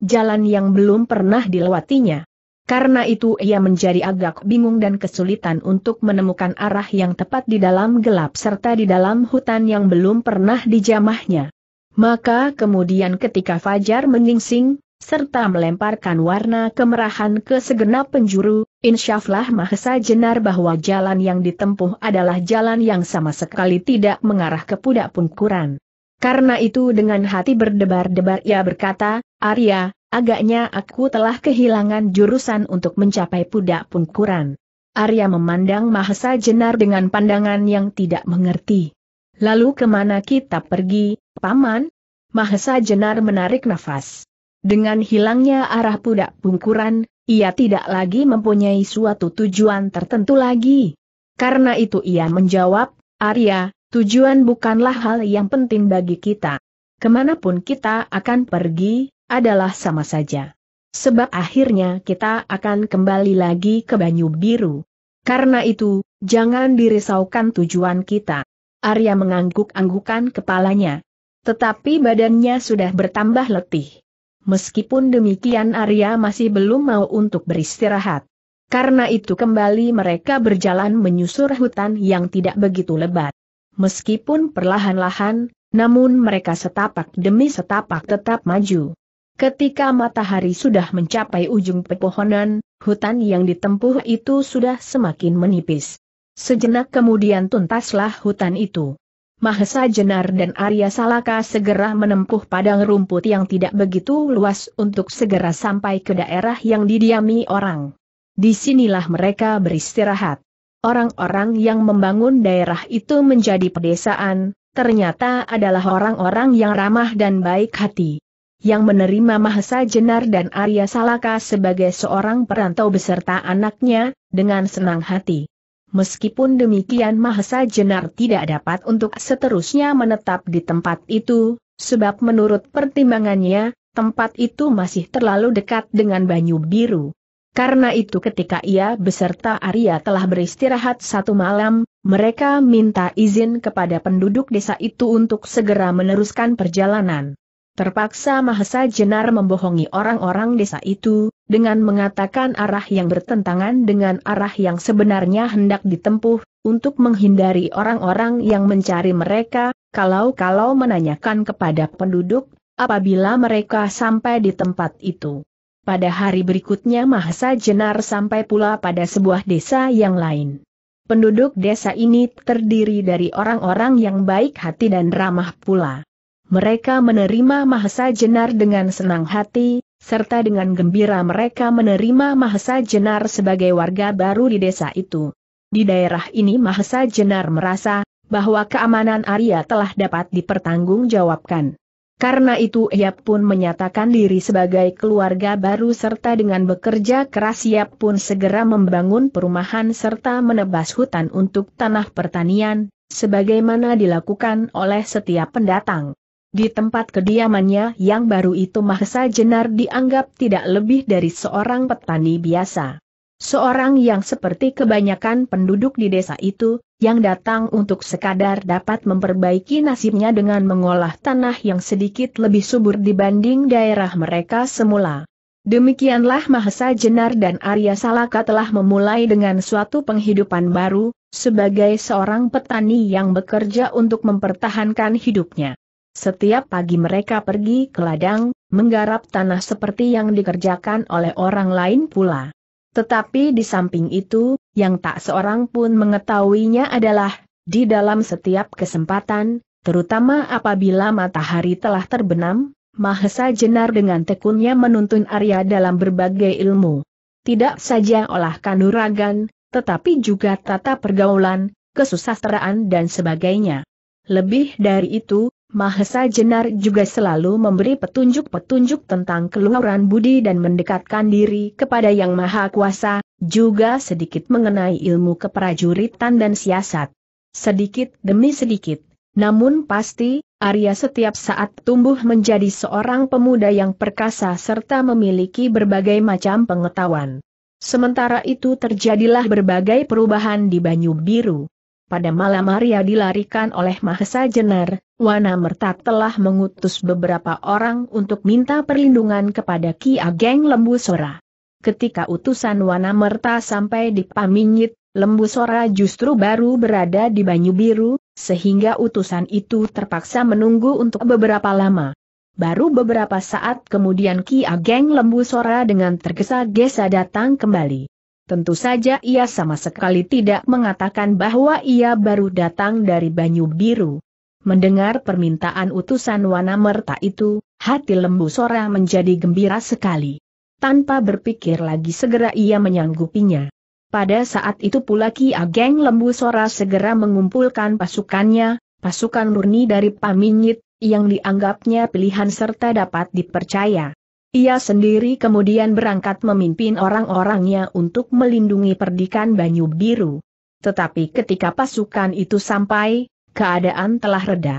Speaker 1: Jalan yang belum pernah dilewatinya. Karena itu ia menjadi agak bingung dan kesulitan untuk menemukan arah yang tepat di dalam gelap serta di dalam hutan yang belum pernah dijamahnya. Maka kemudian ketika Fajar menyingsing, serta melemparkan warna kemerahan ke segenap penjuru, insyaflah mahesa jenar bahwa jalan yang ditempuh adalah jalan yang sama sekali tidak mengarah ke pudak pungkuran. Karena itu dengan hati berdebar-debar ia berkata, Arya, agaknya aku telah kehilangan jurusan untuk mencapai pudak pungkuran. Arya memandang mahesa jenar dengan pandangan yang tidak mengerti. Lalu kemana kita pergi, Paman? Mahesa Jenar menarik nafas. Dengan hilangnya arah pudak pungkuran, ia tidak lagi mempunyai suatu tujuan tertentu lagi. Karena itu ia menjawab, Arya, tujuan bukanlah hal yang penting bagi kita. Kemanapun kita akan pergi, adalah sama saja. Sebab akhirnya kita akan kembali lagi ke Banyu Biru. Karena itu, jangan dirisaukan tujuan kita. Arya mengangguk-anggukan kepalanya. Tetapi badannya sudah bertambah letih meskipun demikian Arya masih belum mau untuk beristirahat. Karena itu kembali mereka berjalan menyusur hutan yang tidak begitu lebat. Meskipun perlahan-lahan, namun mereka setapak demi setapak tetap maju. Ketika matahari sudah mencapai ujung pepohonan, hutan yang ditempuh itu sudah semakin menipis. Sejenak kemudian tuntaslah hutan itu. Mahesa Jenar dan Arya Salaka segera menempuh padang rumput yang tidak begitu luas untuk segera sampai ke daerah yang didiami orang. Disinilah mereka beristirahat. Orang-orang yang membangun daerah itu menjadi pedesaan, ternyata adalah orang-orang yang ramah dan baik hati. Yang menerima Mahesa Jenar dan Arya Salaka sebagai seorang perantau beserta anaknya, dengan senang hati. Meskipun demikian Mahesa Jenar tidak dapat untuk seterusnya menetap di tempat itu, sebab menurut pertimbangannya, tempat itu masih terlalu dekat dengan Banyu Biru. Karena itu ketika ia beserta Arya telah beristirahat satu malam, mereka minta izin kepada penduduk desa itu untuk segera meneruskan perjalanan. Terpaksa Mahesa Jenar membohongi orang-orang desa itu, dengan mengatakan arah yang bertentangan dengan arah yang sebenarnya hendak ditempuh, untuk menghindari orang-orang yang mencari mereka, kalau-kalau menanyakan kepada penduduk, apabila mereka sampai di tempat itu. Pada hari berikutnya Mahesa Jenar sampai pula pada sebuah desa yang lain. Penduduk desa ini terdiri dari orang-orang yang baik hati dan ramah pula. Mereka menerima Mahesa Jenar dengan senang hati, serta dengan gembira mereka menerima Mahesa Jenar sebagai warga baru di desa itu. Di daerah ini Mahesa Jenar merasa bahwa keamanan Arya telah dapat dipertanggungjawabkan. Karena itu ia pun menyatakan diri sebagai keluarga baru serta dengan bekerja keras ia pun segera membangun perumahan serta menebas hutan untuk tanah pertanian, sebagaimana dilakukan oleh setiap pendatang. Di tempat kediamannya yang baru itu Mahesa Jenar dianggap tidak lebih dari seorang petani biasa. Seorang yang seperti kebanyakan penduduk di desa itu, yang datang untuk sekadar dapat memperbaiki nasibnya dengan mengolah tanah yang sedikit lebih subur dibanding daerah mereka semula. Demikianlah Mahesa Jenar dan Arya Salaka telah memulai dengan suatu penghidupan baru, sebagai seorang petani yang bekerja untuk mempertahankan hidupnya. Setiap pagi mereka pergi ke ladang, menggarap tanah seperti yang dikerjakan oleh orang lain pula. Tetapi di samping itu, yang tak seorang pun mengetahuinya adalah, di dalam setiap kesempatan, terutama apabila matahari telah terbenam, Mahesa Jenar dengan tekunnya menuntun Arya dalam berbagai ilmu. Tidak saja olah kanuragan, tetapi juga tata pergaulan, kesusasteraan dan sebagainya. Lebih dari itu, Mahesa Jenar juga selalu memberi petunjuk-petunjuk tentang keluaran budi dan mendekatkan diri kepada Yang Maha Kuasa, juga sedikit mengenai ilmu keprajuritan dan siasat. Sedikit demi sedikit, namun pasti, Arya setiap saat tumbuh menjadi seorang pemuda yang perkasa serta memiliki berbagai macam pengetahuan. Sementara itu terjadilah berbagai perubahan di Banyu Biru pada malam hari dilarikan oleh Mahesa Jenar, Wana Merta telah mengutus beberapa orang untuk minta perlindungan kepada Ki Ageng Lembu Sora. Ketika utusan Wana Merta sampai di Paminyit, Lembu Sora justru baru berada di Banyu Biru, sehingga utusan itu terpaksa menunggu untuk beberapa lama. Baru beberapa saat kemudian Ki Ageng Lembu Sora dengan tergesa-gesa datang kembali. Tentu saja ia sama sekali tidak mengatakan bahwa ia baru datang dari Banyu Biru. Mendengar permintaan utusan Wanamerta itu, hati lembu Sora menjadi gembira sekali. Tanpa berpikir lagi segera ia menyanggupinya. Pada saat itu pula Ki Ageng Lembu Sora segera mengumpulkan pasukannya, pasukan murni dari Paminyit, yang dianggapnya pilihan serta dapat dipercaya. Ia sendiri kemudian berangkat memimpin orang-orangnya untuk melindungi perdikan Banyu Biru. Tetapi ketika pasukan itu sampai, keadaan telah reda.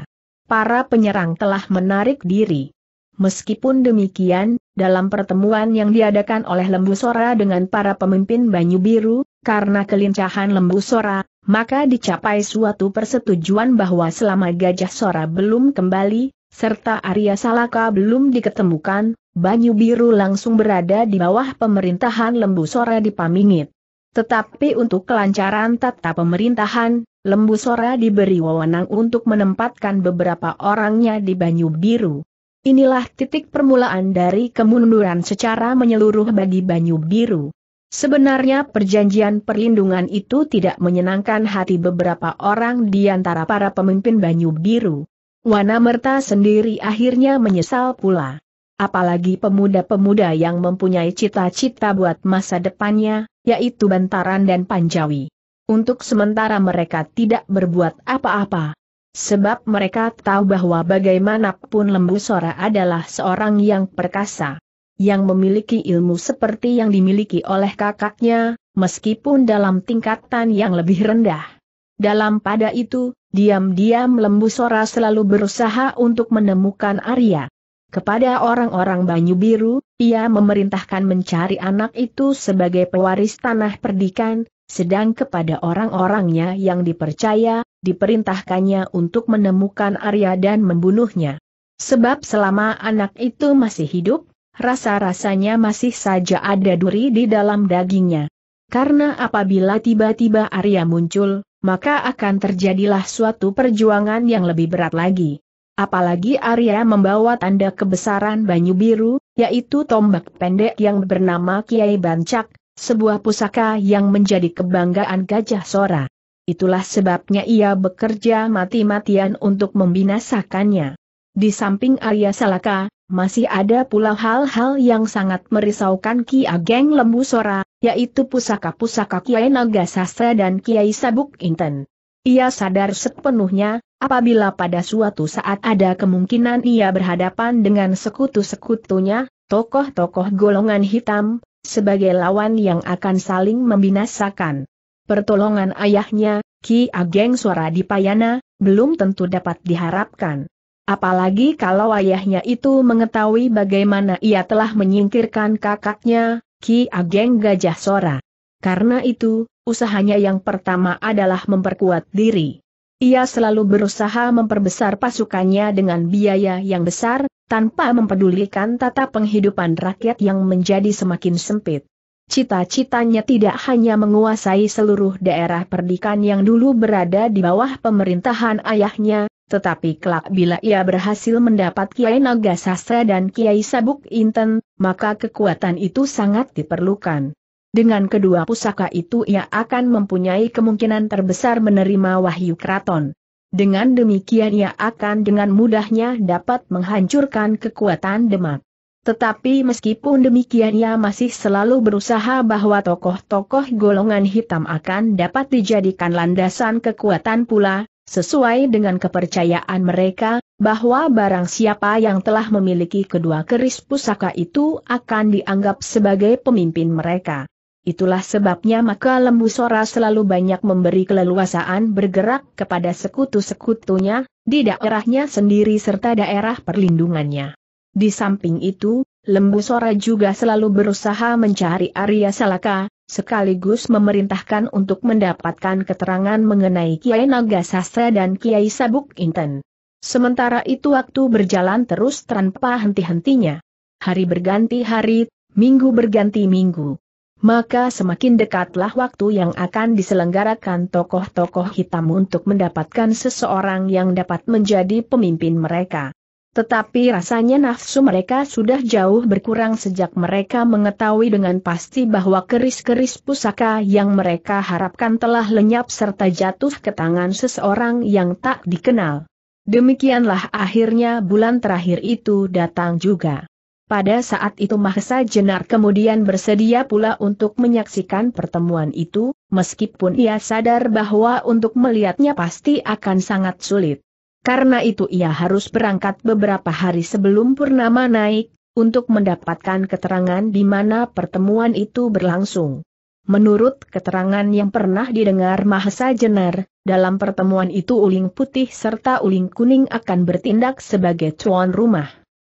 Speaker 1: Para penyerang telah menarik diri. Meskipun demikian, dalam pertemuan yang diadakan oleh Lembu Sora dengan para pemimpin Banyu Biru, karena kelincahan Lembu Sora, maka dicapai suatu persetujuan bahwa selama Gajah Sora belum kembali, serta Arya Salaka belum diketemukan, Banyu Biru langsung berada di bawah pemerintahan Lembu Sora di Pamingit. Tetapi untuk kelancaran tata pemerintahan, Lembu Sora diberi wewenang untuk menempatkan beberapa orangnya di Banyu Biru. Inilah titik permulaan dari kemunduran secara menyeluruh bagi Banyu Biru. Sebenarnya perjanjian perlindungan itu tidak menyenangkan hati beberapa orang di antara para pemimpin Banyu Biru. Wanamerta sendiri akhirnya menyesal pula. Apalagi pemuda-pemuda yang mempunyai cita-cita buat masa depannya, yaitu Bantaran dan Panjawi. Untuk sementara mereka tidak berbuat apa-apa. Sebab mereka tahu bahwa bagaimanapun Lembu Sora adalah seorang yang perkasa. Yang memiliki ilmu seperti yang dimiliki oleh kakaknya, meskipun dalam tingkatan yang lebih rendah. Dalam pada itu, Diam-diam Lembu Sora selalu berusaha untuk menemukan Arya. Kepada orang-orang Banyu Biru, ia memerintahkan mencari anak itu sebagai pewaris tanah perdikan, sedang kepada orang-orangnya yang dipercaya, diperintahkannya untuk menemukan Arya dan membunuhnya. Sebab selama anak itu masih hidup, rasa-rasanya masih saja ada duri di dalam dagingnya. Karena apabila tiba-tiba Arya muncul, maka akan terjadilah suatu perjuangan yang lebih berat lagi. Apalagi Arya membawa tanda kebesaran Banyu Biru, yaitu tombak pendek yang bernama Kiai Bancak, sebuah pusaka yang menjadi kebanggaan Gajah Sora. Itulah sebabnya ia bekerja mati-matian untuk membinasakannya. Di samping Arya Salaka, masih ada pula hal-hal yang sangat merisaukan Ki Ageng Lembu Sora, yaitu pusaka-pusaka Kiai Naga Sastra dan Kiai Sabuk Inten. Ia sadar sepenuhnya, apabila pada suatu saat ada kemungkinan ia berhadapan dengan sekutu-sekutunya, tokoh-tokoh golongan hitam, sebagai lawan yang akan saling membinasakan. Pertolongan ayahnya, Ki Ageng Suara Dipayana, belum tentu dapat diharapkan. Apalagi kalau ayahnya itu mengetahui bagaimana ia telah menyingkirkan kakaknya, Ki Ageng Gajah Sora. Karena itu, usahanya yang pertama adalah memperkuat diri. Ia selalu berusaha memperbesar pasukannya dengan biaya yang besar, tanpa mempedulikan tata penghidupan rakyat yang menjadi semakin sempit. Cita-citanya tidak hanya menguasai seluruh daerah perdikan yang dulu berada di bawah pemerintahan ayahnya, tetapi kelak bila ia berhasil mendapat Kiai Naga Sastra dan Kiai Sabuk Inten, maka kekuatan itu sangat diperlukan. Dengan kedua pusaka itu ia akan mempunyai kemungkinan terbesar menerima wahyu keraton. Dengan demikian ia akan dengan mudahnya dapat menghancurkan kekuatan Demak. Tetapi meskipun demikian ia masih selalu berusaha bahwa tokoh-tokoh golongan hitam akan dapat dijadikan landasan kekuatan pula, sesuai dengan kepercayaan mereka, bahwa barang siapa yang telah memiliki kedua keris pusaka itu akan dianggap sebagai pemimpin mereka. Itulah sebabnya maka lembu sora selalu banyak memberi keleluasaan bergerak kepada sekutu-sekutunya, di daerahnya sendiri serta daerah perlindungannya. Di samping itu, lembu sora juga selalu berusaha mencari Arya Salaka, sekaligus memerintahkan untuk mendapatkan keterangan mengenai Kiai Naga Sastra dan Kiai Sabuk Inten. Sementara itu waktu berjalan terus tanpa henti-hentinya. Hari berganti hari, minggu berganti minggu. Maka semakin dekatlah waktu yang akan diselenggarakan tokoh-tokoh hitam untuk mendapatkan seseorang yang dapat menjadi pemimpin mereka. Tetapi rasanya nafsu mereka sudah jauh berkurang sejak mereka mengetahui dengan pasti bahwa keris-keris pusaka yang mereka harapkan telah lenyap serta jatuh ke tangan seseorang yang tak dikenal. Demikianlah akhirnya bulan terakhir itu datang juga. Pada saat itu Mahesa Jenar kemudian bersedia pula untuk menyaksikan pertemuan itu, meskipun ia sadar bahwa untuk melihatnya pasti akan sangat sulit. Karena itu ia harus berangkat beberapa hari sebelum Purnama naik, untuk mendapatkan keterangan di mana pertemuan itu berlangsung. Menurut keterangan yang pernah didengar Mahesa Jenar, dalam pertemuan itu uling putih serta uling kuning akan bertindak sebagai tuan rumah.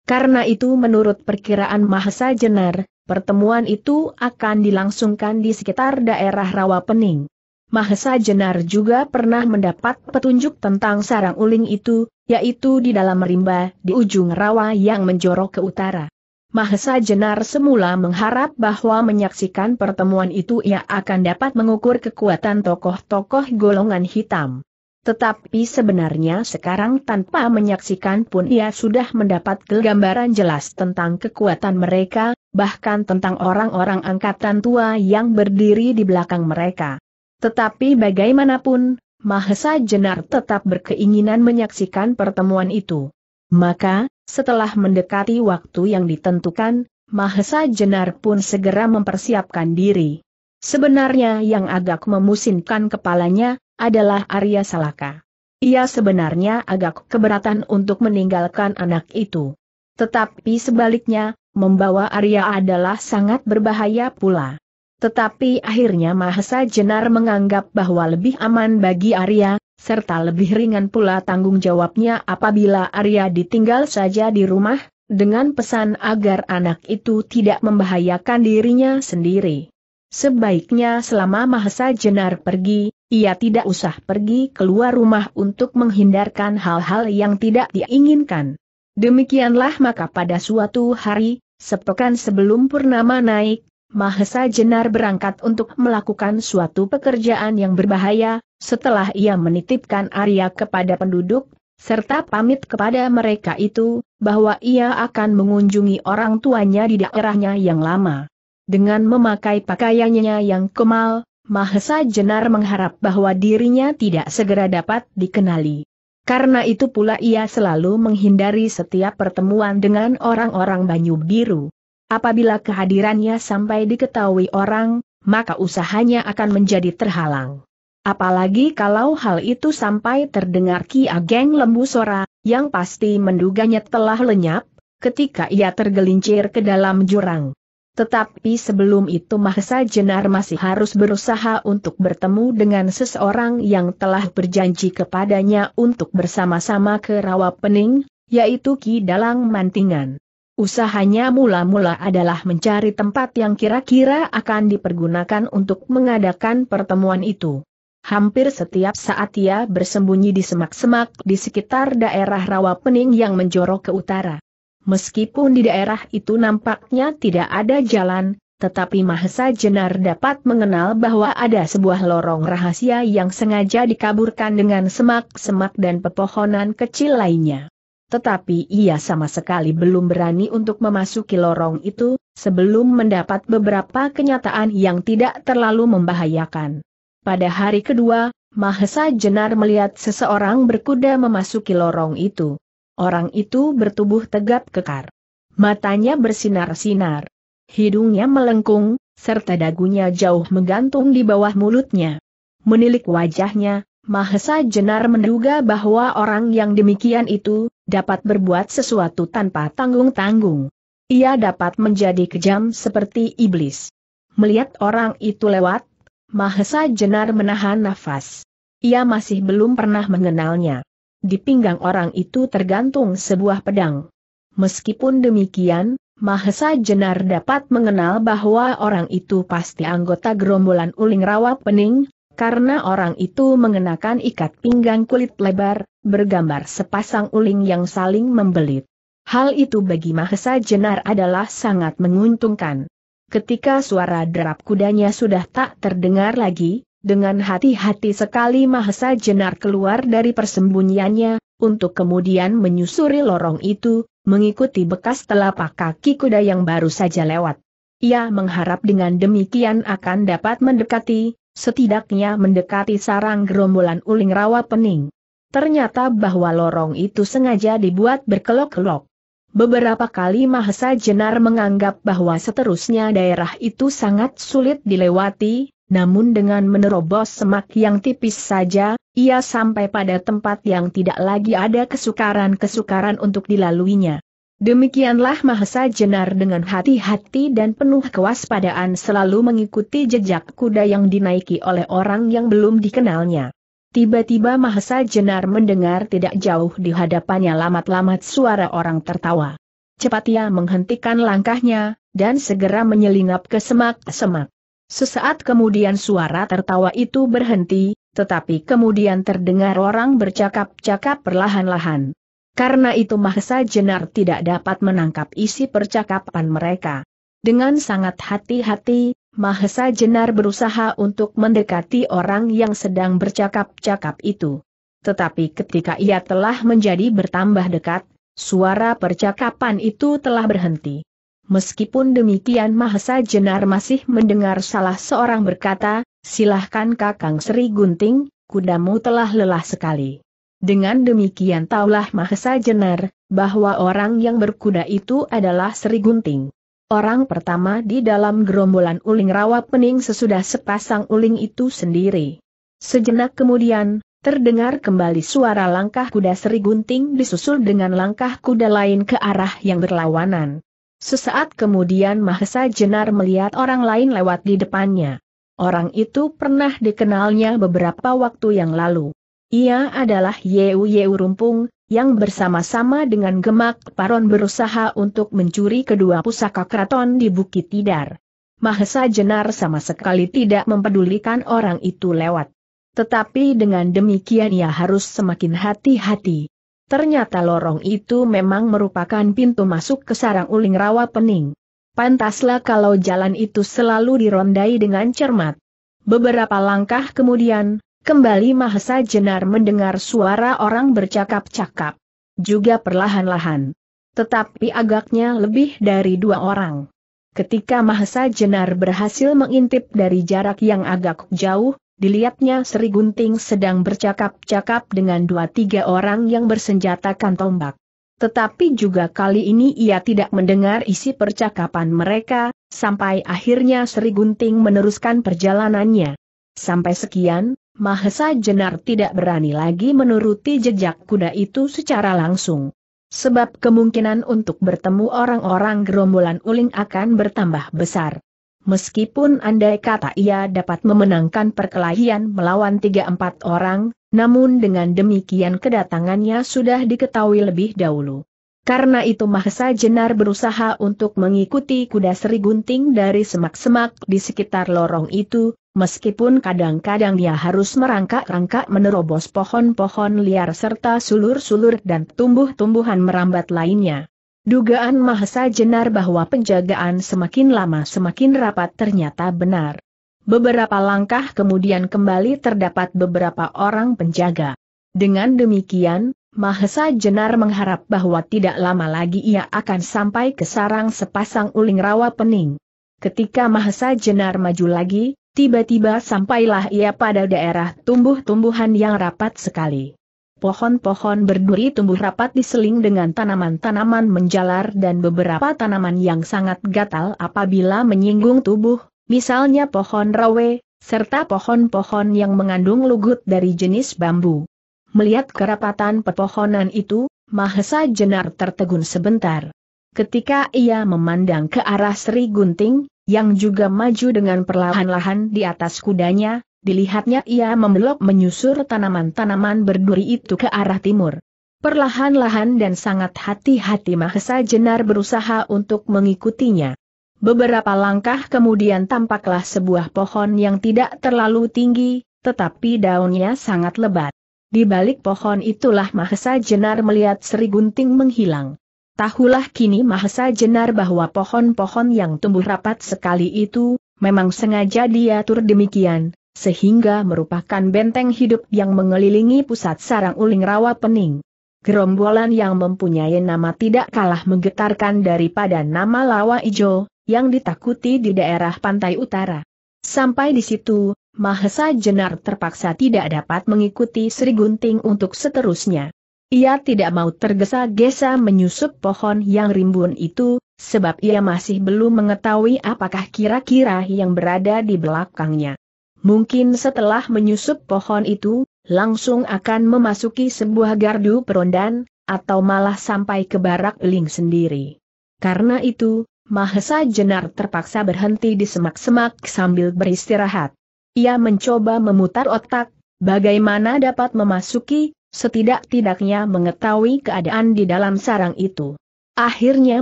Speaker 1: Karena itu menurut perkiraan Mahesa Jenar, pertemuan itu akan dilangsungkan di sekitar daerah rawa pening. Mahesa Jenar juga pernah mendapat petunjuk tentang sarang uling itu, yaitu di dalam rimba di ujung rawa yang menjorok ke utara. Mahesa Jenar semula mengharap bahwa menyaksikan pertemuan itu ia akan dapat mengukur kekuatan tokoh-tokoh golongan hitam. Tetapi sebenarnya sekarang tanpa menyaksikan pun ia sudah mendapat gambaran jelas tentang kekuatan mereka, bahkan tentang orang-orang angkatan tua yang berdiri di belakang mereka. Tetapi bagaimanapun, Mahesa Jenar tetap berkeinginan menyaksikan pertemuan itu. Maka, setelah mendekati waktu yang ditentukan, Mahesa Jenar pun segera mempersiapkan diri. Sebenarnya yang agak memusingkan kepalanya, adalah Arya Salaka. Ia sebenarnya agak keberatan untuk meninggalkan anak itu. Tetapi sebaliknya, membawa Arya adalah sangat berbahaya pula. Tetapi akhirnya Mahesa Jenar menganggap bahwa lebih aman bagi Arya, serta lebih ringan pula tanggung jawabnya apabila Arya ditinggal saja di rumah, dengan pesan agar anak itu tidak membahayakan dirinya sendiri. Sebaiknya selama Mahesa Jenar pergi, ia tidak usah pergi keluar rumah untuk menghindarkan hal-hal yang tidak diinginkan. Demikianlah maka pada suatu hari, sepekan sebelum Purnama naik, Mahesa Jenar berangkat untuk melakukan suatu pekerjaan yang berbahaya, setelah ia menitipkan Arya kepada penduduk, serta pamit kepada mereka itu, bahwa ia akan mengunjungi orang tuanya di daerahnya yang lama. Dengan memakai pakaiannya yang kemal, Mahesa Jenar mengharap bahwa dirinya tidak segera dapat dikenali. Karena itu pula ia selalu menghindari setiap pertemuan dengan orang-orang Banyu Biru. Apabila kehadirannya sampai diketahui orang, maka usahanya akan menjadi terhalang. Apalagi kalau hal itu sampai terdengar Ki Ageng Lembu Sora, yang pasti menduganya telah lenyap, ketika ia tergelincir ke dalam jurang. Tetapi sebelum itu Mahesa Jenar masih harus berusaha untuk bertemu dengan seseorang yang telah berjanji kepadanya untuk bersama-sama ke Rawa Pening, yaitu Ki Dalang Mantingan. Usahanya mula-mula adalah mencari tempat yang kira-kira akan dipergunakan untuk mengadakan pertemuan itu. Hampir setiap saat ia bersembunyi di semak-semak di sekitar daerah rawa pening yang menjorok ke utara. Meskipun di daerah itu nampaknya tidak ada jalan, tetapi Mahesa Jenar dapat mengenal bahwa ada sebuah lorong rahasia yang sengaja dikaburkan dengan semak-semak dan pepohonan kecil lainnya tetapi ia sama sekali belum berani untuk memasuki lorong itu, sebelum mendapat beberapa kenyataan yang tidak terlalu membahayakan. Pada hari kedua, Mahesa Jenar melihat seseorang berkuda memasuki lorong itu. Orang itu bertubuh tegap kekar. Matanya bersinar-sinar. Hidungnya melengkung, serta dagunya jauh menggantung di bawah mulutnya. Menilik wajahnya, Mahesa Jenar menduga bahwa orang yang demikian itu, dapat berbuat sesuatu tanpa tanggung-tanggung. Ia dapat menjadi kejam seperti iblis. Melihat orang itu lewat, Mahesa Jenar menahan nafas. Ia masih belum pernah mengenalnya. Di pinggang orang itu tergantung sebuah pedang. Meskipun demikian, Mahesa Jenar dapat mengenal bahwa orang itu pasti anggota gerombolan Uling Rawa Pening, karena orang itu mengenakan ikat pinggang kulit lebar, bergambar sepasang uling yang saling membelit. Hal itu bagi Mahesa Jenar adalah sangat menguntungkan. Ketika suara derap kudanya sudah tak terdengar lagi, dengan hati-hati sekali Mahesa Jenar keluar dari persembunyiannya, untuk kemudian menyusuri lorong itu, mengikuti bekas telapak kaki kuda yang baru saja lewat. Ia mengharap dengan demikian akan dapat mendekati, Setidaknya mendekati sarang gerombolan uling rawa pening. Ternyata bahwa lorong itu sengaja dibuat berkelok-kelok. Beberapa kali Mahesa Jenar menganggap bahwa seterusnya daerah itu sangat sulit dilewati, namun dengan menerobos semak yang tipis saja, ia sampai pada tempat yang tidak lagi ada kesukaran-kesukaran untuk dilaluinya. Demikianlah Mahesa Jenar dengan hati-hati dan penuh kewaspadaan selalu mengikuti jejak kuda yang dinaiki oleh orang yang belum dikenalnya. Tiba-tiba Mahesa Jenar mendengar tidak jauh di hadapannya lamat-lamat suara orang tertawa. Cepat ia menghentikan langkahnya, dan segera menyelinap ke semak-semak. Sesaat kemudian suara tertawa itu berhenti, tetapi kemudian terdengar orang bercakap-cakap perlahan-lahan. Karena itu Mahesa Jenar tidak dapat menangkap isi percakapan mereka. Dengan sangat hati-hati, Mahesa Jenar berusaha untuk mendekati orang yang sedang bercakap-cakap itu. Tetapi ketika ia telah menjadi bertambah dekat, suara percakapan itu telah berhenti. Meskipun demikian Mahesa Jenar masih mendengar salah seorang berkata, silahkan Kakang Sri Gunting, kudamu telah lelah sekali. Dengan demikian taulah Mahesa Jenar, bahwa orang yang berkuda itu adalah Sri Gunting. Orang pertama di dalam gerombolan uling rawa pening sesudah sepasang uling itu sendiri. Sejenak kemudian, Terdengar kembali suara langkah kuda Sri Gunting disusul dengan langkah kuda lain ke arah yang berlawanan. Sesaat kemudian Mahesa Jenar melihat orang lain lewat di depannya. Orang itu pernah dikenalnya beberapa waktu yang lalu. Ia adalah Yeu Yeu Rumpung, yang bersama-sama dengan Gemak Paron berusaha untuk mencuri kedua pusaka keraton di Bukit Tidar. Mahesa Jenar sama sekali tidak mempedulikan orang itu lewat. Tetapi dengan demikian ia harus semakin hati-hati. Ternyata lorong itu memang merupakan pintu masuk ke sarang uling rawa pening. Pantaslah kalau jalan itu selalu dirondai dengan cermat. Beberapa langkah kemudian, Kembali Mahesa Jenar mendengar suara orang bercakap-cakap. Juga perlahan-lahan. Tetapi agaknya lebih dari dua orang. Ketika Mahesa Jenar berhasil mengintip dari jarak yang agak jauh, dilihatnya Sri Gunting sedang bercakap-cakap dengan dua tiga orang yang bersenjatakan tombak. Tetapi juga kali ini ia tidak mendengar isi percakapan mereka, sampai akhirnya Sri Gunting meneruskan perjalanannya. Sampai sekian, Mahesa Jenar tidak berani lagi menuruti jejak kuda itu secara langsung. Sebab kemungkinan untuk bertemu orang-orang gerombolan uling akan bertambah besar. Meskipun andai kata ia dapat memenangkan perkelahian melawan tiga empat orang, namun dengan demikian kedatangannya sudah diketahui lebih dahulu. Karena itu Mahesa Jenar berusaha untuk mengikuti kuda Sri Gunting dari semak-semak di sekitar lorong itu, meskipun kadang-kadang dia harus merangkak-rangkak menerobos pohon-pohon liar serta sulur-sulur dan tumbuh-tumbuhan merambat lainnya. Dugaan Mahesa Jenar bahwa penjagaan semakin lama semakin rapat ternyata benar. Beberapa langkah kemudian kembali terdapat beberapa orang penjaga. Dengan demikian, Mahesa Jenar mengharap bahwa tidak lama lagi ia akan sampai ke sarang sepasang uling rawa pening. Ketika Mahesa Jenar maju lagi, Tiba-tiba sampailah ia pada daerah tumbuh-tumbuhan yang rapat sekali. Pohon-pohon berduri tumbuh rapat diseling dengan tanaman-tanaman menjalar dan beberapa tanaman yang sangat gatal apabila menyinggung tubuh, misalnya pohon rawe, serta pohon-pohon yang mengandung lugut dari jenis bambu. Melihat kerapatan pepohonan itu, Mahesa Jenar tertegun sebentar. Ketika ia memandang ke arah Sri Gunting, yang juga maju dengan perlahan-lahan di atas kudanya, dilihatnya ia membelok menyusur tanaman-tanaman berduri itu ke arah timur. Perlahan-lahan dan sangat hati-hati Mahesa Jenar berusaha untuk mengikutinya. Beberapa langkah kemudian tampaklah sebuah pohon yang tidak terlalu tinggi, tetapi daunnya sangat lebat. Di balik pohon itulah Mahesa Jenar melihat Sri Gunting menghilang. Tahulah kini Mahesa Jenar bahwa pohon-pohon yang tumbuh rapat sekali itu, memang sengaja diatur demikian, sehingga merupakan benteng hidup yang mengelilingi pusat sarang uling rawa pening. Gerombolan yang mempunyai nama tidak kalah menggetarkan daripada nama lawa ijo, yang ditakuti di daerah pantai utara. Sampai di situ, Mahesa Jenar terpaksa tidak dapat mengikuti Sri Gunting untuk seterusnya. Ia tidak mau tergesa-gesa menyusup pohon yang rimbun itu, sebab ia masih belum mengetahui apakah kira-kira yang berada di belakangnya. Mungkin setelah menyusup pohon itu, langsung akan memasuki sebuah gardu perondan, atau malah sampai ke barak Ling sendiri. Karena itu, Mahesa Jenar terpaksa berhenti di semak-semak sambil beristirahat. Ia mencoba memutar otak, bagaimana dapat memasuki Setidak-tidaknya mengetahui keadaan di dalam sarang itu. Akhirnya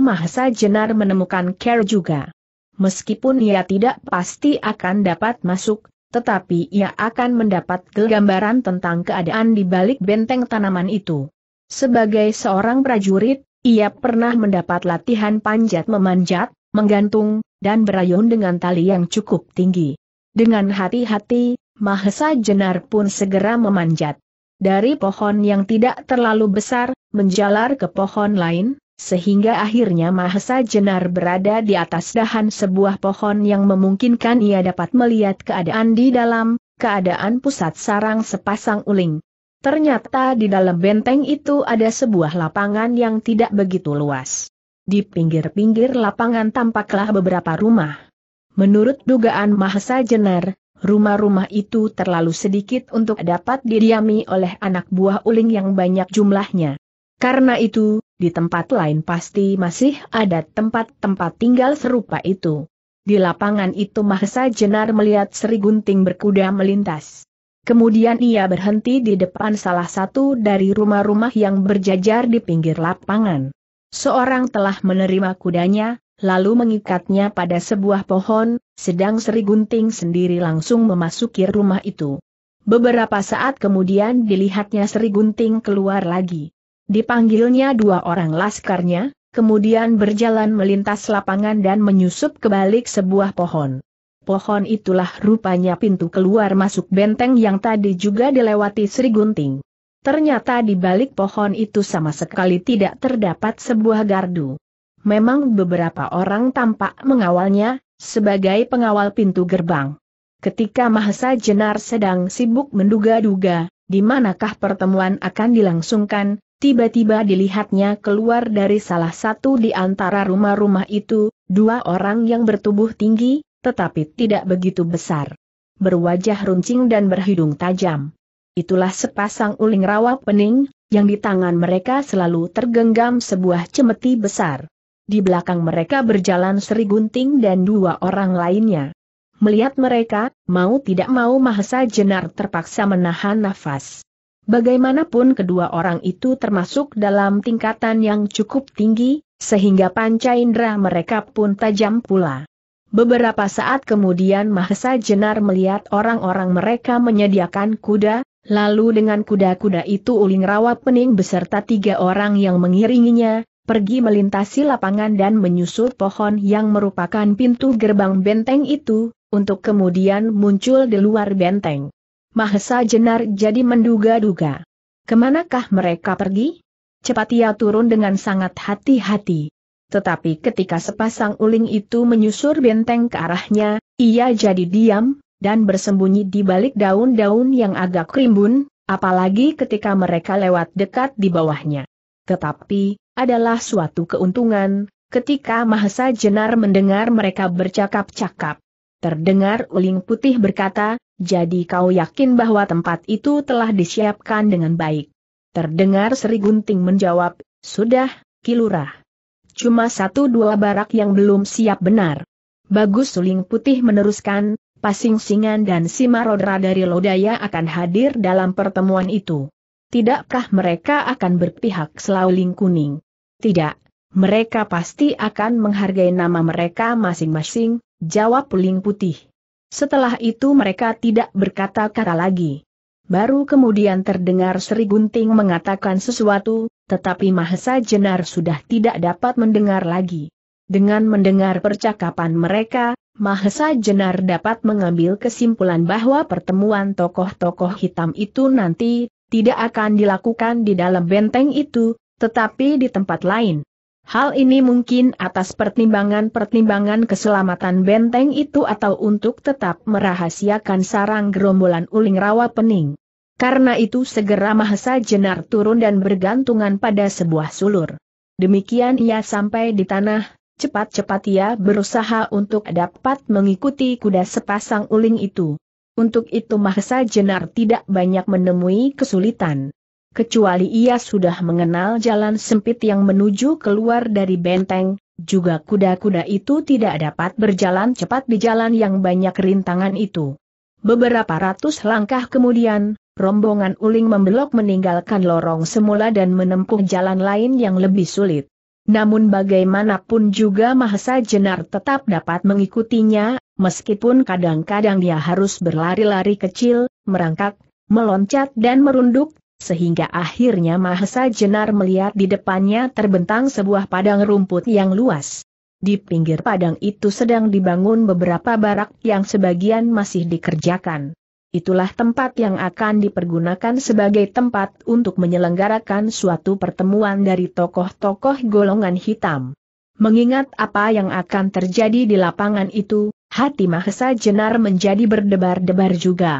Speaker 1: Mahesa Jenar menemukan Care juga. Meskipun ia tidak pasti akan dapat masuk, tetapi ia akan mendapat gambaran tentang keadaan di balik benteng tanaman itu. Sebagai seorang prajurit, ia pernah mendapat latihan panjat memanjat, menggantung, dan berayun dengan tali yang cukup tinggi. Dengan hati-hati, Mahesa Jenar pun segera memanjat dari pohon yang tidak terlalu besar, menjalar ke pohon lain, sehingga akhirnya Mahesa Jenar berada di atas dahan sebuah pohon yang memungkinkan ia dapat melihat keadaan di dalam, keadaan pusat sarang sepasang uling. Ternyata di dalam benteng itu ada sebuah lapangan yang tidak begitu luas. Di pinggir-pinggir lapangan tampaklah beberapa rumah. Menurut dugaan Mahesa Jenar, rumah-rumah itu terlalu sedikit untuk dapat didiami oleh anak buah uling yang banyak jumlahnya. Karena itu, di tempat lain pasti masih ada tempat-tempat tinggal serupa itu. Di lapangan itu Mahesa Jenar melihat Sri Gunting berkuda melintas. Kemudian ia berhenti di depan salah satu dari rumah-rumah yang berjajar di pinggir lapangan. Seorang telah menerima kudanya, lalu mengikatnya pada sebuah pohon, sedang Sri Gunting sendiri langsung memasuki rumah itu. Beberapa saat kemudian dilihatnya Sri Gunting keluar lagi. Dipanggilnya dua orang laskarnya, kemudian berjalan melintas lapangan dan menyusup ke balik sebuah pohon. Pohon itulah rupanya pintu keluar masuk benteng yang tadi juga dilewati Sri Gunting. Ternyata di balik pohon itu sama sekali tidak terdapat sebuah gardu memang beberapa orang tampak mengawalnya, sebagai pengawal pintu gerbang. Ketika Mahesa Jenar sedang sibuk menduga-duga, di manakah pertemuan akan dilangsungkan, tiba-tiba dilihatnya keluar dari salah satu di antara rumah-rumah itu, dua orang yang bertubuh tinggi, tetapi tidak begitu besar. Berwajah runcing dan berhidung tajam. Itulah sepasang uling rawa pening, yang di tangan mereka selalu tergenggam sebuah cemeti besar. Di belakang mereka berjalan Sri Gunting dan dua orang lainnya. Melihat mereka, mau tidak mau Mahesa Jenar terpaksa menahan nafas. Bagaimanapun kedua orang itu termasuk dalam tingkatan yang cukup tinggi, sehingga panca indera mereka pun tajam pula. Beberapa saat kemudian Mahesa Jenar melihat orang-orang mereka menyediakan kuda, lalu dengan kuda-kuda itu uling rawa pening beserta tiga orang yang mengiringinya, pergi melintasi lapangan dan menyusur pohon yang merupakan pintu gerbang benteng itu, untuk kemudian muncul di luar benteng. Mahesa Jenar jadi menduga-duga. Kemanakah mereka pergi? Cepat ia turun dengan sangat hati-hati. Tetapi ketika sepasang uling itu menyusur benteng ke arahnya, ia jadi diam, dan bersembunyi di balik daun-daun yang agak rimbun, apalagi ketika mereka lewat dekat di bawahnya. Tetapi, adalah suatu keuntungan, ketika Mahesa Jenar mendengar mereka bercakap-cakap. Terdengar Uling Putih berkata, jadi kau yakin bahwa tempat itu telah disiapkan dengan baik. Terdengar Sri Gunting menjawab, sudah, Kilurah. Cuma satu dua barak yang belum siap benar. Bagus Uling Putih meneruskan, Pasing Singan dan Simarodra dari Lodaya akan hadir dalam pertemuan itu. Tidakkah mereka akan berpihak selalu kuning? Tidak, mereka pasti akan menghargai nama mereka masing-masing, jawab Puling Putih. Setelah itu mereka tidak berkata-kata lagi. Baru kemudian terdengar Sri Gunting mengatakan sesuatu, tetapi Mahesa Jenar sudah tidak dapat mendengar lagi. Dengan mendengar percakapan mereka, Mahesa Jenar dapat mengambil kesimpulan bahwa pertemuan tokoh-tokoh hitam itu nanti tidak akan dilakukan di dalam benteng itu, tetapi di tempat lain, hal ini mungkin atas pertimbangan-pertimbangan keselamatan benteng itu atau untuk tetap merahasiakan sarang gerombolan uling rawa pening. Karena itu segera Mahesa Jenar turun dan bergantungan pada sebuah sulur. Demikian ia sampai di tanah, cepat-cepat ia berusaha untuk dapat mengikuti kuda sepasang uling itu. Untuk itu Mahesa Jenar tidak banyak menemui kesulitan kecuali ia sudah mengenal jalan sempit yang menuju keluar dari benteng, juga kuda-kuda itu tidak dapat berjalan cepat di jalan yang banyak rintangan itu. Beberapa ratus langkah kemudian, rombongan uling membelok meninggalkan lorong semula dan menempuh jalan lain yang lebih sulit. Namun bagaimanapun juga Mahesa Jenar tetap dapat mengikutinya, meskipun kadang-kadang dia harus berlari-lari kecil, merangkak, meloncat dan merunduk, sehingga akhirnya Mahesa Jenar melihat di depannya terbentang sebuah padang rumput yang luas. Di pinggir padang itu sedang dibangun beberapa barak yang sebagian masih dikerjakan. Itulah tempat yang akan dipergunakan sebagai tempat untuk menyelenggarakan suatu pertemuan dari tokoh-tokoh golongan hitam. Mengingat apa yang akan terjadi di lapangan itu, hati Mahesa Jenar menjadi berdebar-debar juga.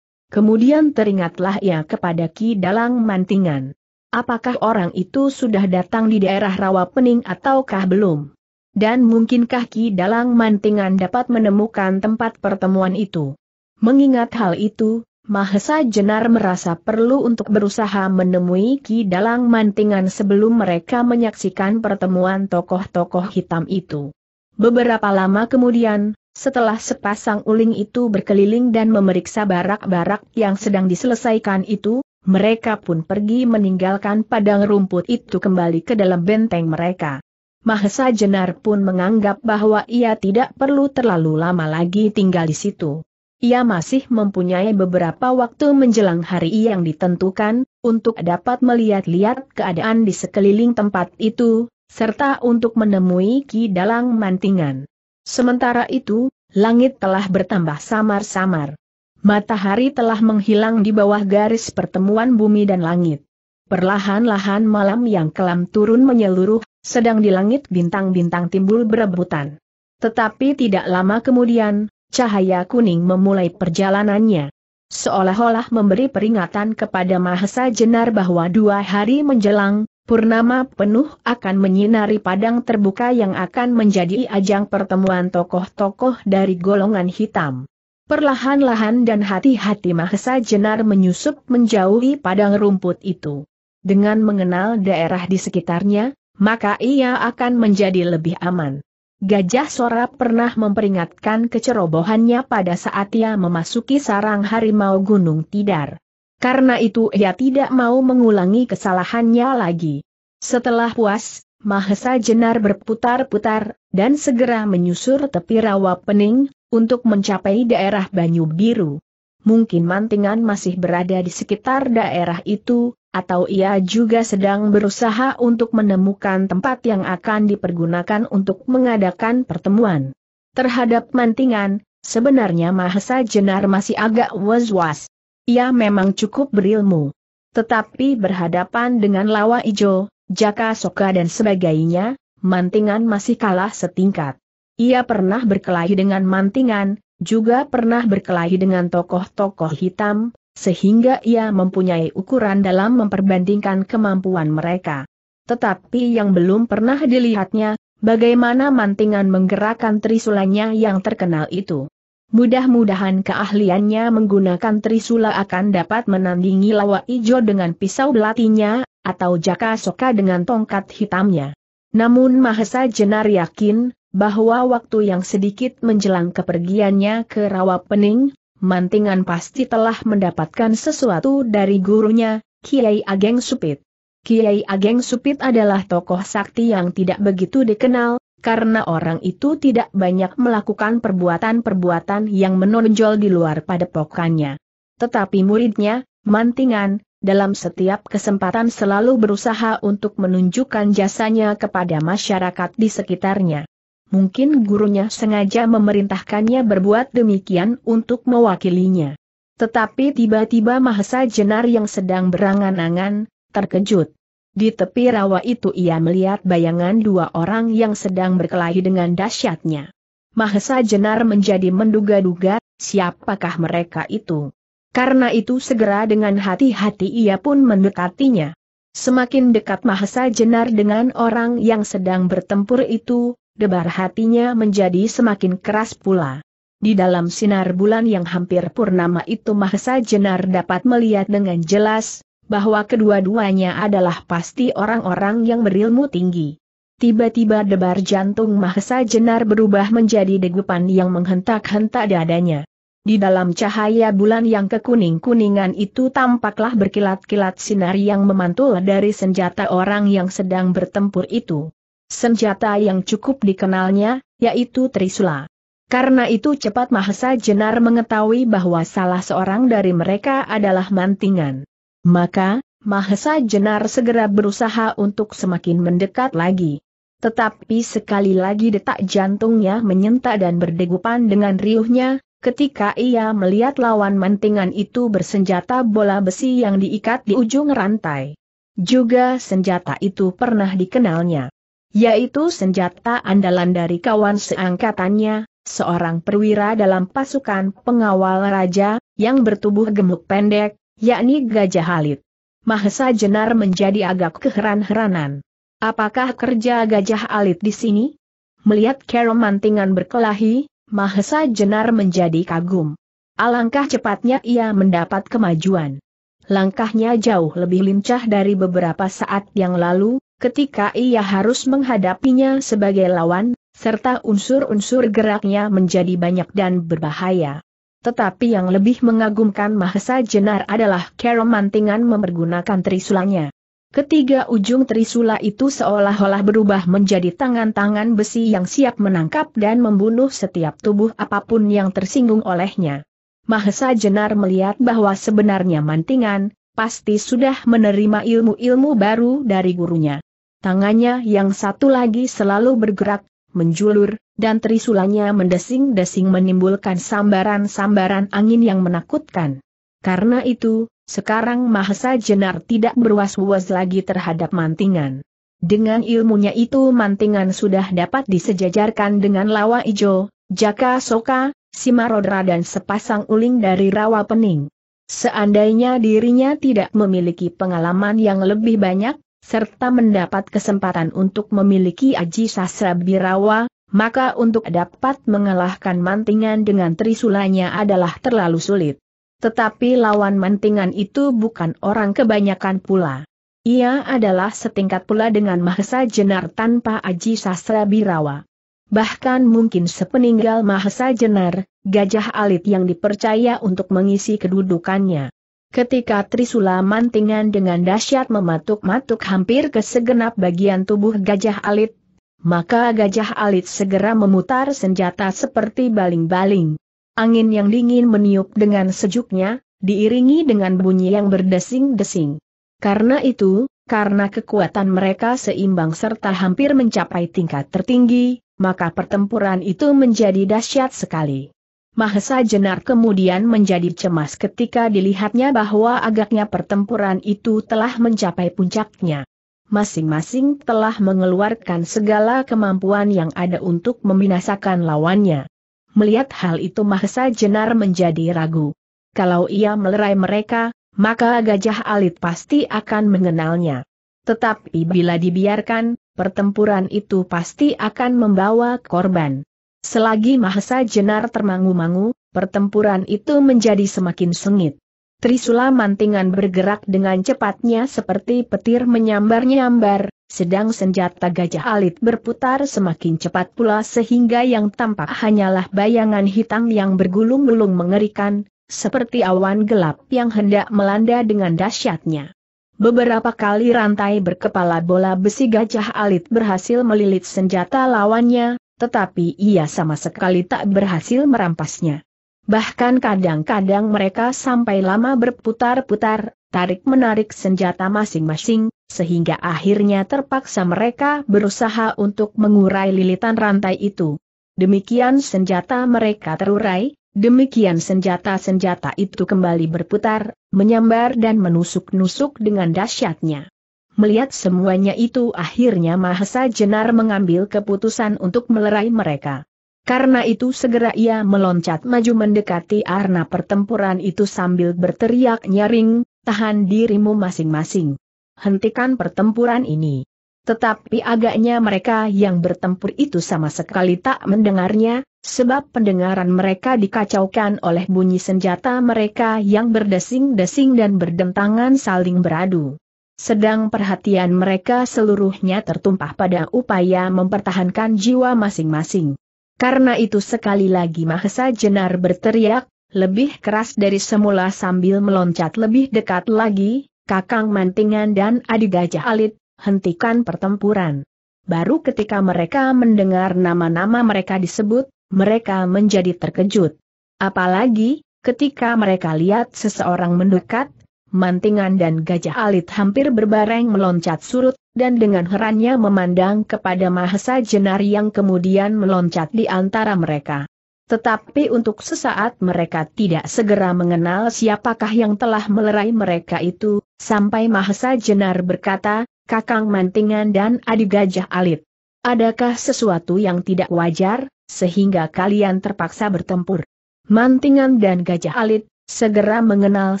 Speaker 1: Kemudian teringatlah ia kepada Ki Dalang Mantingan. Apakah orang itu sudah datang di daerah Rawa Pening ataukah belum? Dan mungkinkah Ki Dalang Mantingan dapat menemukan tempat pertemuan itu? Mengingat hal itu, Mahesa Jenar merasa perlu untuk berusaha menemui Ki Dalang Mantingan sebelum mereka menyaksikan pertemuan tokoh-tokoh hitam itu. Beberapa lama kemudian, setelah sepasang uling itu berkeliling dan memeriksa barak-barak yang sedang diselesaikan itu, mereka pun pergi meninggalkan padang rumput itu kembali ke dalam benteng mereka. Mahesa Jenar pun menganggap bahwa ia tidak perlu terlalu lama lagi tinggal di situ. Ia masih mempunyai beberapa waktu menjelang hari yang ditentukan, untuk dapat melihat-lihat keadaan di sekeliling tempat itu, serta untuk menemui Ki Dalang Mantingan. Sementara itu, langit telah bertambah samar-samar. Matahari telah menghilang di bawah garis pertemuan bumi dan langit. Perlahan-lahan malam yang kelam turun menyeluruh, sedang di langit bintang-bintang timbul berebutan. Tetapi tidak lama kemudian, cahaya kuning memulai perjalanannya. Seolah-olah memberi peringatan kepada Mahesa Jenar bahwa dua hari menjelang, Purnama penuh akan menyinari padang terbuka yang akan menjadi ajang pertemuan tokoh-tokoh dari golongan hitam. Perlahan-lahan dan hati-hati Mahesa Jenar menyusup menjauhi padang rumput itu. Dengan mengenal daerah di sekitarnya, maka ia akan menjadi lebih aman. Gajah Sora pernah memperingatkan kecerobohannya pada saat ia memasuki sarang harimau Gunung Tidar. Karena itu ia tidak mau mengulangi kesalahannya lagi. Setelah puas, Mahesa Jenar berputar-putar, dan segera menyusur tepi rawa pening, untuk mencapai daerah Banyu Biru. Mungkin mantingan masih berada di sekitar daerah itu, atau ia juga sedang berusaha untuk menemukan tempat yang akan dipergunakan untuk mengadakan pertemuan. Terhadap mantingan, sebenarnya Mahesa Jenar masih agak was-was, ia memang cukup berilmu. Tetapi berhadapan dengan Lawa Ijo, Jaka Soka dan sebagainya, Mantingan masih kalah setingkat. Ia pernah berkelahi dengan Mantingan, juga pernah berkelahi dengan tokoh-tokoh hitam, sehingga ia mempunyai ukuran dalam memperbandingkan kemampuan mereka. Tetapi yang belum pernah dilihatnya, bagaimana Mantingan menggerakkan trisulanya yang terkenal itu. Mudah-mudahan keahliannya menggunakan trisula akan dapat menandingi lawa ijo dengan pisau belatinya, atau jaka soka dengan tongkat hitamnya. Namun Mahesa Jenar yakin, bahwa waktu yang sedikit menjelang kepergiannya ke Rawa Pening, Mantingan pasti telah mendapatkan sesuatu dari gurunya, Kiai Ageng Supit. Kiai Ageng Supit adalah tokoh sakti yang tidak begitu dikenal, karena orang itu tidak banyak melakukan perbuatan-perbuatan yang menonjol di luar pada pokoknya. Tetapi muridnya, mantingan, dalam setiap kesempatan selalu berusaha untuk menunjukkan jasanya kepada masyarakat di sekitarnya. Mungkin gurunya sengaja memerintahkannya berbuat demikian untuk mewakilinya. Tetapi tiba-tiba Mahesa Jenar yang sedang berangan-angan, terkejut. Di tepi rawa itu ia melihat bayangan dua orang yang sedang berkelahi dengan dahsyatnya. Mahesa Jenar menjadi menduga-duga, siapakah mereka itu. Karena itu segera dengan hati-hati ia pun mendekatinya. Semakin dekat Mahesa Jenar dengan orang yang sedang bertempur itu, debar hatinya menjadi semakin keras pula. Di dalam sinar bulan yang hampir purnama itu Mahesa Jenar dapat melihat dengan jelas, bahwa kedua-duanya adalah pasti orang-orang yang berilmu tinggi. Tiba-tiba debar jantung Mahesa Jenar berubah menjadi degupan yang menghentak-hentak dadanya. Di dalam cahaya bulan yang kekuning-kuningan itu tampaklah berkilat-kilat sinar yang memantul dari senjata orang yang sedang bertempur itu. Senjata yang cukup dikenalnya, yaitu Trisula. Karena itu cepat Mahesa Jenar mengetahui bahwa salah seorang dari mereka adalah mantingan. Maka, Mahesa Jenar segera berusaha untuk semakin mendekat lagi. Tetapi sekali lagi detak jantungnya menyentak dan berdegupan dengan riuhnya, ketika ia melihat lawan mantingan itu bersenjata bola besi yang diikat di ujung rantai. Juga senjata itu pernah dikenalnya. Yaitu senjata andalan dari kawan seangkatannya, seorang perwira dalam pasukan pengawal raja, yang bertubuh gemuk pendek, yakni Gajah Halit. Mahesa Jenar menjadi agak keheran-heranan. Apakah kerja Gajah Alit di sini? Melihat mantingan berkelahi, Mahesa Jenar menjadi kagum. Alangkah cepatnya ia mendapat kemajuan. Langkahnya jauh lebih lincah dari beberapa saat yang lalu, ketika ia harus menghadapinya sebagai lawan, serta unsur-unsur geraknya menjadi banyak dan berbahaya. Tetapi yang lebih mengagumkan Mahesa Jenar adalah keromantingan memergunakan trisulanya. Ketiga ujung trisula itu seolah-olah berubah menjadi tangan-tangan besi yang siap menangkap dan membunuh setiap tubuh apapun yang tersinggung olehnya. Mahesa Jenar melihat bahwa sebenarnya mantingan, pasti sudah menerima ilmu-ilmu baru dari gurunya. Tangannya yang satu lagi selalu bergerak, menjulur, dan trisulanya mendesing-desing menimbulkan sambaran-sambaran angin yang menakutkan. Karena itu, sekarang Mahesa Jenar tidak berwas-was lagi terhadap mantingan. Dengan ilmunya itu mantingan sudah dapat disejajarkan dengan lawa ijo, jaka soka, simarodra dan sepasang uling dari rawa pening. Seandainya dirinya tidak memiliki pengalaman yang lebih banyak, serta mendapat kesempatan untuk memiliki Aji Sasra Birawa, maka untuk dapat mengalahkan mantingan dengan trisulanya adalah terlalu sulit. Tetapi lawan mantingan itu bukan orang kebanyakan pula. Ia adalah setingkat pula dengan Mahesa Jenar tanpa Aji Sasra Birawa. Bahkan mungkin sepeninggal Mahesa Jenar, gajah alit yang dipercaya untuk mengisi kedudukannya. Ketika Trisula mantingan dengan dahsyat mematuk-matuk hampir ke segenap bagian tubuh gajah alit, maka gajah alit segera memutar senjata seperti baling-baling. Angin yang dingin meniup dengan sejuknya, diiringi dengan bunyi yang berdesing-desing. Karena itu, karena kekuatan mereka seimbang serta hampir mencapai tingkat tertinggi, maka pertempuran itu menjadi dahsyat sekali. Mahesa Jenar kemudian menjadi cemas ketika dilihatnya bahwa agaknya pertempuran itu telah mencapai puncaknya. Masing-masing telah mengeluarkan segala kemampuan yang ada untuk membinasakan lawannya. Melihat hal itu Mahesa Jenar menjadi ragu. Kalau ia melerai mereka, maka Gajah Alit pasti akan mengenalnya. Tetapi bila dibiarkan, pertempuran itu pasti akan membawa korban. Selagi Mahesa Jenar termangu-mangu, pertempuran itu menjadi semakin sengit. Trisula mantingan bergerak dengan cepatnya seperti petir menyambar-nyambar, sedang senjata gajah alit berputar semakin cepat pula sehingga yang tampak hanyalah bayangan hitam yang bergulung-gulung mengerikan, seperti awan gelap yang hendak melanda dengan dahsyatnya. Beberapa kali rantai berkepala bola besi gajah alit berhasil melilit senjata lawannya, tetapi ia sama sekali tak berhasil merampasnya. Bahkan kadang-kadang mereka sampai lama berputar-putar, tarik-menarik senjata masing-masing, sehingga akhirnya terpaksa mereka berusaha untuk mengurai lilitan rantai itu. Demikian senjata mereka terurai, demikian senjata-senjata itu kembali berputar, menyambar dan menusuk-nusuk dengan dahsyatnya. Melihat semuanya itu akhirnya Mahesa Jenar mengambil keputusan untuk melerai mereka. Karena itu segera ia meloncat maju mendekati arna pertempuran itu sambil berteriak nyaring, tahan dirimu masing-masing. Hentikan pertempuran ini. Tetapi agaknya mereka yang bertempur itu sama sekali tak mendengarnya, sebab pendengaran mereka dikacaukan oleh bunyi senjata mereka yang berdesing-desing dan berdentangan saling beradu sedang perhatian mereka seluruhnya tertumpah pada upaya mempertahankan jiwa masing-masing. Karena itu sekali lagi Mahesa Jenar berteriak, lebih keras dari semula sambil meloncat lebih dekat lagi, Kakang Mantingan dan Adi Gajah Alit, hentikan pertempuran. Baru ketika mereka mendengar nama-nama mereka disebut, mereka menjadi terkejut. Apalagi, ketika mereka lihat seseorang mendekat, mantingan dan gajah alit hampir berbareng meloncat surut, dan dengan herannya memandang kepada Mahesa Jenar yang kemudian meloncat di antara mereka. Tetapi untuk sesaat mereka tidak segera mengenal siapakah yang telah melerai mereka itu, sampai Mahesa Jenar berkata, Kakang Mantingan dan Adi Gajah Alit. Adakah sesuatu yang tidak wajar, sehingga kalian terpaksa bertempur? Mantingan dan Gajah Alit segera mengenal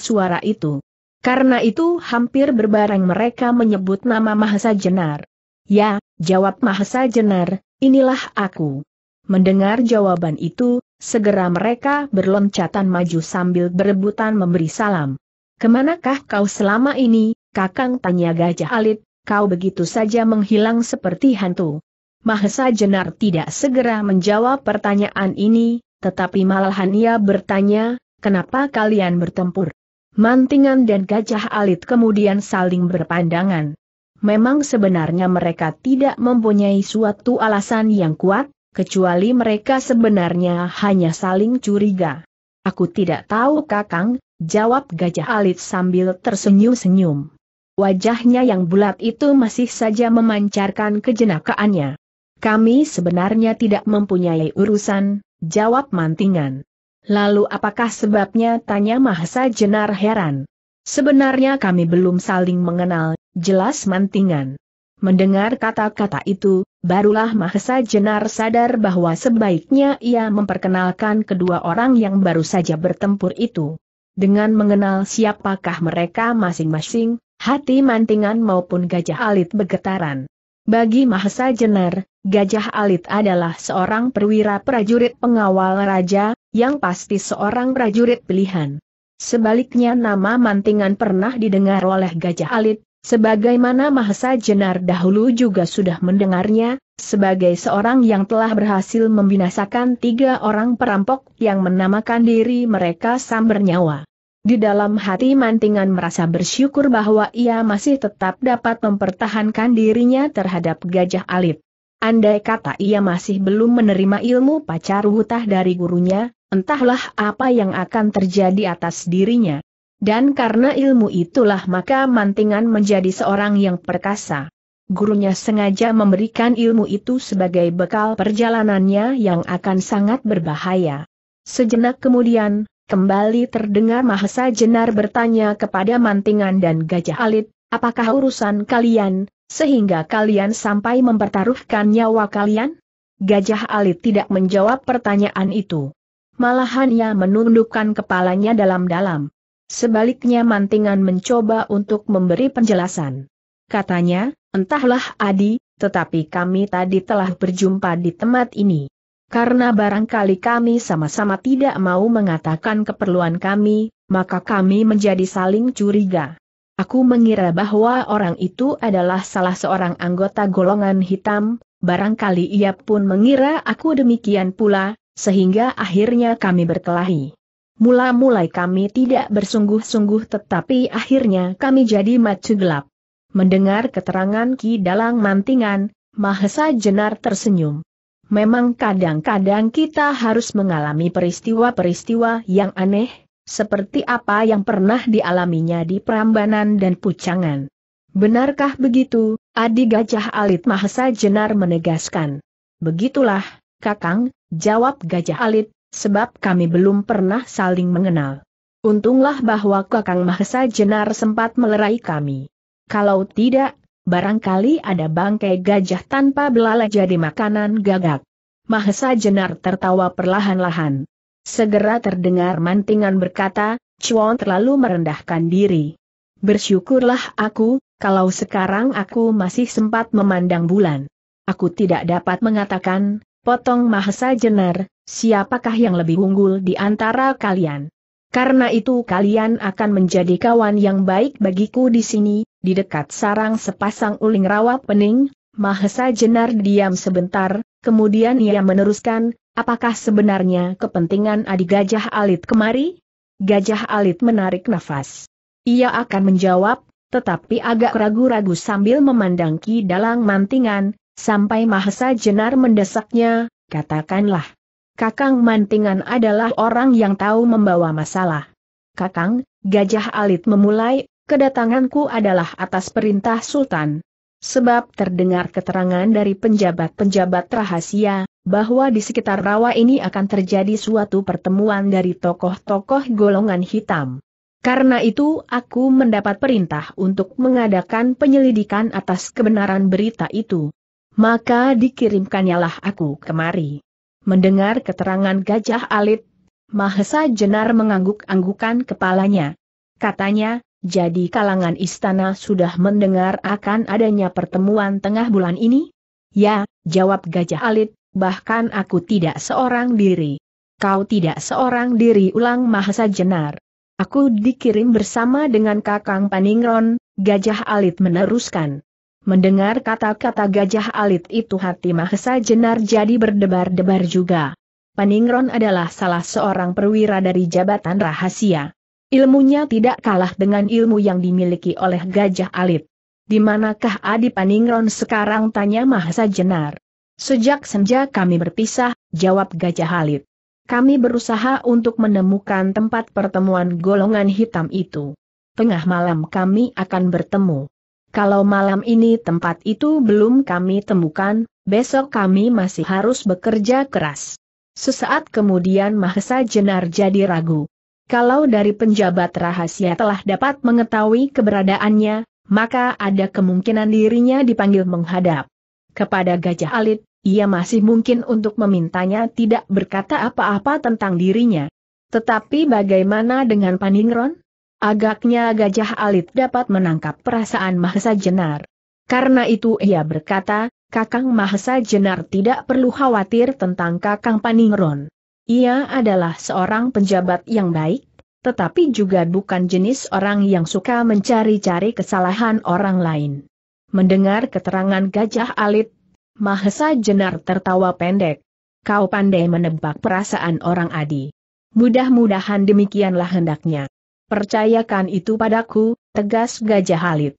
Speaker 1: suara itu. Karena itu hampir berbareng mereka menyebut nama Mahesa Jenar. Ya, jawab Mahesa Jenar, inilah aku. Mendengar jawaban itu, segera mereka berloncatan maju sambil berebutan memberi salam. Kemanakah kau selama ini, kakang tanya Gajah Alit, kau begitu saja menghilang seperti hantu. Mahesa Jenar tidak segera menjawab pertanyaan ini, tetapi malahan ia bertanya, kenapa kalian bertempur? Mantingan dan gajah alit kemudian saling berpandangan. Memang sebenarnya mereka tidak mempunyai suatu alasan yang kuat, kecuali mereka sebenarnya hanya saling curiga. Aku tidak tahu kakang, jawab gajah alit sambil tersenyum-senyum. Wajahnya yang bulat itu masih saja memancarkan kejenakaannya. Kami sebenarnya tidak mempunyai urusan, jawab mantingan. Lalu apakah sebabnya tanya Mahesa Jenar heran. Sebenarnya kami belum saling mengenal, jelas mantingan. Mendengar kata-kata itu, barulah Mahesa Jenar sadar bahwa sebaiknya ia memperkenalkan kedua orang yang baru saja bertempur itu. Dengan mengenal siapakah mereka masing-masing, hati mantingan maupun gajah alit bergetaran. Bagi Mahesa Jenar, Gajah Alit adalah seorang perwira prajurit pengawal raja, yang pasti seorang prajurit pilihan. Sebaliknya nama Mantingan pernah didengar oleh Gajah Alit, sebagaimana Mahesa Jenar dahulu juga sudah mendengarnya, sebagai seorang yang telah berhasil membinasakan tiga orang perampok yang menamakan diri mereka Samber nyawa. Di dalam hati Mantingan merasa bersyukur bahwa ia masih tetap dapat mempertahankan dirinya terhadap Gajah Alit. Andai kata ia masih belum menerima ilmu pacar hutah dari gurunya, entahlah apa yang akan terjadi atas dirinya. Dan karena ilmu itulah maka mantingan menjadi seorang yang perkasa. Gurunya sengaja memberikan ilmu itu sebagai bekal perjalanannya yang akan sangat berbahaya. Sejenak kemudian, kembali terdengar Mahesa Jenar bertanya kepada mantingan dan Gajah Alit, Apakah urusan kalian, sehingga kalian sampai mempertaruhkan nyawa kalian? Gajah Alit tidak menjawab pertanyaan itu. Malahan ia menundukkan kepalanya dalam-dalam. Sebaliknya Mantingan mencoba untuk memberi penjelasan. Katanya, entahlah Adi, tetapi kami tadi telah berjumpa di tempat ini. Karena barangkali kami sama-sama tidak mau mengatakan keperluan kami, maka kami menjadi saling curiga. Aku mengira bahwa orang itu adalah salah seorang anggota golongan hitam, barangkali ia pun mengira aku demikian pula, sehingga akhirnya kami berkelahi. mula mula kami tidak bersungguh-sungguh tetapi akhirnya kami jadi macu gelap. Mendengar keterangan Ki Dalang Mantingan, Mahesa Jenar tersenyum. Memang kadang-kadang kita harus mengalami peristiwa-peristiwa yang aneh, seperti apa yang pernah dialaminya di Prambanan dan Pucangan. Benarkah begitu, Adi Gajah Alit Mahesa Jenar menegaskan. Begitulah, Kakang, jawab Gajah Alit, sebab kami belum pernah saling mengenal. Untunglah bahwa Kakang Mahesa Jenar sempat melerai kami. Kalau tidak, barangkali ada bangkai gajah tanpa belalai jadi makanan gagak. Mahesa Jenar tertawa perlahan-lahan. Segera terdengar mantingan berkata, Chuan terlalu merendahkan diri. Bersyukurlah aku, kalau sekarang aku masih sempat memandang bulan. Aku tidak dapat mengatakan, potong Mahesa Jenar, siapakah yang lebih unggul di antara kalian. Karena itu kalian akan menjadi kawan yang baik bagiku di sini, di dekat sarang sepasang uling rawa pening, Mahesa Jenar diam sebentar, kemudian ia meneruskan, Apakah sebenarnya kepentingan adik Gajah Alit kemari? Gajah Alit menarik nafas. Ia akan menjawab, tetapi agak ragu-ragu sambil memandang Ki Dalang Mantingan, sampai Mahesa Jenar mendesaknya, katakanlah. Kakang Mantingan adalah orang yang tahu membawa masalah. Kakang, Gajah Alit memulai, kedatanganku adalah atas perintah Sultan. Sebab terdengar keterangan dari penjabat-penjabat rahasia, bahwa di sekitar rawa ini akan terjadi suatu pertemuan dari tokoh-tokoh golongan hitam. Karena itu aku mendapat perintah untuk mengadakan penyelidikan atas kebenaran berita itu. Maka lah aku kemari. Mendengar keterangan Gajah Alit, Mahesa Jenar mengangguk-anggukan kepalanya. Katanya, jadi kalangan istana sudah mendengar akan adanya pertemuan tengah bulan ini? Ya, jawab Gajah Alit, bahkan aku tidak seorang diri. Kau tidak seorang diri ulang Mahasa Jenar. Aku dikirim bersama dengan Kakang Paningron, Gajah Alit meneruskan. Mendengar kata-kata Gajah Alit itu hati Mahesa Jenar jadi berdebar-debar juga. Paningron adalah salah seorang perwira dari jabatan rahasia. Ilmunya tidak kalah dengan ilmu yang dimiliki oleh Gajah Alit. Di manakah Adi Paningron sekarang tanya Mahesa Jenar. Sejak senja kami berpisah, jawab Gajah Halid. Kami berusaha untuk menemukan tempat pertemuan golongan hitam itu. Tengah malam kami akan bertemu. Kalau malam ini tempat itu belum kami temukan, besok kami masih harus bekerja keras. Sesaat kemudian Mahesa Jenar jadi ragu. Kalau dari penjabat rahasia telah dapat mengetahui keberadaannya, maka ada kemungkinan dirinya dipanggil menghadap. Kepada Gajah Alit, ia masih mungkin untuk memintanya tidak berkata apa-apa tentang dirinya. Tetapi bagaimana dengan Paningron? Agaknya Gajah Alit dapat menangkap perasaan Mahesa Jenar. Karena itu ia berkata, Kakang Mahesa Jenar tidak perlu khawatir tentang Kakang Paningron. Ia adalah seorang penjabat yang baik, tetapi juga bukan jenis orang yang suka mencari-cari kesalahan orang lain. Mendengar keterangan gajah alit, Mahesa Jenar tertawa pendek. Kau pandai menebak perasaan orang adi. Mudah-mudahan demikianlah hendaknya. Percayakan itu padaku, tegas gajah alit.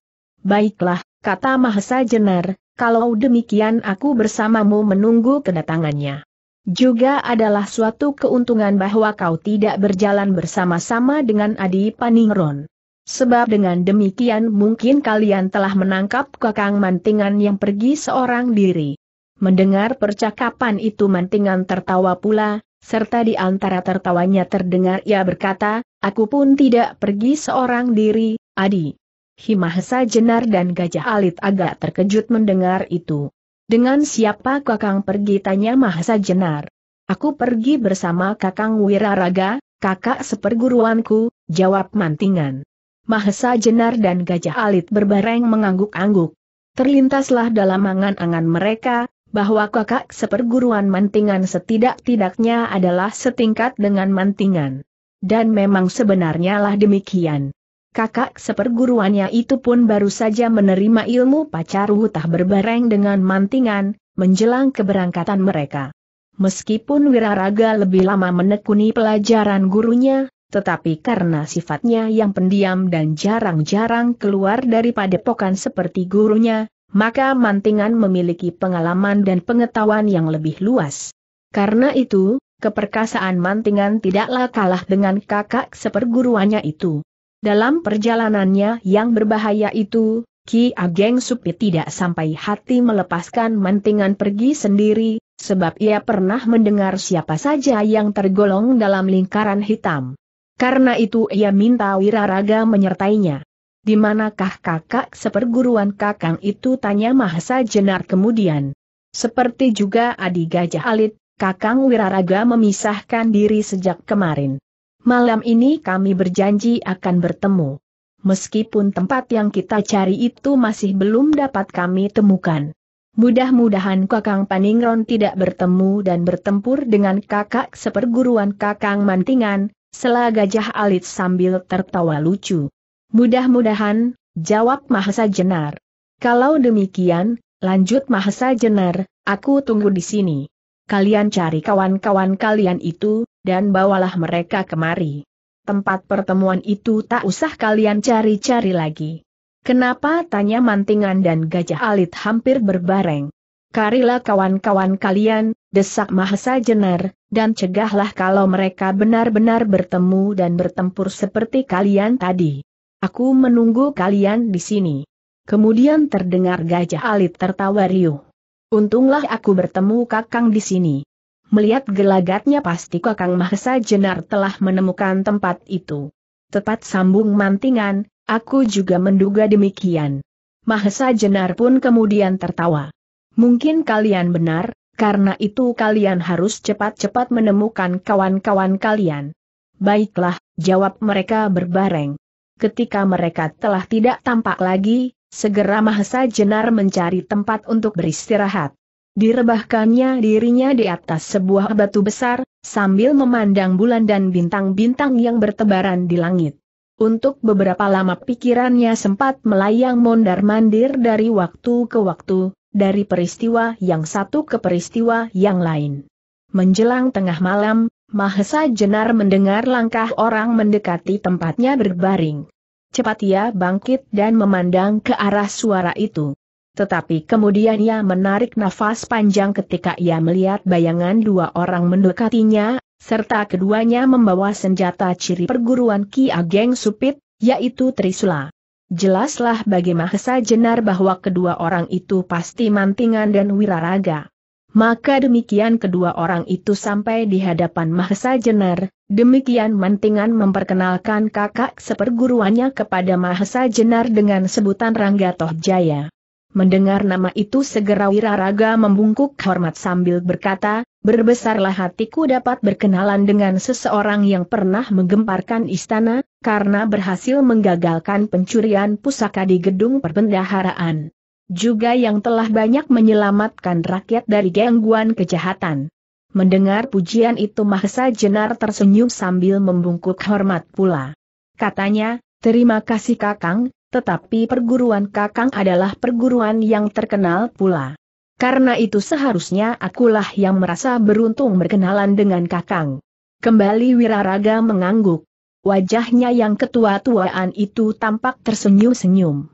Speaker 1: Baiklah, kata Mahesa Jenar, kalau demikian aku bersamamu menunggu kedatangannya. Juga adalah suatu keuntungan bahwa kau tidak berjalan bersama-sama dengan Adi Paningron. Sebab dengan demikian mungkin kalian telah menangkap kakang mantingan yang pergi seorang diri. Mendengar percakapan itu mantingan tertawa pula, serta di antara tertawanya terdengar ia berkata, aku pun tidak pergi seorang diri, adi. Himahsa Jenar dan Gajah Alit agak terkejut mendengar itu. Dengan siapa kakang pergi tanya Mahsa Jenar. Aku pergi bersama kakang Wiraraga, kakak seperguruanku, jawab mantingan. Mahesa Jenar dan Gajah Alit berbareng mengangguk-angguk. Terlintaslah dalam angan-angan mereka, bahwa kakak seperguruan mantingan setidak-tidaknya adalah setingkat dengan mantingan. Dan memang sebenarnya lah demikian. Kakak seperguruannya itu pun baru saja menerima ilmu pacar wutah berbareng dengan mantingan, menjelang keberangkatan mereka. Meskipun Wiraraga lebih lama menekuni pelajaran gurunya, tetapi karena sifatnya yang pendiam dan jarang-jarang keluar daripada padepokan seperti gurunya, maka Mantingan memiliki pengalaman dan pengetahuan yang lebih luas. Karena itu, keperkasaan Mantingan tidaklah kalah dengan kakak seperguruannya itu. Dalam perjalanannya yang berbahaya itu, Ki Ageng Supi tidak sampai hati melepaskan mantingan pergi sendiri, sebab ia pernah mendengar siapa saja yang tergolong dalam lingkaran hitam. Karena itu ia minta Wiraraga menyertainya. Di manakah kakak seperguruan kakang itu tanya Mahasa Jenar kemudian. Seperti juga Adi Gajah Alit, kakang Wiraraga memisahkan diri sejak kemarin. Malam ini kami berjanji akan bertemu. Meskipun tempat yang kita cari itu masih belum dapat kami temukan. Mudah-mudahan Kakang Paningron tidak bertemu dan bertempur dengan kakak seperguruan Kakang Mantingan, Sela gajah alit sambil tertawa lucu. Mudah-mudahan, jawab Mahasa Jenar. Kalau demikian, lanjut Mahasa Jenar, aku tunggu di sini. Kalian cari kawan-kawan kalian itu, dan bawalah mereka kemari. Tempat pertemuan itu tak usah kalian cari-cari lagi. Kenapa tanya mantingan dan gajah alit hampir berbareng? Karilah kawan-kawan kalian, desak Mahesa Jenar, dan cegahlah kalau mereka benar-benar bertemu dan bertempur seperti kalian tadi. Aku menunggu kalian di sini. Kemudian terdengar gajah alit tertawa riuh. Untunglah aku bertemu kakang di sini. Melihat gelagatnya pasti kakang Mahesa Jenar telah menemukan tempat itu. Tepat sambung mantingan, aku juga menduga demikian. Mahesa Jenar pun kemudian tertawa. Mungkin kalian benar, karena itu kalian harus cepat-cepat menemukan kawan-kawan kalian. Baiklah, jawab mereka berbareng. Ketika mereka telah tidak tampak lagi, segera Mahesa Jenar mencari tempat untuk beristirahat. Direbahkannya dirinya di atas sebuah batu besar, sambil memandang bulan dan bintang-bintang yang bertebaran di langit. Untuk beberapa lama pikirannya sempat melayang mondar-mandir dari waktu ke waktu, dari peristiwa yang satu ke peristiwa yang lain. Menjelang tengah malam, Mahesa Jenar mendengar langkah orang mendekati tempatnya berbaring. Cepat ia bangkit dan memandang ke arah suara itu. Tetapi kemudian ia menarik nafas panjang ketika ia melihat bayangan dua orang mendekatinya, serta keduanya membawa senjata ciri perguruan Ki Ageng Supit, yaitu Trisula. Jelaslah bagi Mahesa Jenar bahwa kedua orang itu pasti mantingan dan wiraraga. Maka demikian kedua orang itu sampai di hadapan Mahesa Jenar, demikian mantingan memperkenalkan kakak seperguruannya kepada Mahesa Jenar dengan sebutan Rangga Jaya. Mendengar nama itu segera Wiraraga membungkuk hormat sambil berkata, berbesarlah hatiku dapat berkenalan dengan seseorang yang pernah menggemparkan istana, karena berhasil menggagalkan pencurian pusaka di gedung perbendaharaan. Juga yang telah banyak menyelamatkan rakyat dari gangguan kejahatan. Mendengar pujian itu Mahesa Jenar tersenyum sambil membungkuk hormat pula. Katanya, terima kasih Kakang, tetapi perguruan Kakang adalah perguruan yang terkenal pula. Karena itu seharusnya akulah yang merasa beruntung berkenalan dengan Kakang. Kembali Wiraraga mengangguk. Wajahnya yang ketua-tuaan itu tampak tersenyum-senyum.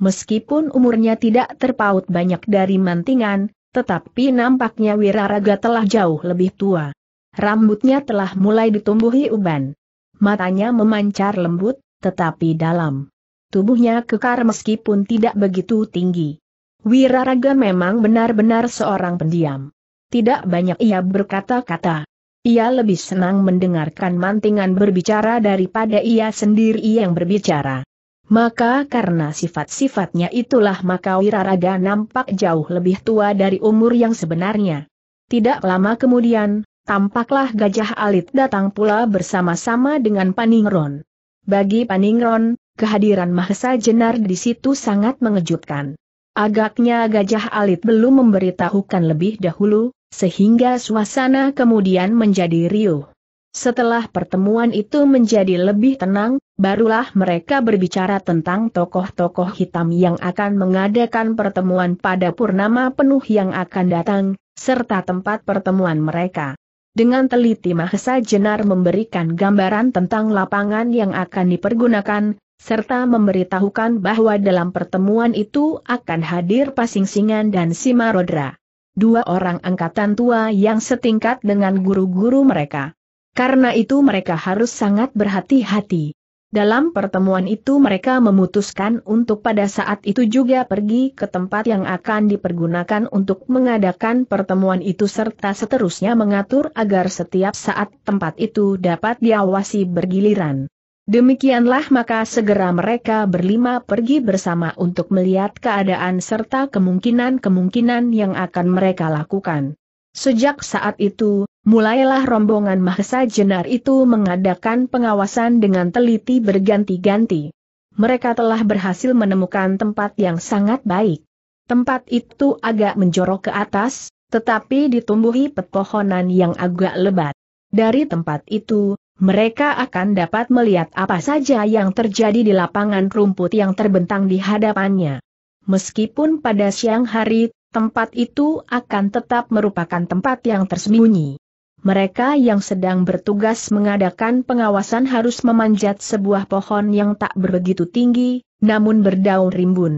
Speaker 1: Meskipun umurnya tidak terpaut banyak dari mantingan, tetapi nampaknya Wiraraga telah jauh lebih tua. Rambutnya telah mulai ditumbuhi uban. Matanya memancar lembut, tetapi dalam. Tubuhnya kekar meskipun tidak begitu tinggi. Wiraraga memang benar-benar seorang pendiam. Tidak banyak ia berkata-kata. Ia lebih senang mendengarkan mantingan berbicara daripada ia sendiri yang berbicara. Maka karena sifat-sifatnya itulah maka Wiraraga nampak jauh lebih tua dari umur yang sebenarnya. Tidak lama kemudian, tampaklah Gajah Alit datang pula bersama-sama dengan Paningron. Bagi Paningron, kehadiran Mahesa Jenar di situ sangat mengejutkan. Agaknya Gajah Alit belum memberitahukan lebih dahulu, sehingga suasana kemudian menjadi riuh. Setelah pertemuan itu menjadi lebih tenang, barulah mereka berbicara tentang tokoh-tokoh hitam yang akan mengadakan pertemuan pada purnama penuh yang akan datang, serta tempat pertemuan mereka. Dengan teliti Mahesa Jenar memberikan gambaran tentang lapangan yang akan dipergunakan, serta memberitahukan bahwa dalam pertemuan itu akan hadir Pasingsingan dan Simarodra. Dua orang angkatan tua yang setingkat dengan guru-guru mereka. Karena itu mereka harus sangat berhati-hati. Dalam pertemuan itu mereka memutuskan untuk pada saat itu juga pergi ke tempat yang akan dipergunakan untuk mengadakan pertemuan itu serta seterusnya mengatur agar setiap saat tempat itu dapat diawasi bergiliran. Demikianlah maka segera mereka berlima pergi bersama untuk melihat keadaan serta kemungkinan-kemungkinan yang akan mereka lakukan. Sejak saat itu, mulailah rombongan Mahesa Jenar itu mengadakan pengawasan dengan teliti berganti-ganti. Mereka telah berhasil menemukan tempat yang sangat baik. Tempat itu agak menjorok ke atas, tetapi ditumbuhi pepohonan yang agak lebat. Dari tempat itu, mereka akan dapat melihat apa saja yang terjadi di lapangan rumput yang terbentang di hadapannya. Meskipun pada siang hari, tempat itu akan tetap merupakan tempat yang tersembunyi. Mereka yang sedang bertugas mengadakan pengawasan harus memanjat sebuah pohon yang tak begitu tinggi, namun berdaun rimbun.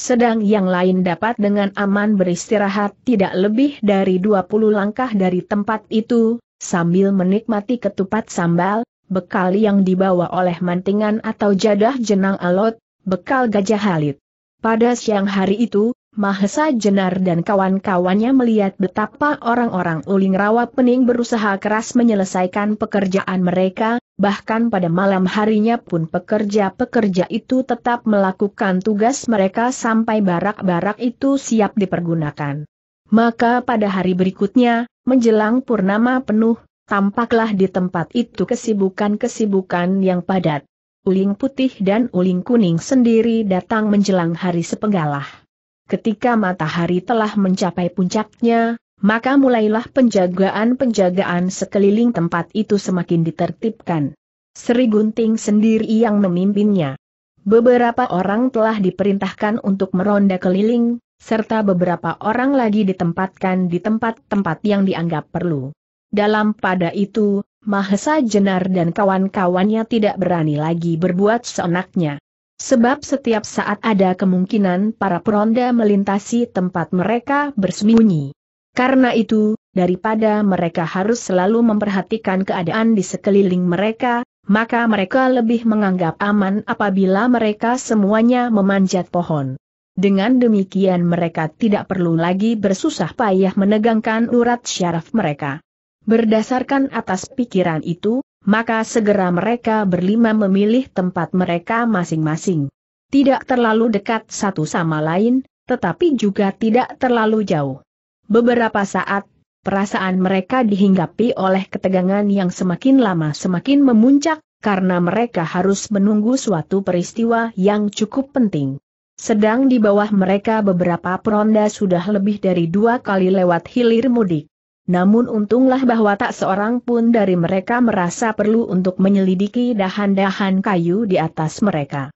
Speaker 1: Sedang yang lain dapat dengan aman beristirahat tidak lebih dari 20 langkah dari tempat itu, sambil menikmati ketupat sambal, bekal yang dibawa oleh mantingan atau jadah jenang alot, bekal gajah halit. Pada siang hari itu, Mahesa Jenar dan kawan-kawannya melihat betapa orang-orang Uling Rawa Pening berusaha keras menyelesaikan pekerjaan mereka, bahkan pada malam harinya pun pekerja-pekerja itu tetap melakukan tugas mereka sampai barak-barak itu siap dipergunakan. Maka pada hari berikutnya, menjelang purnama penuh, tampaklah di tempat itu kesibukan-kesibukan yang padat. Uling putih dan uling kuning sendiri datang menjelang hari sepenggalah. Ketika matahari telah mencapai puncaknya, maka mulailah penjagaan-penjagaan sekeliling tempat itu semakin ditertibkan. Sri Gunting sendiri yang memimpinnya. Beberapa orang telah diperintahkan untuk meronda keliling, serta beberapa orang lagi ditempatkan di tempat-tempat yang dianggap perlu. Dalam pada itu, Mahesa Jenar dan kawan-kawannya tidak berani lagi berbuat seenaknya. Sebab setiap saat ada kemungkinan para peronda melintasi tempat mereka bersembunyi. Karena itu, daripada mereka harus selalu memperhatikan keadaan di sekeliling mereka, maka mereka lebih menganggap aman apabila mereka semuanya memanjat pohon. Dengan demikian mereka tidak perlu lagi bersusah payah menegangkan urat syaraf mereka. Berdasarkan atas pikiran itu, maka segera mereka berlima memilih tempat mereka masing-masing. Tidak terlalu dekat satu sama lain, tetapi juga tidak terlalu jauh. Beberapa saat perasaan mereka dihinggapi oleh ketegangan yang semakin lama semakin memuncak, karena mereka harus menunggu suatu peristiwa yang cukup penting sedang di bawah mereka beberapa peronda sudah lebih dari dua kali lewat hilir mudik. Namun untunglah bahwa tak seorang pun dari mereka merasa perlu untuk menyelidiki dahan-dahan kayu di atas mereka.